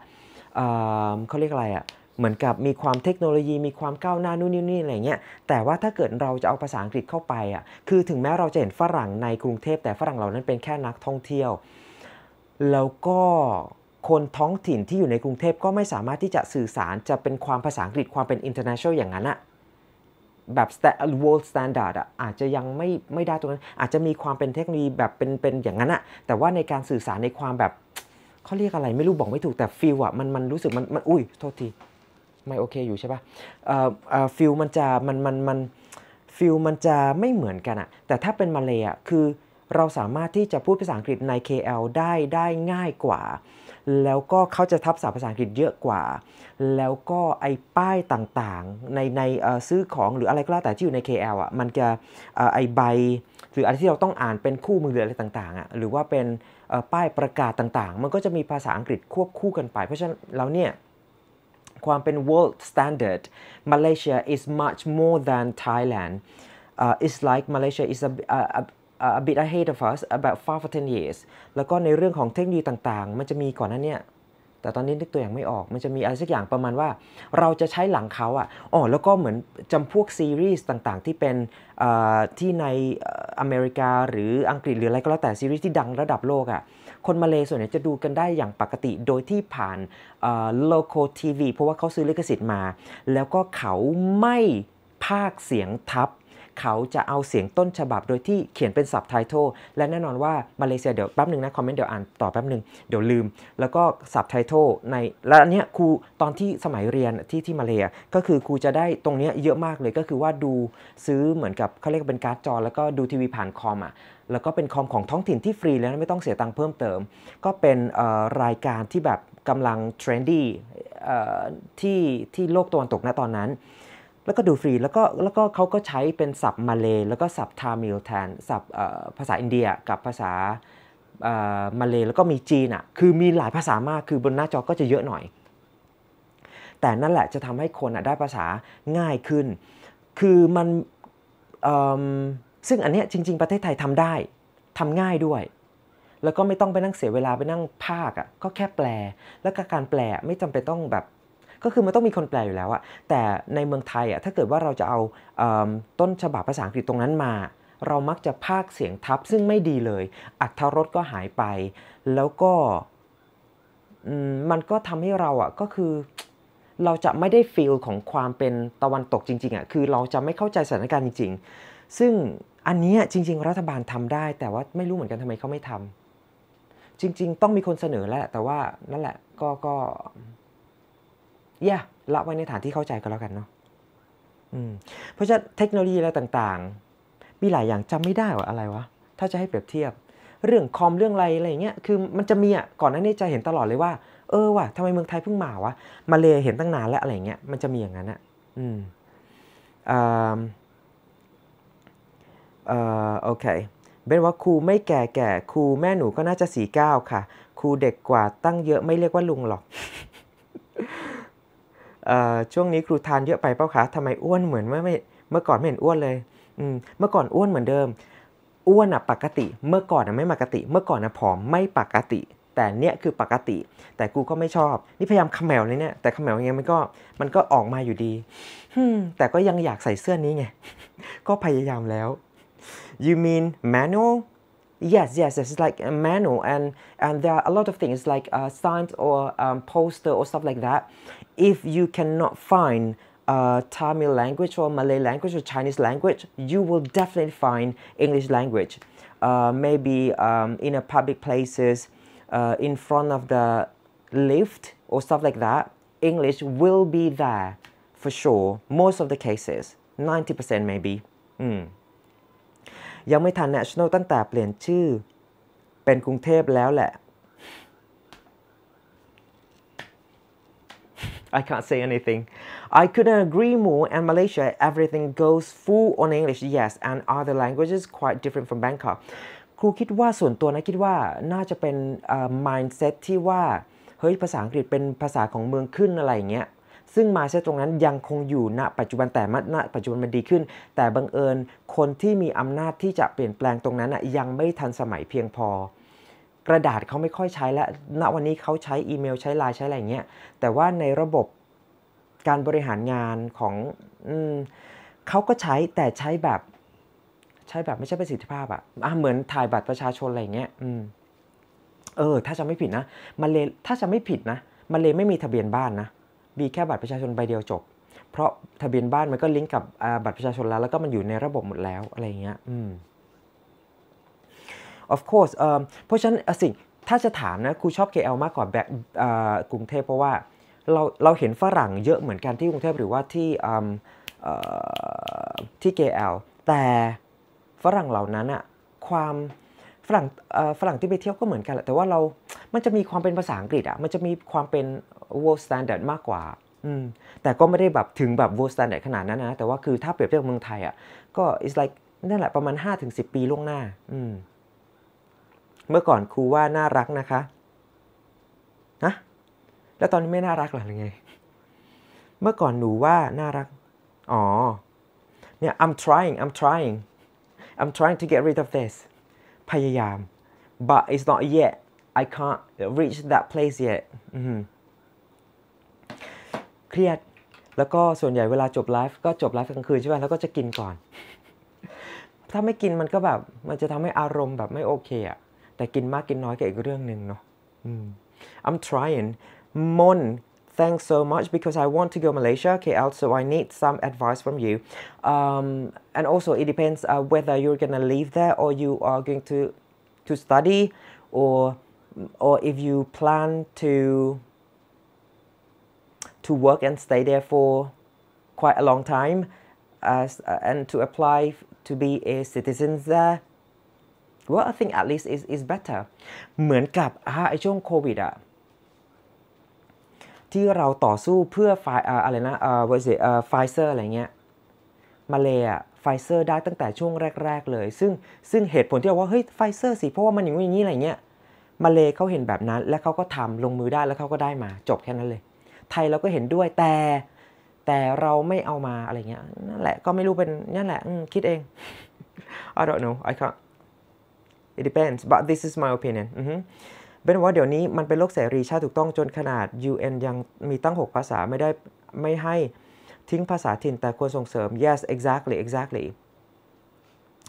เขาเรียกอะไรอะ่ะเหมือนกับมีความเทคโนโลยีมีความก้าวหน้านู่นนี่อะไรเงี้ย แต่ว่าถ้าเกิดเราจะเอาภาษาอังกฤษเข้าไปอ่ะ คือถึงแม้เราจะเห็นฝรั่งในกรุงเทพ แต่ฝรั่งเหล่านั้นเป็นแค่นักท่องเที่ยว แล้วก็คนท้องถิ่นที่อยู่ในกรุงเทพก็ไม่สามารถที่จะสื่อสารจะเป็นความภาษาอังกฤษความเป็น international อย่างนั้นอะแบบ world standard อะอาจจะยังไม่ไม่ได้ตรงนั้น อาจจะมีความเป็นเทคโนโลยีแบบเป็นเป็นอย่างนั้นอะแต่ว่าในการสื่อสารในความแบบเขาเรียกอะไรไม่รู้บอกไม่ถูกแต่ฟีลอะมันมันรู้สึกมันมันอุ้ยโทษทีไม่โอเคอยู่ใช่ปะ่ะฟิลมันจะมันมันมันฟิลมันจะไม่เหมือนกันอะแต่ถ้าเป็นมาเลยอะคือเราสามารถที่จะพูดภาษาอังกฤษใน KL ได้ได้ง่ายกว่า แล้วก็เขาจะทับศัพท์ภาษาอังกฤษเยอะกว่า แล้วก็ไอ้ป้ายต่างๆในในซื้อของหรืออะไรก็แล้วแต่ที่อยู่ใน KL อ่ะมันจะไอ้ใบหรืออะไรที่เราต้องอ่านเป็นคู่มือหรืออะไรต่างๆอ่ะหรือว่าเป็นป้ายประกาศต่างๆ มันก็จะมีภาษาอังกฤษควบคู่กันไป เพราะฉะนั้นแล้วเนี่ยความเป็น world standard Malaysia is much more than Thailand uh, it's like Malaysia is a, a, a a bit ahead of us about five or ten years แล้วก็ในเรื่องของเทคโนโลยีต่างๆ มันจะมีก่อนนั้นเนี่ยแต่ตอนนี้นึกตัวอย่างไม่ออก มันจะมีอะไรสักอย่างประมาณว่า เราจะใช้หลังเขาอ่ะอ๋อแล้วก็เหมือนจำพวกซีรีส์ต่างๆ ที่เป็นที่ในอเมริกาหรืออังกฤษ หรืออะไรก็แล้วแต่ซีรีส์ที่ดังระดับโลกอ่ะคนมาเลส่วนใหญ่จะดูกันได้อย่างปกติโดยที่ผ่านโลโกทีวีเพราะว่าเขาซื้อลิขสิทธิ์มา แล้วก็เขาไม่ภาคเสียงทับเขาจะเอาเสียงต้นฉบับโดยที่เขียนเป็นสับไททตลและแน่นอนว่ามาเลเซียเดี๋ยวแป๊บหนึ่งนะ คอมเมนต์เดี๋ยวอ่านต่อแป๊บหนึ่งเดี๋ยวลืม แล้วก็สับไททตลใน และอันเนี้ยครูตอนที่สมัยเรียนที่ที่มาเลเซียก็คือครูจะได้ตรงเนี้ยเยอะมากเลยก็คือว่าดูซื้อเหมือนกับเขาเรียกเป็นการ์ดจอ แล้วก็ดูทีวีผ่านคอมอ่ะแล้วก็เป็นคอมของท้องถิ่นที่ฟรี แล้วไม่ต้องเสียตังค์เพิ่มเติมก็เป็นรายการที่แบบกำลังเทรนดี้ที่ที่โลกตะวันตกณตอนนั้นแล้วก็ดูฟรีแล้วก็แล้วก็เขาก็ใช้เป็นศัพท์มาเลแล้วก็ศัพท์ทามิลแทนศัพท์ภาษาอินเดีย กับภาษามาเลแล้วก็มีจีนอ่ะคือมีหลายภาษามากคือบนหน้าจอก็จะเยอะหน่อย แต่นั่นแหละจะทำให้คนอ่ะได้ภาษาง่ายขึ้น คือมันซึ่งอันเนี้ยจริง ๆ ประเทศไทยทำได้ทำง่ายด้วย แล้วก็ไม่ต้องไปนั่งเสียเวลาไปนั่งภาคอ่ะก็แค่แปลแล้วก็การแปลไม่จำเป็นต้องแบบก็คือมันต้องมีคนแปลอยู่แล้วอะแต่ในเมืองไทยอะถ้าเกิดว่าเราจะเอาต้นฉบับภาษาอังกฤษตรงนั้นมา เรามักจะพากเสียงทับซึ่งไม่ดีเลย อัตรถก็หายไป แล้วก็มันก็ทำให้เราอะก็คือเราจะไม่ได้ฟีลของความเป็นตะวันตกจริงๆอะ่ะคือเราจะไม่เข้าใจสถานการณ์จริงๆ ซึ่งอันนี้จริง ๆ รัฐบาลทำได้ แต่ว่าไม่รู้เหมือนกันทำไมเขาไม่ทำ จริง ๆ ต้องมีคนเสนอแล้วแต่ว่านั่นแหละก็ก็อย่าละไว้ในฐานที่เข้าใจก็แล้วกันเนาะเพราะฉะนั้นเทคโนโลยีอะไรต่างๆ มีหลายอย่างจำไม่ได้ว่าอะไรวะ ถ้าจะให้เปรียบเทียบ เรื่องคอมเรื่องอะไรอะไรเงี้ย คือมันจะมีอ่ะ ก่อนหน้านี้จะเห็นตลอดเลยว่า เออว่ะทำไมเมืองไทยเพิ่งมาวะ มาเลยเห็นตั้งนานแล้วอะไรเงี้ย มันจะมีอย่างนั้นอ่ะ อืมเอ่อโอเคเบนว่าครูไม่แก่แก่ ครูแม่หนูก็น่าจะสี่เก้าค่ะ ครูเด็กกว่าตั้งเยอะ ไม่เรียกว่าลุงหรอกช่วงนี้ครูทานเยอะไปเป้าคะทำไมอ้วนเหมือนเมื่อไม่เมื่อก่อนไม่เห็นอ้วนเลยเมื่อก่อนอ้วนเหมือนเดิม อ้วนอ่ะปกติ เมื่อก่อนอ่ะไม่ปกติ เมื่อก่อนอ่ะผอมไม่ปกติ แต่เนี้ยคือปกติ แต่กูก็ไม่ชอบนี่พยายามขมแมวเลยเนี่ยแต่ขมแมวยงง้งมันก็ มันก็ออกมาอยู่ดีแต่ก็ยังอยากใส่เสื้อนี้ไงก็พยายามแล้ว you mean manual Yes, yes, it's like a manual, and and there are a lot of things like uh, signs or um, poster or stuff like that. if you cannot find a Tamil language or Malay language or Chinese language, you will definitely find English language. Uh, maybe um, in a public places, uh, in front of the lift or stuff like that, English will be there for sure. Most of the cases, 90% maybe. ยังไม่ทัน hmm. national ตั้งแต่เปลี่ยนชื่อเป็นกรุงเทพแล้วแหละ I can't say anything. I couldn't agree more and Malaysia everything goes full on English yes and other languages quite different from Bangkok ครูคิดว่าส่วนตัวนะคิดว่าน่าจะเป็น uh, mindset ที่ว่าเฮ้ยภาษาอังกฤษเป็นภาษาของเมืองขึ้นอะไรเงี้ยซึ่งมาเช่ตรงนั้นยังคงอยู่ณปัจจุบันแต่ณปัจจุบันมันดีขึ้น แต่บังเอิญคนที่มีอำนาจที่จะเปลี่ยนแปลงตรงนั้นนะยังไม่ทันสมัยเพียงพอกระดาษเขาไม่ค่อยใช้แล้ว ณวันนี้เขาใช้อีเมลใช้ไลน์ใช้อะไรเงี้ย แต่ว่าในระบบการบริหารงานของอเขาก็ใช้แต่ใช้แบบใช้แบบไม่ใช่ประสิทธิภาพอะอ่ะ เหมือนถ่ายบัตรประชาชนอะไรเงี้ยอเออ ถ้าจะไม่ผิดนะมาเลถ้าจะไม่ผิดนะมาเลไม่มีทะเบียนบ้านนะ มีแค่บัตรประชาชนใบเดียวจบ เพราะทะเบียนบ้านมันก็ลิงก์กับบัตรประชาชนแล้ว แล้วก็มันอยู่ในระบบหมดแล้วอะไรเงี้ยอืม of course เพราะฉะนั้นสิ่งถ้าจะถามนะครูชอบ KL มากกว่าแบกกรุงเทพเพราะว่าเราเราเห็นฝรั่งเยอะเหมือนกันที่กรุงเทพหรือว่าที่ที่ KL แต่ฝรั่งเหล่านั้นอะความฝรั่งฝรั่งที่ไปเที่ยวก็เหมือนกันแหละแต่ว่าเรา มันจะมีความเป็นภาษาอังกฤษอะมันจะมีความเป็น world standard มากกว่า อืม แต่ก็ไม่ได้แบบถึงแบบ world standard ขนาดนั้นนะแต่ว่าคือถ้าเปรียบเทียบบเมืองไทยอะก็ it's like นั่นแหละประมาณ 5-10 ปีล่วงหน้า อืมเมื่อก่อนครูว่าน่ารักนะคะนะแล้วตอนนี้ไม่น่ารักหรือไง เมื่อก่อนหนูว่าน่ารัก อ๋อ เนี่ย I'm trying I'm trying I'm trying to get rid of this พยายาม but it's not yet I can't reach that place yet เครียด แล้วก็ส่วนใหญ่เวลาจบไลฟ์ก็จบไลฟ์กลางคืนใช่ไหมแล้วก็จะกินก่อน ถ้าไม่กินมันก็แบบ มันจะทำให้อารมณ์แบบไม่โอเคอะแต่กินมากกินน้อยก็อีกเรื่องหนึ่งเนาะ I'm trying Mon, thanks so much because I want to go Malaysia KL so I need some advice from you um, and also it depends uh, whether you're gonna live there or you are going to to study or or if you plan to to work and stay there for quite a long time as, uh, and to apply to be a citizen there well I think at least is is better เหมือนกับไอช่วงโควิดอะที่เราต่อสู้เพื่อไฟอะไรนะเอ่อเออไฟเซอร์อะไรเงี้ยมาเลยอะไฟเซอร์ได้ตั้งแต่ช่วงแรก ๆ เลย ซึ่งซึ่งเหตุผลที่ว่าเฮ้ยไฟเซอร์สิเพราะว่ามันอย่างนี้อย่างนี้อะไรเงี้ยมาเลยเขาเห็นแบบนั้นแล้วเขาก็ทำลงมือได้แล้วเขาก็ได้มาจบแค่นั้นเลย ไทยเราก็เห็นด้วยแต่ แต่เราไม่เอามาอะไรเงี้ยนั่นแหละก็ไม่รู้เป็นนั่นแหละคิดเอง I don't know I can't it depends but this is my opinion เป็นว่าเดี๋ยวนี้มันเป็นโลกเสรีชาติ ถูกต้องจนขนาด UN ยังมีตั้ง 6 ภาษาไม่ได้ไม่ให้ทิ้งภาษาถิ่นแต่ควรส่งเสริม yes exactly exactly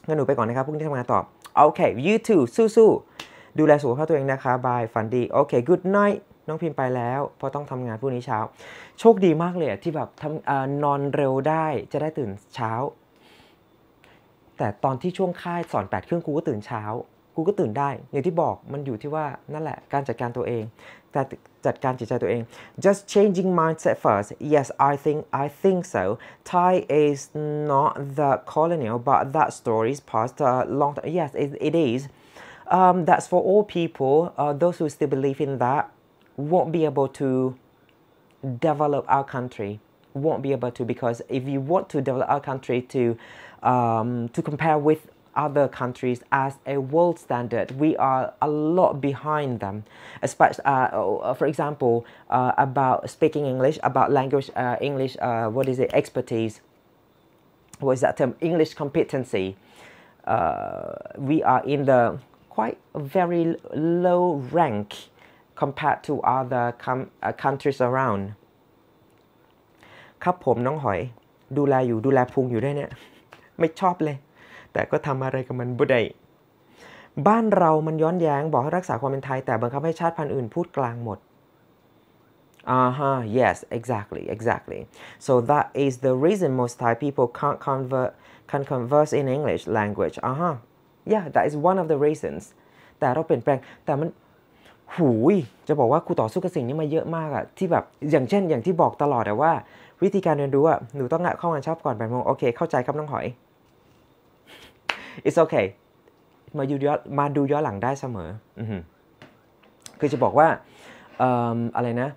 งั้นหนูไปก่อนนะครับพรุ่งนี้ทำงานต่อโอเค you too สู้ๆ ดูแลสุขภาพตัวเองนะคะบายฝันดีโอเค good night น้องพิมพ์ไปแล้วเพราะต้องทำงานพรุ่งนี้เช้า โชคดีมากเลยที่แบบอนอนเร็วได้จะได้ตื่นเช้า แต่ตอนที่ช่วงค่ายสอน8ดครึ่งครูก็ตื่นเช้ากูก็ตื่นได้ just changing mindset first yes I think I think so Thai is not the colonial but that story is past a long time yes it, it is um, that's for all people uh, those who still believe in that won't be able to develop our country won't be able to because if you want to develop our country to um, to compare with other countries as a world standard. We are a lot behind them. Especially, uh, uh, for example, uh, about speaking English, about language, uh, English, uh, what is it, expertise? What is that term? English competency. Uh, we are in the quite very low rank compared to other countries around ครับผมน้องหอย ดูแลอยู่ ดูแลพุงอยู่ด้วยเนี่ยไม่ชอบเลยแต่ก็ทำอะไรกับมันบ่ได้ บ้านเรามันย้อนแย้งบอกให้รักษาความเป็นไทย แต่บังคับให้ชาติพันธุ์อื่นพูดกลางหมดอ่าฮะ yes, exactly, exactly. So that is the reason most Thai people can't convert, can converse in English language. อ่าฮะ yeah, that is one of the reasons. แต่เราเปลี่ยนแปลงแต่มัน หูย จะบอกว่าครูต่อสู้กับสิ่งนี้มาเยอะมากอะที่แบบ อย่างเช่น อย่างที่บอกตลอดแต่ว่า วิธีการเรียนรู้อะหนูต้องเข้างานชอบก่อนแปดโมงโอเคเข้าใจครับน้องหอย it's okay มาดูย้อนมาดูย้อนหลังได้เสมออคือจะบอกว่าอะไรนะ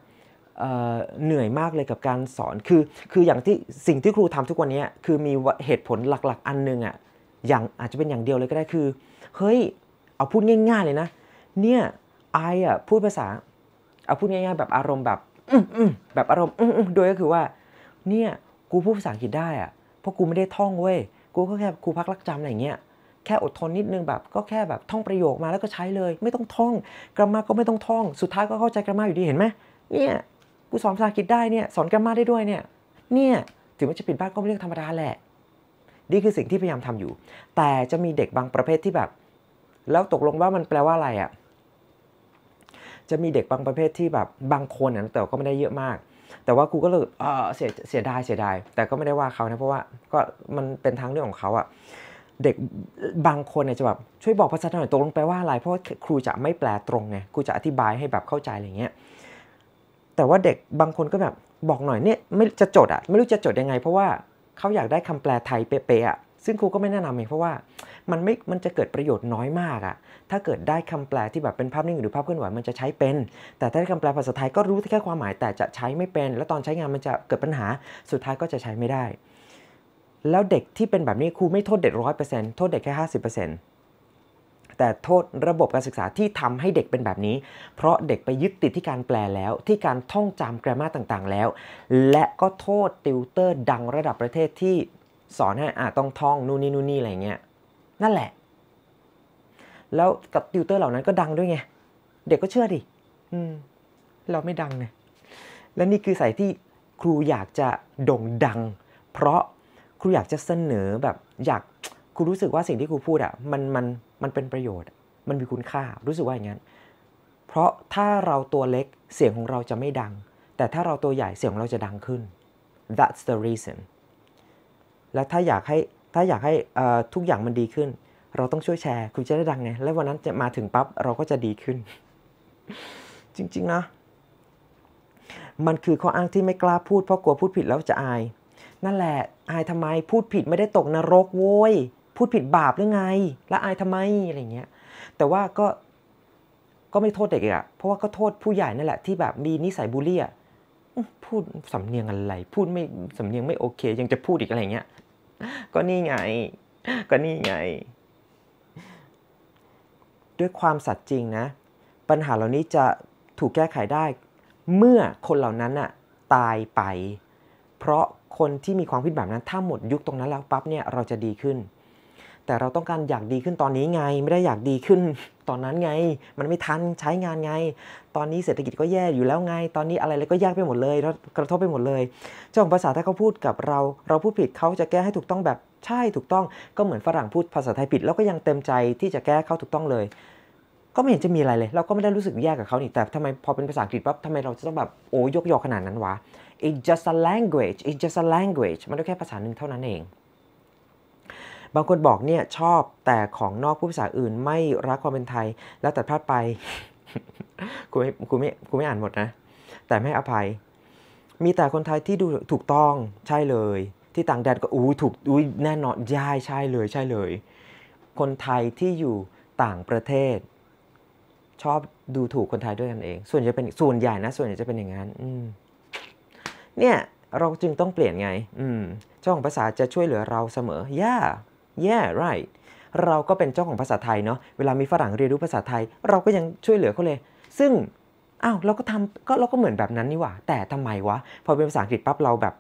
เหนื่อยมากเลยกับการสอน คือ คืออย่างที่สิ่งที่ครูทำทุกวันนี้คือมีเหตุผลหลักๆอันนึงอะ่ะอย่างอาจจะเป็นอย่างเดียวเลยก็ได้ คือ เฮ้ย เอาพูดง่ายๆเลยนะ เนี่ยไออ่ะพูดภาษา เอาพูดง่ายๆ แบบอารมณ์แบบแบบอารมณ์โดยก็คือว่า เนี่ย กูพูดภาษาอังกฤษได้อ่ะเพราะกูไม่ได้ท่องเว้ยกูก็แค่ครูพักรักจำอะไรเงี้ยแค่อดทนนิดนึงแบบ ก็แค่แบบท่องประโยคมาแล้วก็ใช้เลย ไม่ต้องท่องกรามาก็ไม่ต้องท่อง สุดท้ายก็เข้าใจกรามาอยู่ดีเห็นไหมเนี่ยกูสอนภาษาอังกฤษได้เนี่ยสอนกรามาได้ด้วยเนี่ย เนี่ยถึงมันจะผิดพลาดก็ไม่เรื่องธรรมดาแหละ นี่คือสิ่งที่พยายามทำอยู่ แต่จะมีเด็กบางประเภทที่แบบ แล้วตกลงว่ามันแปลว่าอะไรอะ่ะจะมีเด็กบางประเภทที่แบบบางคนนะแต่ก็ไม่ได้เยอะมากแต่ว่ากูก็เลยเสียเสียดาย เสียดาย แต่ก็ไม่ได้ว่าเขานะ เพราะว่าก็มันเป็นทางเรื่องของเขาอะเด็กบางคนเนี่ยจะแบบช่วยบอกภาษาหน่อยตกลงไปว่าอะไร เพราะครูจะไม่แปลตรงไงครูจะอธิบายให้แบบเข้าใจอะไรเงี้ย แต่ว่าเด็กบางคนก็แบบบอกหน่อยเนี่ยไม่จะจดอะไม่รู้จะจดยังไง เพราะว่าเขาอยากได้คำแปลไทยเป๊ะๆอะซึ่งครูก็ไม่แนะนำเองเพราะว่ามันไม่ มันจะเกิดประโยชน์น้อยมากอะถ้าเกิดได้คำแปลที่แบบเป็นภาพนิ่งหรือภาพเคลื่อนไหวมันจะใช้เป็น แต่ถ้าได้คำแปลภาษาไทยก็รู้แค่ความหมายแต่จะใช้ไม่เป็น แล้วตอนใช้งานมันจะเกิดปัญหา สุดท้ายก็จะใช้ไม่ได้ แล้วเด็กที่เป็นแบบนี้ครูไม่โทษเด็กร้อยเปอร์เซ็นต์โทษเด็กแค่ห้าสิบเปอร์เซ็นต์แต่โทษระบบการศึกษาที่ทำให้เด็กเป็นแบบนี้ เพราะเด็กไปยึดติดที่การแปลแล้ว ที่การท่องจำแกรมาต่าง ๆ แล้ว และก็โทษติวเตอร์ ดังระดับประเทศที่สอนให้อ่าต้องท่องนู่นนี่นู่นนี่อะไรเงี้ยนั่นแหละ แล้วกับติวเตอร์เหล่านั้นก็ดังด้วยไง เด็กก็เชื่อดิอืมเราไม่ดังไงและนี่คือสายที่ครูอยากจะโด่งดัง เพราะครูอยากจะเสนอแบบ อยากครูรู้สึกว่าสิ่งที่ครูพูดอะ่ะมันมันมันเป็นประโยชน์ มันมีคุณค่า รู้สึกว่าอย่างนั้น เพราะถ้าเราตัวเล็กเสียงของเราจะไม่ดัง แต่ถ้าเราตัวใหญ่เสียงของเราจะดังขึ้น that's the reason และถ้าอยากใหถ้าอยากให้ทุกอย่างมันดีขึ้น เราต้องช่วยแชร์คุณจะได้ดังไงแล้ววันนั้นจะมาถึงปั๊บ เราก็จะดีขึ้น จริง ๆนะ มันคือข้ออ้างที่ไม่กล้าพูด เพราะกลัวพูดผิดแล้วจะอาย นั่นแหละอายทำไมพูดผิดไม่ได้ตกนรกโว้ยพูดผิดบาปหรือไง แล้วอายทำไมอะไรเงี้ยแต่ว่าก็ก็ไม่โทษเด็กอะเพราะว่าก็โทษผู้ใหญ่นั่นแหละที่แบบมีนิสัยบูลลี่อะพูดสำเนียงอะไร พูดไม่สำเนียงไม่โอเค ยังจะพูดอีกอะไรเงี้ยก็นี่ไงก็นี่ไง ด้วยความสัตย์จริงนะ ปัญหาเหล่านี้จะถูกแก้ไขได้ เมื่อคนเหล่านั้นอ่ะตายไป เพราะคนที่มีความคิดแบบนั้นถ้าหมดยุคตรงนั้นแล้วปั๊บเนี่ย เราจะดีขึ้นแต่เราต้องการอยากดีขึ้นตอนนี้ไง ไม่ได้อยากดีขึ้นตอนนั้นไง มันไม่ทันใช้งานไง ตอนนี้เศรษฐกิจก็แย่อยู่แล้วไง ตอนนี้อะไรเลยก็ยากไปหมดเลยแล้วกระทบไปหมดเลยเจ้าของภาษาถ้าเขาพูดกับเรา เราพูดผิดเขาจะแก้ให้ถูกต้องแบบใช่ถูกต้องก็เหมือนฝรั่งพูดภาษาไทยผิดแล้วก็ยังเต็มใจที่จะแก้เขาถูกต้องเลย ก็ไม่เห็นจะมีอะไรเลย เราก็ไม่ได้รู้สึกแย่กับเขานี่แต่ทำไมพอเป็นภาษาอังกฤษปั๊บทำไมเราจะต้องแบบโอ้ยกยอขนาดนั้นวะ it's just a language it's just a language มันก็แค่ภาษาหนึ่งเท่านั้นเองบางคนบอกเนี่ยชอบแต่ของนอกผู้ภาษาอื่น ไม่รักความเป็นไทย แล้วตัดพลาดไปกูไม่กูไม่กูไม่อ่านหมดนะ แต่ไม่อภัย มีแต่คนไทยที่ดูถูกต้องใช่เลยที่ต่างแดนก็อู้ถูกอู้แน่นอนย่ายใช่เลยใช่เลย คนไทยที่อยู่ต่างประเทศ ชอบดูถูกคนไทยด้วยกันเอง ส่วนจะเป็นส่วนใหญ่นะส่วนใหญ่จะเป็นอย่างนั้นเนี่ย เราจึงต้องเปลี่ยนไง อืมเจ้าของภาษาจะช่วยเหลือเราเสมอ ย่า yeah. yeah right เราก็เป็นเจ้าของภาษาไทยเนาะ เวลามีฝรั่งเรียนรู้ภาษาไทย เราก็ยังช่วยเหลือเขาเลย ซึ่ง อ้าว เราก็ทำก็เราก็เหมือนแบบนั้นนี่หว่าแต่ทำไมวะพอเป็นภาษาอังกฤษปั๊บเราแบบ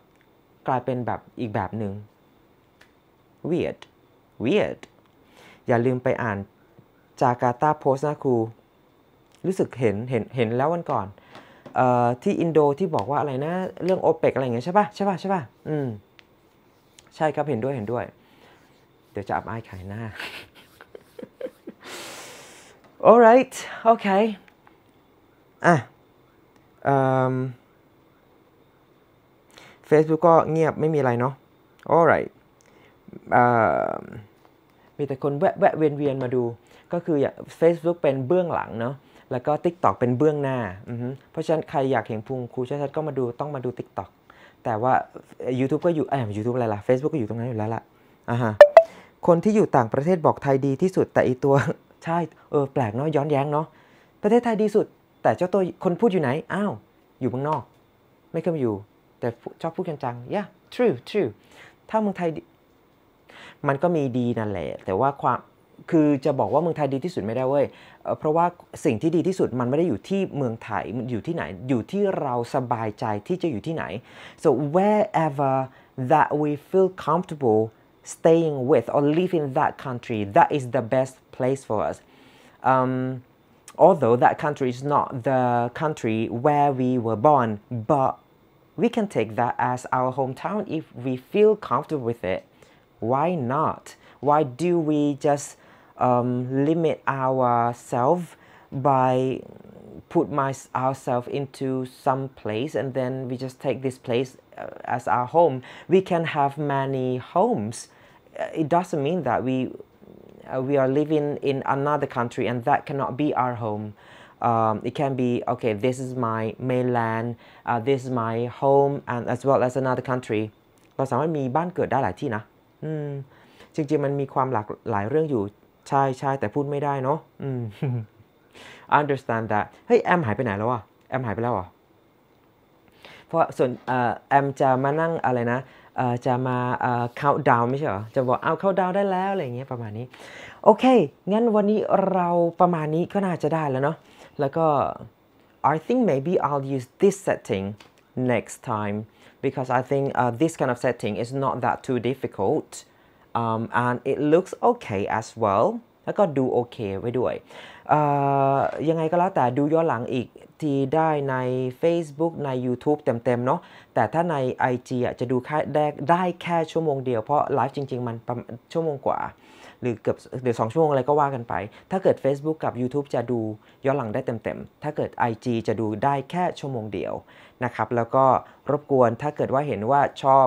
กลายเป็นแบบอีกแบบหนึ่ง weird weird อย่าลืมไปอ่านจาการ์ตาโพสนะครู รู้สึกเห็นเห็นเห็นแล้ววันก่อนออที่อินโดที่บอกว่าอะไรนะเรื่องโอเปกอะไรอย่างเงี้ยใช่ปะใช่ปะใช่ป่ะ อืมใช่ครับเห็นด้วยเห็นด้วยเดี๋ยวจะอับอายขายหน้า alright okay อ่ะ Facebook ก็เงียบไม่มีอะไรเนาะ alright มีแต่คนแวะแวะเวียนเวียนมาดู ก็คืออย่าง Facebook เป็นเบื้องหลังเนาะ แล้วก็ TikTok เป็นเบื้องหน้า เพราะฉะนั้นใครอยากเห็นพุงครูชัดๆก็มาดู ต้องมาดู TikTok แต่ว่า YouTube ก็อยู่เอ YouTube อะไรล่ะ Facebook ก็อยู่ตรงนั้นอยู่แล้วล่ะอ่าฮะคนที่อยู่ต่างประเทศบอกไทยดีที่สุดแต่อีตัวใช่เออแปลกเนาะย้อนแย้งเนาะประเทศไทยดีสุดแต่เจ้าตัวคนพูดอยู่ไหนอ้าวอยู่เมืองนอก ไม่เคยมาอยู่ แต่ชอบพูดกันจัง yeah true true ถ้าเมืองไทยมันก็มีดีนั่นแหละแต่ว่าความคือจะบอกว่าเมืองไทยดีที่สุดไม่ได้เว้ยเพราะว่าสิ่งที่ดีที่สุดมันไม่ได้อยู่ที่เมืองไทยมันอยู่ที่ไหน อยู่ที่เราสบายใจที่จะอยู่ที่ไหน so wherever that we feel comfortable staying with or living that country, that is the best place for us. Um, although that country is not the country where we were born, but we can take that as our hometown if we feel comfortable with it. Why not? Why do we just um, limit ourselves by put my, ourselves into some place and then we just take this place uh, as our home? We can have many homes uh, it doesn't mean that we uh, we are living in another country and that cannot be our home. Um, it can be okay. This is my mainland. Uh, this is my home, and as well as another country. เราสามารถมีบ้านเกิดได้หลายที่นะอืมจริงๆมันมีความหลากหลายเรื่องอยู่ ใช่ใช่แต่พูดไม่ได้เนาะอืม I *laughs* understand that เฮ้ยแอมหายไปไหนแล้วอะแอมหายไปแล้วอ่ะ เพราะส่วนแอมจะมานั่งอะไรนะจะมา count down ไม่ใช่หรอ จะบอกเอา count down ได้แล้ว อะไรเงี้ยประมาณนี้ โอเค งั้นวันนี้เราประมาณนี้ ก็น่าจะได้แล้วเนาะแล้วก็ I think maybe I'll use this setting next time because I think uh, this kind of setting is not that too difficult um, and it looks okay as well แล้วก็ดูโอเคไว้ด้วย ยังไงก็แล้วแต่ดูย้อนหลังอีกทีได้ใน Facebook ใน YouTube เต็มๆเนาะ แต่ถ้าใน IG อะจะดูได้ได้แค่ชั่วโมงเดียวเพราะไลฟ์จริงๆ มันชั่วโมงกว่า หรือเกือบี๋ยวสองชั่วโมงอะไรก็ว่ากันไป ถ้าเกิด Facebook กับ YouTube จะดูย้อนหลังได้เต็มๆ ถ้าเกิด IG จะดูได้แค่ชั่วโมงเดียวนะครับแล้วก็รบกวนถ้าเกิดว่าเห็นว่าชอบ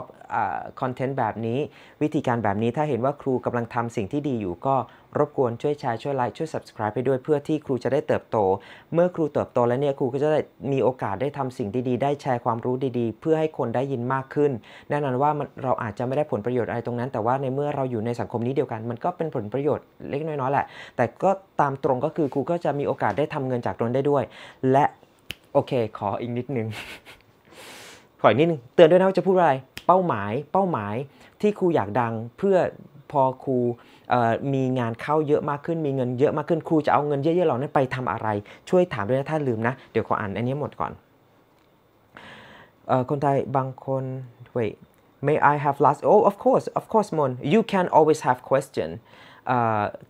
คอนเทนต์แบบนี้ วิธีการแบบนี้ถ้าเห็นว่าครูกำลังทำสิ่งที่ดีอยู่ก็รบกวนช่วยแชร์ช่วยไลค์ช่วย subscribe ไปด้วยเพื่อที่ครูจะได้เติบโต เมื่อครูเติบโตแล้วเนี่ยครูก็จะได้มีโอกาสได้ทำสิ่งดีๆได้แชร์ความรู้ดีๆ เพื่อให้คนได้ยินมากขึ้น แน่นอนว่าเราอาจจะไม่ได้ผลประโยชน์อะไรตรงนั้น แต่ว่าในเมื่อเราอยู่ในสังคมนี้เดียวกัน มันก็เป็นผลประโยชน์เล็กน้อยๆ แหละ แต่ก็ตามตรงก็คือครูก็จะมีโอกาสได้ทำเงินจากตรงได้ด้วย และโอเค ขออีกนิดนึงขออีกนิดนึง เตือนด้วยนะว่าจะพูดอะไร เป้าหมาย เป้าหมายที่ครูอยากดังเพื่อพอครูมีงานเข้าเยอะมากขึ้น มีเงินเยอะมากขึ้น ครูจะเอาเงินเยอะๆเหล่านั้นไปทำอะไร ช่วยถามด้วยนะ ถ้าลืมนะ เดี๋ยวขออ่านอันนี้หมดก่อนคนไทยบางคน wait may I have last oh of course of course Mon you can always have question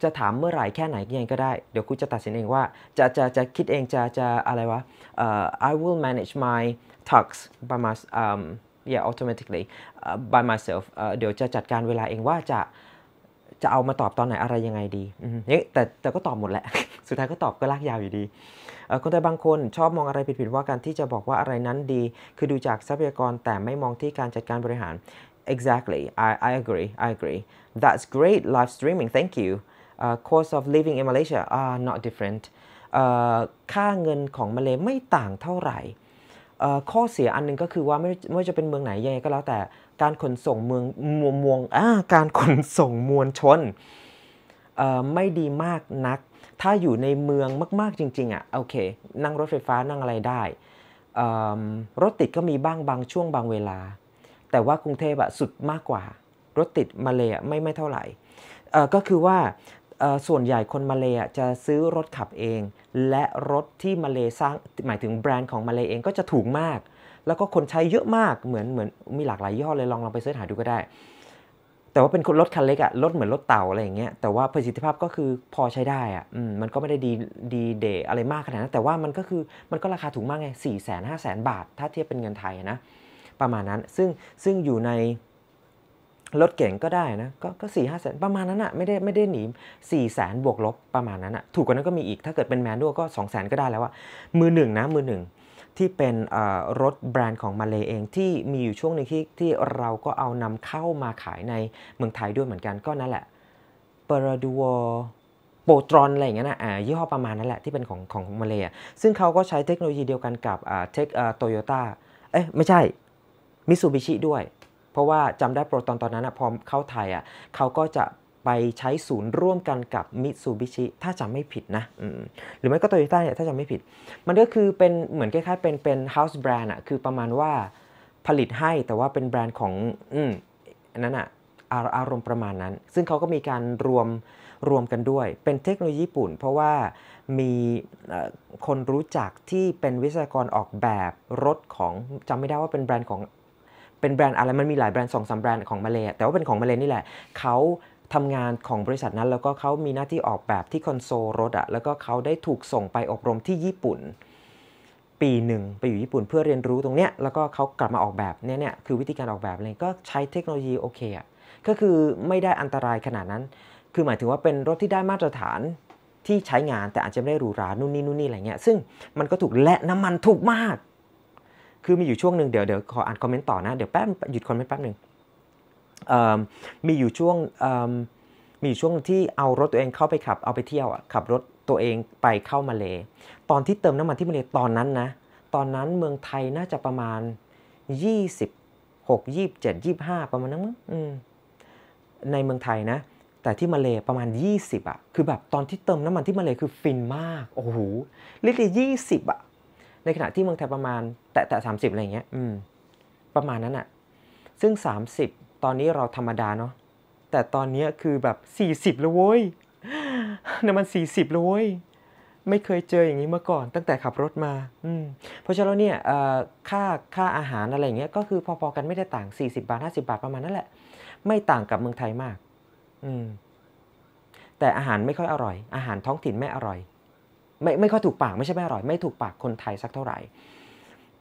จะถามเมื่อไหร่แค่ไหนยังไงก็ได้ เดี๋ยวคุณจะตัดสินเองว่า จะจะจะคิดเองจะจะอะไรวะ I will manage my t a x k s by my um, yeah automatically uh, by myself เดี๋ยวจะจัดการเวลาเองว่าจะจะเอามาตอบตอนไหนอะไรยังไงดี แต่แต่ก็ตอบหมดแหละสุดท้ายก็ตอบก็ลากยาวอยู่ดี คนแต่บางคนชอบมองอะไรผิดๆว่าการที่จะบอกว่าอะไรนั้นดี คือดูจากทรัพยากรแต่ไม่มองที่การจัดการบริหาร Exactly. I, I agree. I agree. That's great live streaming. Thank you. Uh, cost of living in Malaysia are not different. Uh, ค่าเงินของมาเลยไม่ต่างเท่าไหร่ ข้อเสียอันนึงก็คือว่าไม่ไม่ว่าจะเป็นเมืองไหนยังไงก็แล้ว แต่การขนส่งเมืองมวลมวงการขนส่งมวลชนไม่ดีมากนัก ถ้าอยู่ในเมืองมาก ๆ จริง ๆอะ่ะ โอเค นั่งรถไฟฟ้า นั่งอะไรได้รถติดก็มีบ้างบางช่วงบางเวลาแต่ว่ากรุงเทพอะสุดมากกว่า รถติดมาเลยอะไม่ไม่เท่าไหร่ ก็คือว่าส่วนใหญ่คนมาเลยจะซื้อรถขับเอง และรถที่มาเลยสร้าง หมายถึงแบรนด์ของมาเลยเองก็จะถูกมาก แล้วก็คนใช้เยอะมากเหมือนเหมือนมีหลากหลายยี่ห้อเลยลองลองไปเสิร์ชหาดูก็ได้ แต่ว่าเป็นรถคันเล็กอะรถเหมือนรถเต่าอะไรอย่างเงี้ยแต่ว่าประสิทธิภาพก็คือพอใช้ได้อะมันก็ไม่ได้ดีดีเดอะไรมากขนาดนั้นแต่ว่ามันก็คือมันก็ราคาถูกมากไงสี่แสนห้าแสนบาท ถ้าเทียบเป็นเงินไทยนะประมาณนั้น ซึ่งซึ่งอยู่ในรถเก๋งก็ได้นะ ก็ก็สี่ห้าแสนประมาณนั้นอะไม่ได้ไม่ได้หนีสี่แสนบวกลบประมาณนั้นอะถูกกว่านั้นก็มีอีก ถ้าเกิดเป็นแมนดวก็สองแสนก็ได้แล้วอะมือหนึ่งนะ มือหนึ่งที่เป็นรถแบรนด์ของมาเลเองที่มีอยู่ช่วงหนึ่งที่ที่เราก็เอานำเข้ามาขายในเมืองไทยด้วยเหมือนกัน ก็นั่นแหละเปรดูวโปตรอนอะไรอย่างเงี้ยนะอ่ายี่ห้อประมาณนั้นแหละที่เป็นของของมาเลซึ่งเขาก็ใช้เทคโนโลยีเดียวกันกับเทคโตโยต้าเอ๊ะไม่ใช่มิสูบิชิด้วย เพราะว่าจำได้โปรตอนตอนนั้นะพอเข้าไทยอ่ะเขาก็จะไปใช้ศูนย์ร่วมกันกับมิสูบิชิถ้าจำไม่ผิดนะหรือไม่ก็โตโยต้าเนี่ยถ้าจำไม่ผิด มันก็คือเป็นเหมือนคล้ายๆเป็นเป็นเฮาส์แบรนด์อะคือประมาณว่าผลิตให้แต่ว่าเป็นแบรนด์ของอืมนั้นอะอารมณ์ประมาณนั้น ซึ่งเขาก็มีการรวมรวมกันด้วย เป็นเทคโนโลยีญี่ปุ่น เพราะว่ามีคนรู้จักที่เป็นวิศวกรออกแบบรถของจำไม่ได้ว่าเป็นแบรนด์ของเป็นแบรนด์อะไรมันมีหลายแบรนด์สองสาแบรนด์ของมาเลยแต่ว่าเป็นของมาเลยนี่แหละเขาทำงานของบริษัทนั้น แล้วก็เขามีหน้าที่ออกแบบที่คอนโซลรถอะแล้วก็เขาได้ถูกส่งไปอบรมที่ญี่ปุ่น ปีหนึ่งไปอยู่ญี่ปุ่นเพื่อเรียนรู้ตรงเนี้ยแล้วก็เขากลับมาออกแบบเนี้ยเนี้ยคือวิธีการออกแบบอะไรก็ใช้เทคโนโลยีโอเคอะก็คือไม่ได้อันตรายขนาดนั้น คือหมายถึงว่าเป็นรถที่ได้มาตรฐานที่ใช้งานแต่อาจจะไม่ได้หรูหรานู่นนี่นู่นนี่อะไรเงี้ยซึ่งมันก็ถูกและน้ำมันถูกมากคือมีอยู่ช่วงหนึ่งเดี๋ยวเดี๋ยวขออ่านคอมเมนต์ต่อนะเดี๋ยวแป๊บหยุดคอมเมนต์แป๊บหนึ่งมีอยู่ช่วงมีอยู่ช่วงที่เอารถตัวเองเข้าไปขับเอาไปเที่ยวขับรถตัวเองไปเข้ามาเลตอนที่เติมน้ำมันที่มาเลตอนนั้นนะตอนนั้นเมืองไทยน่าจะประมาณ26 27 25 ประมาณนั้นมั้งในเมืองไทยนะแต่ที่มาเลประมาณ 20อ่ะคือแบบตอนที่เติมน้ำมันที่มาเลคือ ฟินมากโอ้โหลิตรยี่สิบอ่ะในขณะที่เมืองไทยประมาณแต่แต่สามสิบอะไรเงี้ยอืมประมาณนั้นอะซึ่งสสามิบตอนนี้เราธรรมดาเนาะแต่ตอนนี้คือแบบสี่สิบเลยนี่มันสี่สิบเลยไม่เคยเจออย่างนี้มาก่อน ตั้งแต่ขับรถมา อืมเพราะฉะนั้นเนี่ยค่าค่าอาหารอะไรเงี้ยก็คือ พอๆกันไม่ได้ต่าง40 บาท 50 บาทประมาณนั่นแหละ ไม่ต่างกับเมืองไทยมาก อืมแต่อาหารไม่ค่อยอร่อย อาหารท้องถิ่นไม่อร่อยไม่ไม่ค่อยถูกปากไม่ใช่ไม่อร่อย ไม่ถูกปากคนไทยสักเท่าไหร่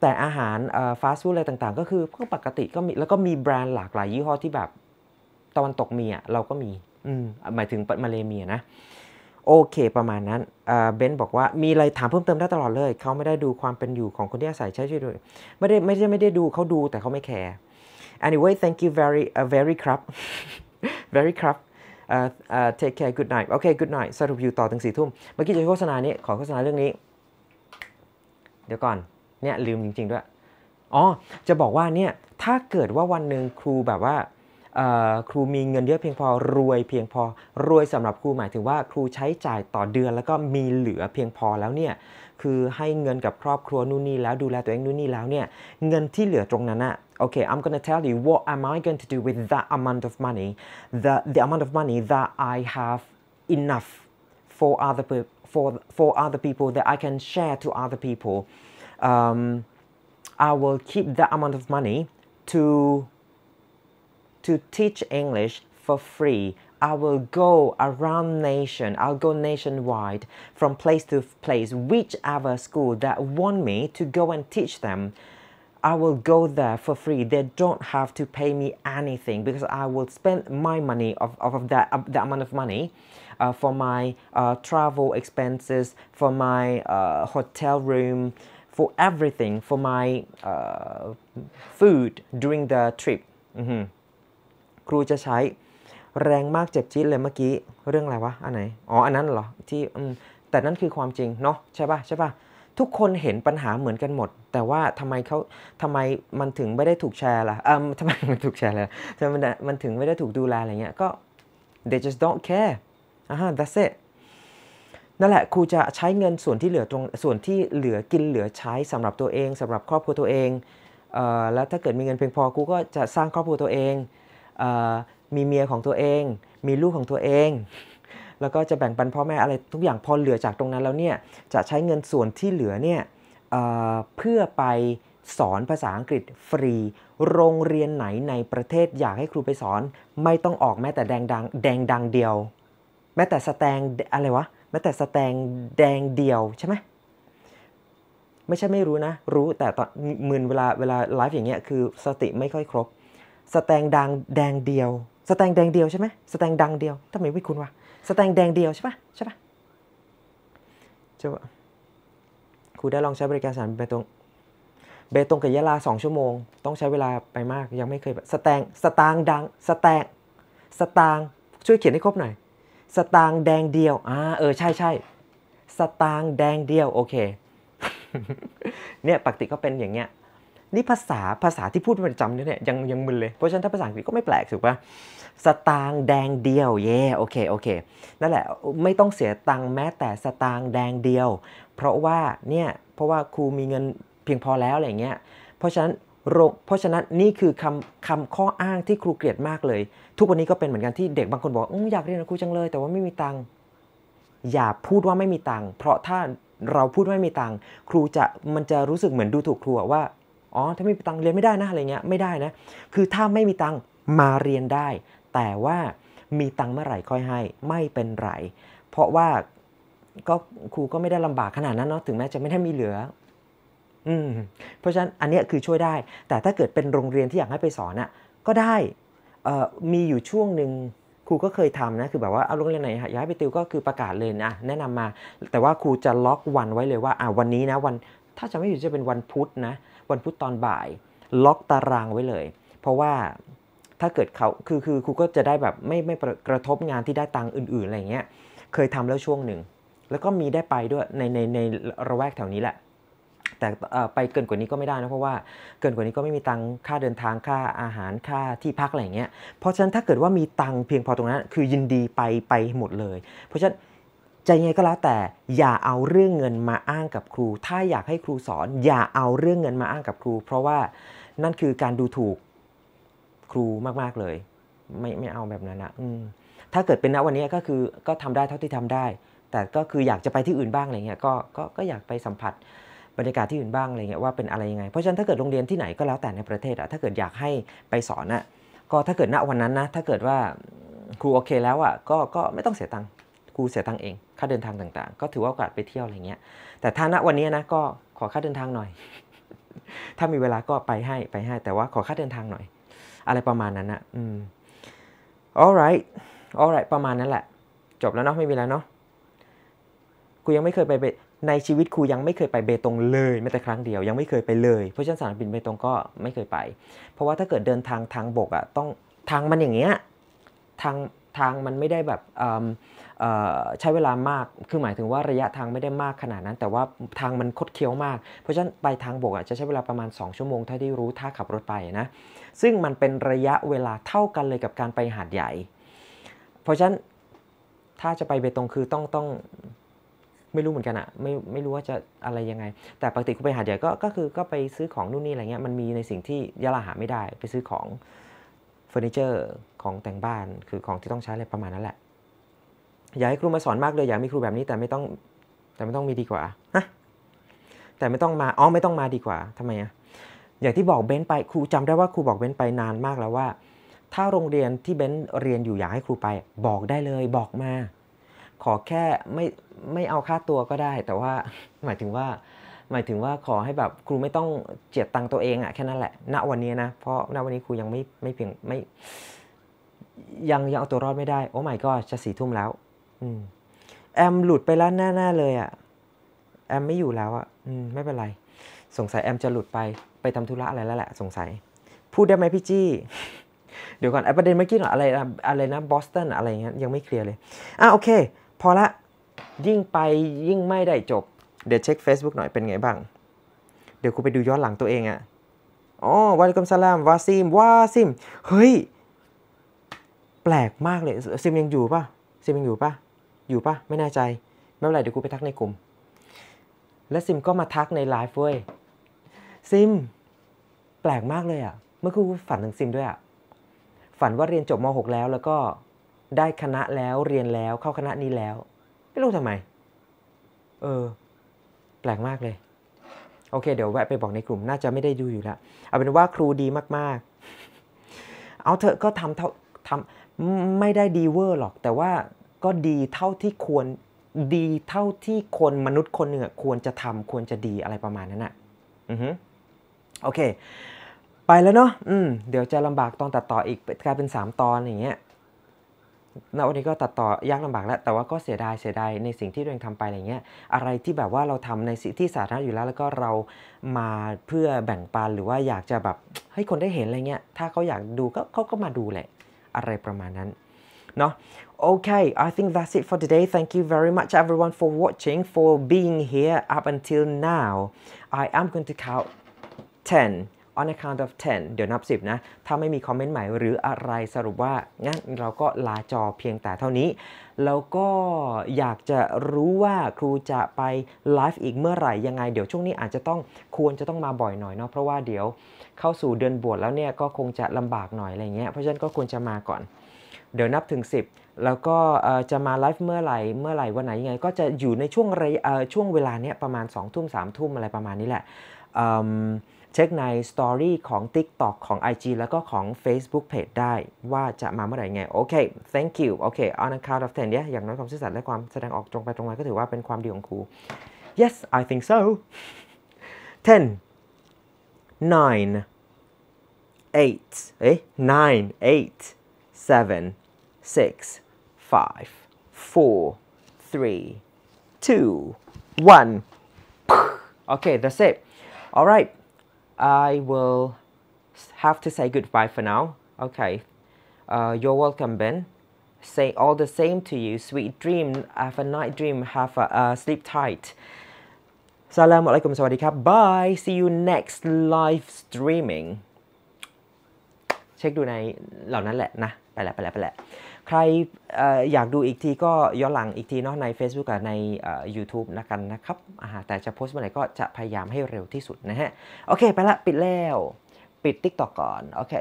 แต่อาหารฟาสต์ฟู้ดอะไรต่างๆ ก็คือพกปกติก็มีแล้วก็มีแบรนด์หลากหลายยี่ห้อที่แบบ ตะวันตกมีอ่ะเราก็มีอืมหมายถึงมาเลเมียนะ โอเคประมาณนั้นเบนบอกว่ามีอะไรถามเพิ่มเติมได้ตลอดเลย เขาไม่ได้ดูความเป็นอยู่ของคนที่อาศัยใช้ชีวิตด้วยไม่ได้ไม่ใช่ไม่ได้ดูเขาดูแต่เขาไม่แคร์ anyway thank you very uh, very ครับ very ครับ take care good night โอเค good night สรุปอยู่ต่อถึงสี่ทุ่ม เมื่อกี้จะโฆษณานี้ ขอโฆษณาเรื่องนี้ เดี๋ยวก่อน เนี่ยลืมจริงๆด้วย อ๋อ จะบอกว่าเนี่ยถ้าเกิดว่าวันหนึ่งครูแบบว่าครูมีเงินเยอะเพียงพอ รวยเพียงพอ รวยสำหรับครูหมายถึงว่าครูใช้จ่ายต่อเดือน แล้วก็มีเหลือเพียงพอแล้วเนี่ยคอใหเงนกบครอบครวนนนแลวดแลตวเองนนนแลวเนยเงนทเหลอตรงนนอะโอเค okay i'm going to tell you what am i going to do with that amount of money the the amount of money that i have enough for other for for other people that i can share to other people um, i will keep that amount of money to to teach english for free I will go around nation, I'll go nationwide from place to place, whichever school that want me to go and teach them. I will go there for free. They don't have to pay me anything because I will spend my money of, of that, of that amount of money uh, for my uh, travel expenses, for my uh, hotel room, for everything, for my uh, food during the trip. Mm -hmm. ครูจะใช้แรงมากเจ็บจี๊ดเลยเมื่อกี้ เรื่องอะไรวะ อันไหนอ๋ออันนั้นเหรอที่แต่นั่นคือความจริงเนาะใช่ปะใช่ปะทุกคนเห็นปัญหาเหมือนกันหมด แต่ว่าทำไมเขาทำไมมันถึงไม่ได้ถูกแชร์ล่ะเออทำไมมันถูกแชร์ล่ะทำไมมันถึงไม่ได้ถูกดูแลอะไรเงี้ยก็ they just don't care อ่าฮ that's it นั่นแหละครูจะใช้เงินส่วนที่เหลือตรงส่วนที่เหลือกินเหลือใช้สำหรับตัวเอง สำหรับครอบครัวตัวเองเออแล้วถ้าเกิดมีเงินเพียงพอครูก็จะสร้างครอบครัวตัวเองเออมีเมียของตัวเอง มีลูกของตัวเอง แล้วก็จะแบ่งปันพ่อแม่อะไร ทุกอย่างพอเหลือจากตรงนั้นแล้วเนี่ย จะใช้เงินส่วนที่เหลือเนี่ยเเพื่อไปสอนภาษาอังกฤษฟรี โรงเรียนไหนในประเทศอยากให้ครูไปสอน ไม่ต้องออกแม้แต่แดงดังแดงดังเดียว แม้แต่สแตงอะไรวะ แม้แต่สแตงแดงเดียวใช่ไหมไม่ใช่ไม่รู้นะ รู้แต่ตอนมืนเวลาเวลาไลฟ์อย่างเงี้ยคือสติไม่ค่อยครบ สแตงดังแดงเดียวสแตงแดงเดียวใช่ไหมสแตงดังเดียวทำไมไม่คุณวะสแตงแดงเดียวใช่ปะใช่ปะจะว่าครูได้ลองใช้บริการสารเบตงเบตงกับยะลาสองชั่วโมงต้องใช้เวลาไปมากยังไม่เคยสแตงสตางดังสแตงสตางช่วยเขียนให้ครบหน่อย สตางแดงเดียวอ่าเออใช่ใช่สตางแดงเดียวโอเคเนี่ยปกติก็เป็นอย่างเงี้ยนี่ภาษาภาษาที่พูดเประจำเนี่ยยังยังมึนเลย เพราะฉะนั้นถ้าภาษาอังกฤษก็ไม่แปลกถูกปะสตางแดงเดียวเย่โอเคโอเคนั่นแหละไม่ต้องเสียตังแม้แต่สตางแดงเดียว เพราะว่าเนี่ย เพราะว่าครูมีเงินเพียงพอแล้วอะไรเงี้ยเพราะฉะนั้นเพราะฉะนั้นนี่คือคำคำข้ออ้างที่ครูเกลียดมากเลย ทุกวันนี้ก็เป็นเหมือนกันที่เด็กบางคนบอกอยากเรียนกับครูจังเลย แต่ว่าไม่มีตังค์อย่าพูดว่าไม่มีตังค์เพราะถ้าเราพูดไม่มีตังค์ครูจะมันจะรู้สึกเหมือนดูถูกครูว่าอ๋อ ถ้าไม่มีตังค์เรียนไม่ได้นะอะไรเงี้ย ไม่ได้นะ คือถ้าไม่มีตังค์มาเรียนได้ แต่ว่ามีตังค์เมื่อไหร่ค่อยให้ ไม่เป็นไร เพราะว่าก็ครูก็ไม่ได้ลำบากขนาดนั้นเนาะ ถึงแม้จะไม่ได้มีเหลือ อืม เพราะฉะนั้นอันนี้คือช่วยได้ แต่ถ้าเกิดเป็นโรงเรียนที่อยากให้ไปสอนอะ่ะก็ได้มีอยู่ช่วงหนึ่งครูก็เคยทำนะ คือแบบว่าเอาโรงเรียนไหนย้ายไปติวก็คือประกาศเลยนะแนะนำมา แต่ว่าครูจะล็อกวันไว้เลยว่าอ่าวันนี้นะ วันถ้าจะไม่อยู่จะเป็นวันพุธนะวันพุธตอนบ่าย ล็อกตารางไว้เลย เพราะว่าถ้าเกิดเขาคือคือครูก็จะได้แบบไม่ไม่กระทบงานที่ได้ตังค์อื่นๆอะไรเงี้ยเคยทำแล้วช่วงหนึ่ง แล้วก็มีได้ไปด้วยในในในระแวกแถวนี้แหละแต่ไปเกินกว่านี้ก็ไม่ได้นะ เพราะว่าเกินกว่านี้ก็ไม่มีตังค่าเดินทางค่าอาหารค่าที่พักอะไรเงี้ยเพราะฉะนั้นถ้าเกิดว่ามีตังเพียงพอตรงนั้น คือยินดีไปไปหมดเลย เพราะฉะนั้นจะยังไงก็แล้วแต่อย่าเอาเรื่องเงินมาอ้างกับครู ถ้าอยากให้ครูสอน อย่าเอาเรื่องเงินมาอ้างกับครู เพราะว่านั่นคือการดูถูกครูมากๆเลย ไม่ไม่เอาแบบนั้นนะถ้าเกิดเป็นณวันนี้ก็คือก็ทำได้เท่าที่ทำได้ แต่ก็คืออยากจะไปที่อื่นบ้างอะไรเงี้ยก็ก็ก็อยากไปสัมผัสบรรยากาศที่อื่นบ้างอะไรเงี้ยว่าเป็นอะไรยังไง เพราะฉะนั้นถ้าเกิดโรงเรียนที่ไหนก็แล้วแต่ในประเทศอะถ้าเกิดอยากให้ไปสอนอะก็ถ้าเกิดณวันนั้นนะถ้าเกิดว่าครูโอเคแล้วอะก็ก็ไม่ต้องเสียตังค์กูเสียตังเองค่าเดินทางต่างๆ ก็ถือว่าโอกาสไปเที่ยวอะไรเงี้ย แต่ถ้าณวันนี้นะก็ขอค่าเดินทางหน่อย ถ้ามีเวลาก็ไปให้ไปให้ แต่ว่าขอค่าเดินทางหน่อย อะไรประมาณนั้นนะอืม alright alright ประมาณนั้นแหละ จบแล้วเนาะไม่มีแล้วเนาะกูยังไม่เคยไปในชีวิตครูยังไม่เคยไปเบตงเลยแม้แต่ครั้งเดียวยังไม่เคยไปเลยเพราะฉะนั้นสนามบินเบตงก็ไม่เคยไป เพราะว่าถ้าเกิดเดินทางทางบกอะ่ะต้องทางมันอย่างเงี้ยทางทางมันไม่ได้แบบใช้เวลามาก คือหมายถึงว่าระยะทางไม่ได้มากขนาดนั้น แต่ว่าทางมันคดเคี้ยวมาก เพราะฉะนั้นไปทางบกอ่ะจะใช้เวลาประมาณ 2 ชั่วโมงเท่าที่รู้ถ้าขับรถไปนะ ซึ่งมันเป็นระยะเวลาเท่ากันเลยกับการไปหาดใหญ่ เพราะฉะนั้นถ้าจะไปเบตงคือต้องต้องไม่รู้เหมือนกันอะไม่ไม่รู้ว่าจะอะไรยังไง แต่ปกติคุณไปหาดใหญ่ก็ก็คือก็ไปซื้อของนู่นนี่อะไรเงี้ย มันมีในสิ่งที่ยะลาหาไม่ได้ ไปซื้อของเฟอร์นิเจอร์ของแต่งบ้าน คือของที่ต้องใช้อะไรประมาณนั้นแหละอยากให้ครูมาสอนมากเลยอยากมีครูแบบนี้แต่ไม่ต้องแต่ไม่ต้องมีดีกว่าฮะแต่ไม่ต้องมาอ๋อไม่ต้องมาดีกว่า ทำไมอะอย่างที่บอกเบนไปครูจำได้ว่า ครูบอกเบนไปนานมากแล้วว่า ถ้าโรงเรียนที่เบนเรียนอยู่อยากให้ครูไปบอกได้เลยบอกมาขอแค่ไม่ไม่เอาค่าตัวก็ได้ แต่ว่าหมายถึงว่าหมายถึงว่าขอให้แบบครูไม่ต้องเจียดตังตัวเองอะแค่นั้นแหละ ณวันนี้นะเพราะณวันนี้ครูยังไม่ไม่เพียงไม่ยังยังเอาตัวรอดไม่ได้โอ้ไม่ก็จะสี่ทุ่มแล้วแอมหลุดไปแล้วแน่ๆเลยอะ่ะแอมไม่อยู่แล้วอะ่ะไม่เป็นไร สงสัยแอมจะหลุดไปไปทำธุระอะไรแล้วแหละ สงสัย พูดได้ไหมพี่จี้เดี๋ยวก่อนไอประเด็นเมื่อกี้หนออะไรอะไรนะบอสตันอะไรเงี้ยยังไม่เคลียร์เลยอ่ะโอเคพอละยิ่งไปยิ่งไม่ได้จบเดี๋ยวเช็ค Facebook หน่อยเป็นไงบ้าง เดี๋ยวกูไปดูย้อนหลังตัวเองอะ่ะอ๋อวาลิกมสลามวาซิมวาซิมเฮ้ยแปลกมากเลยซิมยังอยู่ปะซิมยังอยู่ปะอยู่ปะไม่แน่ใจ ไม่เป็นไรเดี๋ยวกูไปทักในกลุ่ม และซิมก็มาทักในไลฟ์เว้ยซิมแปลกมากเลยอะ่ะ เมื่อคืนฝันถึงซิมด้วยอะ่ะฝันว่าเรียนจบม .6 แล้วแล้วก็ได้คณะแล้วเรียนแล้วเข้าคณะนี้แล้ว ไม่รู้ทำไมเออ แปลกมากเลย โอเค เดี๋ยวแวะไปบอกในกลุ่มน่าจะไม่ได้ดูอยู่แล้วเอาเป็นว่าครูดีมาก ๆ เอาเถอะก็ทำเท่าทำไม่ได้ดีเวอร์หรอก แต่ว่าก็ดีเท่าที่ควรดีเท่าที่คนมนุษย์คนหนึ่งควรจะทำควรจะดีอะไรประมาณนั้นอ่ะ อือฮึโอเค ไปแล้วเนาะอืมเดี๋ยวจะลำบากตอนตัดต่ออีกกลายเป็น3ตอนอย่างเงี้ยณวันนี้ก็ตัดต่อยากลำบากแล้ว แต่ว่าก็เสียดายเสียดายในสิ่งที่เรวเองทำไปอะไรเงี้ยอะไรที่แบบว่าเราทำในสิ่งที่สาธารณะอยู่แล้ว แล้วก็เรามาเพื่อแบ่งปันหรือว่าอยากจะแบบให้คนได้เห็นอะไรเงี้ย ถ้าเขาอยากดูก็เขาก็มาดูแหละ อะไรประมาณนั้นนาะ Okay, I think that's it for today. Thank you very much everyone for watching, for being here up until now. I am going to count 10 on account of 10 เดี๋ยวนับ10นะ ถ้าไม่มีคอมเมนต์ใหม่หรืออะไรสรุปว่างั้นเราก็ลาจอเพียงแต่เท่านี้ แล้วก็อยากจะรู้ว่าครูจะไปไลฟ์อีกเมื่อไหร่ยังไงเดี๋ยว ช่วงนี้อาจจะต้องควรจะต้องมาบ่อยหน่อยเนาะเพราะว่าเดี๋ยวเข้าสู่เดือนบวชแล้วเนี่ยก็คงจะลำบากหน่อยอะไรเงี้ยเพราะฉะนั้นก็ควรจะมาก่อนเดี๋ยวนับถึง 10 แล้วก็จะมาไลฟ์เมื่อไหร่ เมื่อไหร่วันไหนยังไงก็จะอยู่ในช่วงระยะช่วงเวลาเนี้ย ประมาณ2องทุ่มสามทุ่มอะไรประมาณนี้แหละเช็คในสตอรี่ของ TikTok ของ IG แล้วก็ของ Facebook Page ได้ว่าจะมาเมื่อไหร่ไงโอเค thank you โอเค on account of 10เนี่ยอย่างน้อยความซื่อสัตย์และความแสดงออกตรงไปตรงมาก็ถือว่าเป็นความดีของครู yes I think so 10 9 8เอ๊ะ9 8 seven, six, five, four, three, two, one. Okay, that's it. All right, I will have to say goodbye for now. Okay, uh, you're welcome, Ben. Say all the same to you. Sweet dream. Have a night dream. Have a uh, sleep tight. Assalamualaikum. Sawadee krap. Bye. See you next live streaming. เช็คดูในเหล่านั้นแหละนะ ไปแล้วไปแล้วไปแล้วใครออยากดูอีกทีก็ย้อนหลังอีกทีเนาะใน Facebook กับใน YouTube นะกันนะครับแต่จะโพสต์เมื่อไหร่ก็จะพยายามให้เร็วที่สุดนะฮะ โอเค ไปละปิดแล้ว ปิด TikTok ก่อนโอเค